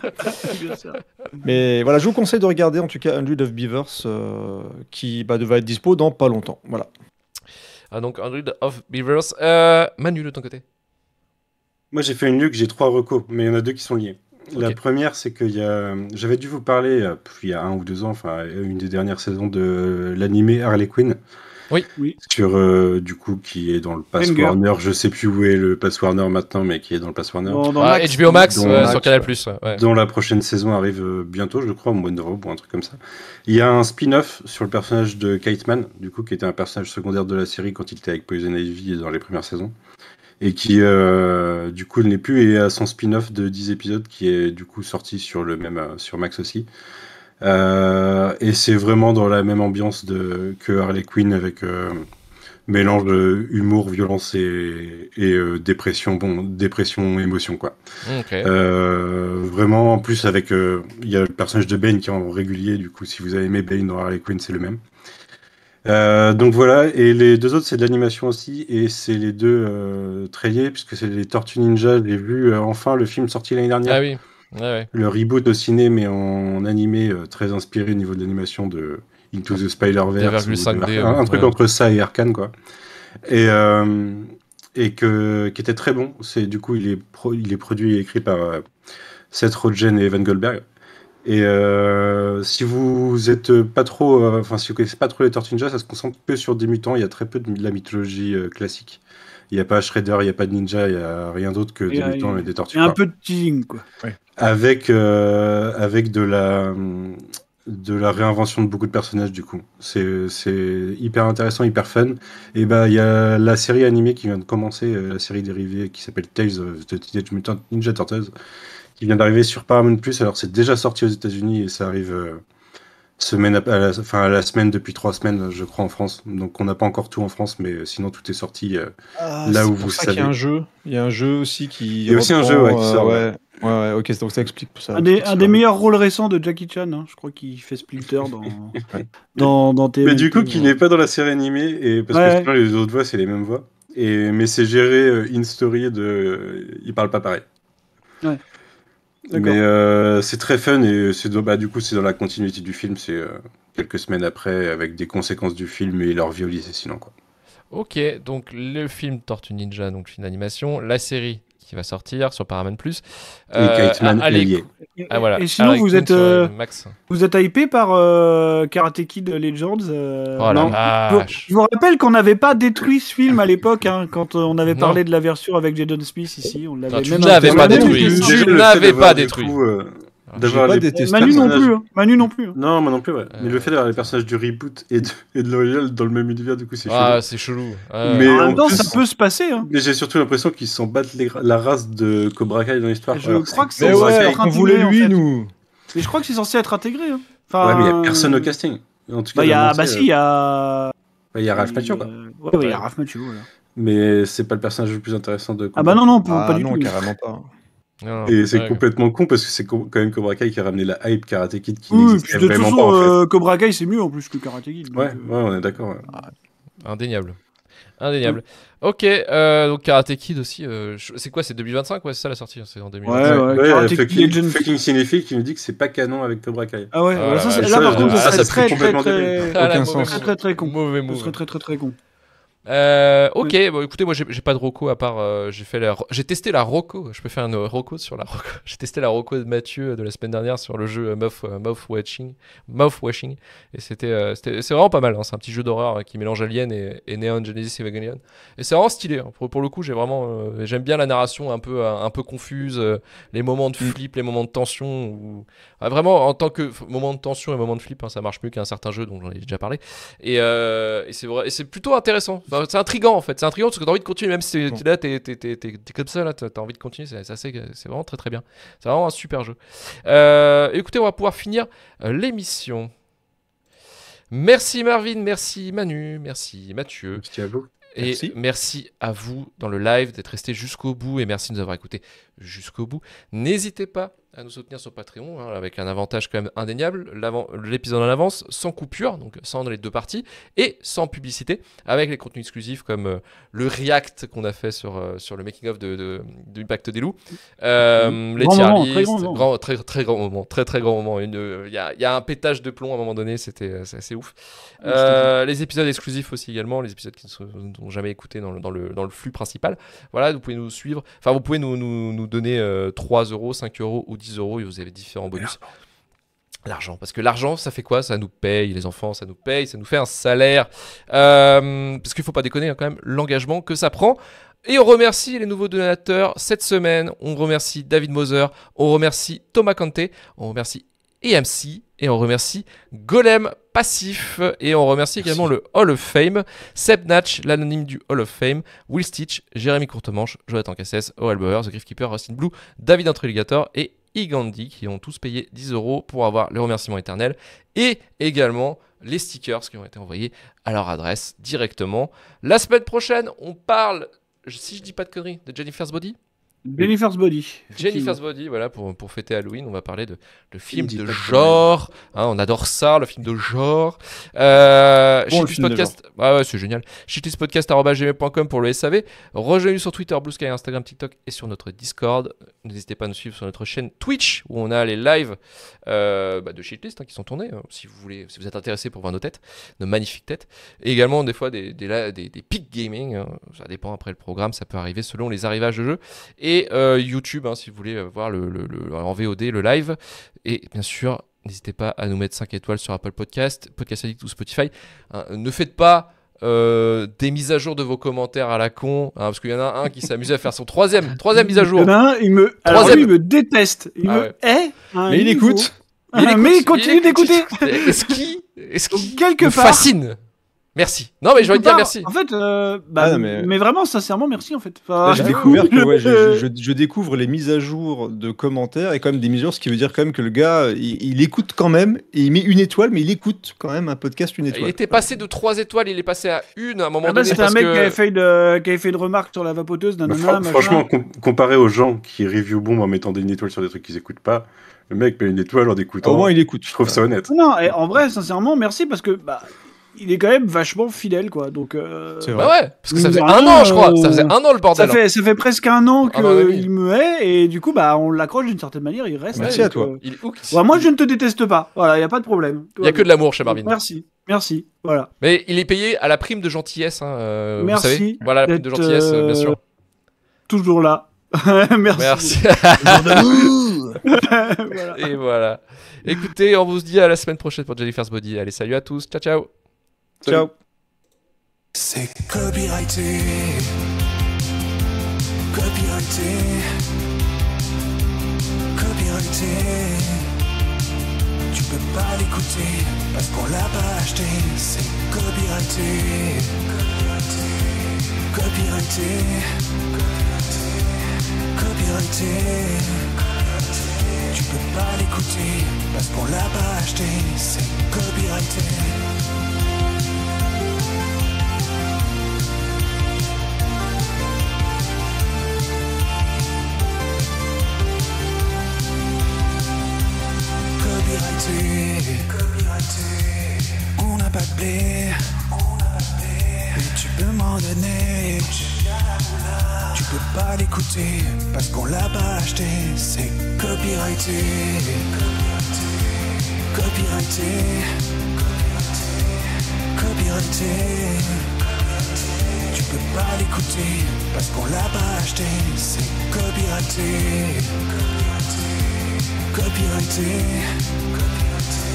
Speaker 4: Mais voilà, je vous conseille de regarder en tout cas Android of Beavers euh, qui bah, va être dispo dans pas longtemps. Voilà.
Speaker 1: Ah, donc Android of Beavers. Euh, Manu, de ton côté
Speaker 2: moi, j'ai fait une luc, j'ai trois recos, mais il y en a deux qui sont liés. La première, c'est que a... j'avais dû vous parler, euh, il y a un ou deux ans, enfin, une des dernières saisons de l'animé Harley Quinn. Oui. oui. Sur, euh, du coup, qui est dans le Pass Warner. Je sais plus où est le Pass Warner maintenant, mais qui est dans le Pass Warner. HBO ah, Max, sur Canal Plus. Dont la prochaine saison arrive euh, bientôt, je crois, au mois de ou un truc comme ça. Il y a un spin-off sur le personnage de Kite Man, du coup, qui était un personnage secondaire de la série quand il était avec Poison Ivy dans les premières saisons et qui euh, du coup n'est plus et à son spin-off de 10 épisodes qui est du coup sorti sur le même euh, sur Max aussi. Euh, et c'est vraiment dans la même ambiance de, que Harley Quinn avec mélange de humour, violence et, dépression, bon dépression, émotion quoi. vraiment en plus avec il y a le personnage de Bane qui est en régulier du coup si vous avez aimé Bane dans Harley Quinn c'est le même. Euh, donc voilà, et les deux autres, c'est de l'animation aussi, et c'est les deux euh, très liés, puisque c'est les Tortues Ninja. J'ai vu euh, enfin le film sorti l'année dernière. Ah oui. Le reboot au ciné, mais en, animé, très inspiré au niveau de l'animation de Into the Spider-Verse. Un, truc entre ça et Arkane, quoi. Et, et que, qui était très bon. C'est Du coup, il est, il est produit et écrit par Seth Rogen et Evan Goldberg. Et euh, si vous êtes pas trop, euh, enfin si vous connaissez pas trop les Tortues Ninja, ça se concentre peu sur des mutants. Il y a très peu de, la mythologie euh, classique. Il n'y a pas Shredder, il n'y a pas de ninja, il n'y a rien d'autre que des mutants et des tortues. Il un peu de teasing quoi. Avec avec de la de la réinvention de beaucoup de personnages du coup. C'est hyper intéressant, hyper fun. Et ben il y a la série animée qui vient de commencer, la série dérivée qui s'appelle Tales of the Ninja Turtles qui vient d'arriver sur Paramount Plus. Alors, c'est déjà sorti aux États-Unis et ça arrive euh, semaine à, la, enfin, la semaine depuis trois semaines, je crois, en France. Donc, on n'a pas encore tout en France, mais euh, sinon, tout est sorti euh, ah, là où vous savez. Il y a un jeu.
Speaker 4: Il y a un jeu aussi qui. Il y a aussi un jeu ouais, qui sort. Ouais.
Speaker 2: Ouais, ok, donc ça explique ça. Un
Speaker 4: des, meilleurs rôles récents
Speaker 3: de Jackie Chan, hein. je crois qu'il fait Splinter dans,
Speaker 2: dans, dans tes Mais du coup, hein. qui n'est pas dans la série animée, et parce que les autres voix, c'est les mêmes voix. Et, mais c'est géré in story de. il parle pas pareil. Ouais. Mais euh, c'est très fun et c'est bah, du coup c'est dans la continuité du film, c'est euh, quelques semaines après avec des conséquences du film et leur violiser sinon quoi.
Speaker 1: Ok, donc le film Tortue Ninja, donc film d'animation, la série qui va sortir sur Paramount Plus. Euh, et ah, ah, sinon, vous êtes, euh,
Speaker 3: vous êtes hypé par euh, Karate Kid Legends oh Je vous rappelle qu'on n'avait pas détruit ce film à l'époque, hein, quand on avait parlé de la version avec Jadon Smith ici. On l'avait pas détruit. Tu ne l'avais pas détruit. D'avoir les... Manu personnages... non plus. Hein.
Speaker 2: Manu non plus. Hein. Non, moi non plus. Ouais. Euh... Mais le fait d'avoir les personnages du reboot et de, et de L'Oréal dans le même univers, du coup, c'est
Speaker 1: ah, chelou. Ah, c'est chelou. Euh... Mais en,
Speaker 2: même temps, ça peut se passer. Hein. Mais j'ai surtout l'impression qu'ils s'en battent les... la race de Cobra Kai dans l'histoire. Je alors, crois que c'est ouais,
Speaker 1: on voulait lui, en fait.
Speaker 3: nous. Mais je crois que c'est censé être intégré. Hein. Enfin... Ouais, mais il n'y a personne au casting.
Speaker 2: En tout cas, bah, y a... bah si, il y a. Il euh, y a Ralph
Speaker 3: Macchio, quoi. Ouais, il y a Ralph Macchio,
Speaker 2: Mais c'est pas le personnage le plus intéressant de. Ah bah non, non, pas ah, du tout. Non, carrément
Speaker 3: pas. Ah, et c'est
Speaker 2: complètement con parce que c'est quand même Cobra Kai qui a ramené la hype Karate
Speaker 1: Kid qui oui,
Speaker 3: vraiment pas. En fait. Euh, Cobra Kai c'est mieux en plus que Karate Kid. Euh, ouais,
Speaker 2: on est d'accord. Ah.
Speaker 1: indéniable. Indéniable. Ok, euh, donc Karate Kid aussi. c'est quoi C'est 2025 Ouais, c'est ça la sortie. Hein, c'est en 2025. Ouais,
Speaker 2: fucking, qui nous dit que c'est pas canon avec Cobra Kai. Ah ouais, ça, ça, serait très, très, très, très, très,
Speaker 1: très,
Speaker 3: très, très,
Speaker 1: très, très, euh, ok, bon, écoutez, moi j'ai pas de Rocco à part. Euh, j'ai fait j'ai testé la Rocco. Je peux faire une euh, Rocco sur la Rocco. J'ai testé la Rocco de Mathieu euh, de la semaine dernière sur le jeu Mouth, Mouth Watching. Mouth Washing. Et c'était, euh, c'est vraiment pas mal. Hein. C'est un petit jeu d'horreur qui mélange Alien et, et, Neon Genesis Evangelion. Et c'est vraiment stylé. Hein. Pour, pour, le coup, j'ai vraiment, j'aime bien la narration un peu, un, peu confuse, les moments de mm. flip, les moments de tension. Où... Ah, vraiment, en tant que moment de tension et moment de flip, hein, ça marche mieux qu'un certain jeu dont j'en ai déjà parlé. Et, c'est vrai, et c'est plutôt intéressant. Bah, c'est intriguant en fait. C'est intriguant parce que t'as envie de continuer, même si là t'es, comme ça, là t'as envie de continuer. C'est, c'est, vraiment très très bien. C'est vraiment un super jeu. Euh, écoutez, on va pouvoir finir euh, l'émission. Merci Marvin, merci Manu, merci Mathieu. Merci à vous. Et merci. merci. à vous dans le live d'être resté jusqu'au bout et merci de nous avoir écoutés jusqu'au bout. N'hésitez pas à nous soutenir sur Patreon, hein, avec un avantage quand même indéniable, l'épisode en avance, sans coupure, donc sans les deux parties, et sans publicité, avec les contenus exclusifs comme euh, le react qu'on a fait sur, euh, sur le making-of de, du Pacte des Loups, euh, les tier très, grand très, très, grand moment, très très grand moment. Il y a, y, a un pétage de plomb à un moment donné, c'était assez ouf. les épisodes exclusifs aussi également, les épisodes qui ne sont, jamais écoutés dans le, dans, le, dans le flux principal. Voilà, vous pouvez nous suivre, enfin vous pouvez nous, nous, nous donner 3 euros, 5 euros ou 10 euros et vous avez différents bonus. L'argent, parce que l'argent, ça fait quoi Ça nous paye, les enfants, ça nous paye, ça nous fait un salaire. Euh, parce qu'il ne faut pas déconner hein, quand même l'engagement que ça prend. Et on remercie les nouveaux donateurs cette semaine. On remercie David Moser, on remercie Thomas Canté on remercie EMC et on remercie Golem Passif et on remercie également le Hall of Fame, Seb Natch, l'anonyme du Hall of Fame, Will Stitch, Jérémy Courtemanche, Jonathan Cassès, Aurel Bauer, The Keeper Rustin Blue, David Entreligator et Gandhi qui ont tous payé 10 euros pour avoir le remerciement éternel et également les stickers qui ont été envoyés à leur adresse directement. La semaine prochaine, on parle, si je dis pas de conneries, de Jennifer's Body. Jennifer's Body. Jennifer's Body, voilà, pour, pour fêter Halloween, on va parler de, le film de genre. Hein, on adore ça, le film de genre. Euh, le podcast. Ah ouais, c'est génial. shitlistpodcast.com pour le SAV. Rejoignez-nous sur Twitter, Blue Sky, Instagram, TikTok et sur notre Discord. N'hésitez pas à nous suivre sur notre chaîne Twitch où on a les lives euh, bah, de Shitlist hein, qui sont tournés. Hein, si, vous voulez, si vous êtes intéressé pour voir nos têtes, nos magnifiques têtes. Et également, des fois, des, des, des, gaming. ça dépend après le programme, ça peut arriver selon les arrivages de jeux. Et euh, YouTube, hein, si vous voulez euh, voir le, en VOD le live. Et bien sûr, n'hésitez pas à nous mettre 5 étoiles sur Apple Podcast, Podcast Addict ou Spotify. Hein, ne faites pas... Euh, des mises à jour de vos commentaires à la con, hein, parce qu'il y en a un qui s'amusait à faire son troisième, troisième mise à jour. Il me, il me déteste, il ah
Speaker 3: me mais il écoute. Ah, mais il continue d'écouter. Est-ce qui,
Speaker 1: est-ce quelque fascine Merci. Non, mais je veux dire merci.
Speaker 3: Bah, en fait, euh,
Speaker 1: bah, ah, mais...
Speaker 3: vraiment, sincèrement, merci en fait.
Speaker 1: J'ai découvert que,
Speaker 4: je, découvre les mises à jour de commentaires et quand même des mises à jour, ce qui veut dire quand même que le gars, il, écoute quand même et il met une étoile, mais il écoute quand même un podcast une étoile. Il
Speaker 1: était passé de trois étoiles, il est passé
Speaker 3: à une à un moment ah bah, donné. C'est un mec qui, avait fait une, euh, fait remarque sur la vapoteuse d'un bah, homme. Franchement,
Speaker 2: comparé aux gens qui review bomb en mettant des étoiles sur des trucs qu'ils n'écoutent pas, le mec met une étoile en écoutant. Au moins, il écoute. Je trouve ça honnête.
Speaker 3: Non, et en vrai, sincèrement, merci parce que bah, il est quand même vachement fidèle, quoi. Donc, euh, bah ouais, parce que ça faisait un an, je crois. Ça faisait un an le bordel. Ça fait, ça fait presque un an qu'il me hait, et du coup, bah, on l'accroche d'une certaine manière, il reste. Merci à toi. Euh, moi, je ne te déteste pas. Voilà, il n'y a pas de problème. Il n'y a que de l'amour chez Marvin. Merci. Merci. Voilà.
Speaker 1: Mais il est payé à la prime de gentillesse. Hein, euh, Merci. savez voilà, la prime de gentillesse, bien sûr. Toujours là. Merci. Merci. Et voilà. Écoutez, on vous dit à la semaine prochaine pour Jennifer's Body. Allez, salut à tous. Ciao, ciao.
Speaker 6: C'est copyrighté. Copyrighté. Copyrighté. Tu peux pas l'écouter parce qu'on l'a pas acheté. C'est copyrighté. Copyrighté. Copyrighté. Tu peux pas l'écouter parce qu'on l'a pas acheté. C'est copyrighté. Copyrighté, On n'a pas de blé, tu peux m'en donner, tu peux pas l'écouter parce qu'on l'a pas acheté. C'est copyrighté, copyrighté, copyrighté, copyrighté. Tu peux pas l'écouter parce qu'on l'a pas acheté. C'est copyrighté. copyrighté. Copyrighté. Copyrighté.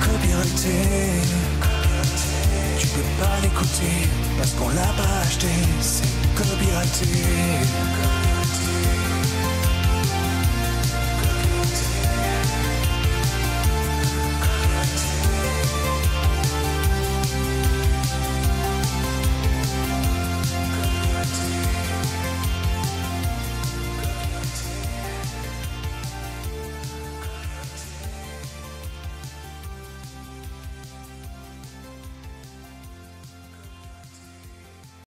Speaker 6: Copyrighté. Tu peux pas l'écouter parce qu'on l'a pas acheté. C'est copyrighté.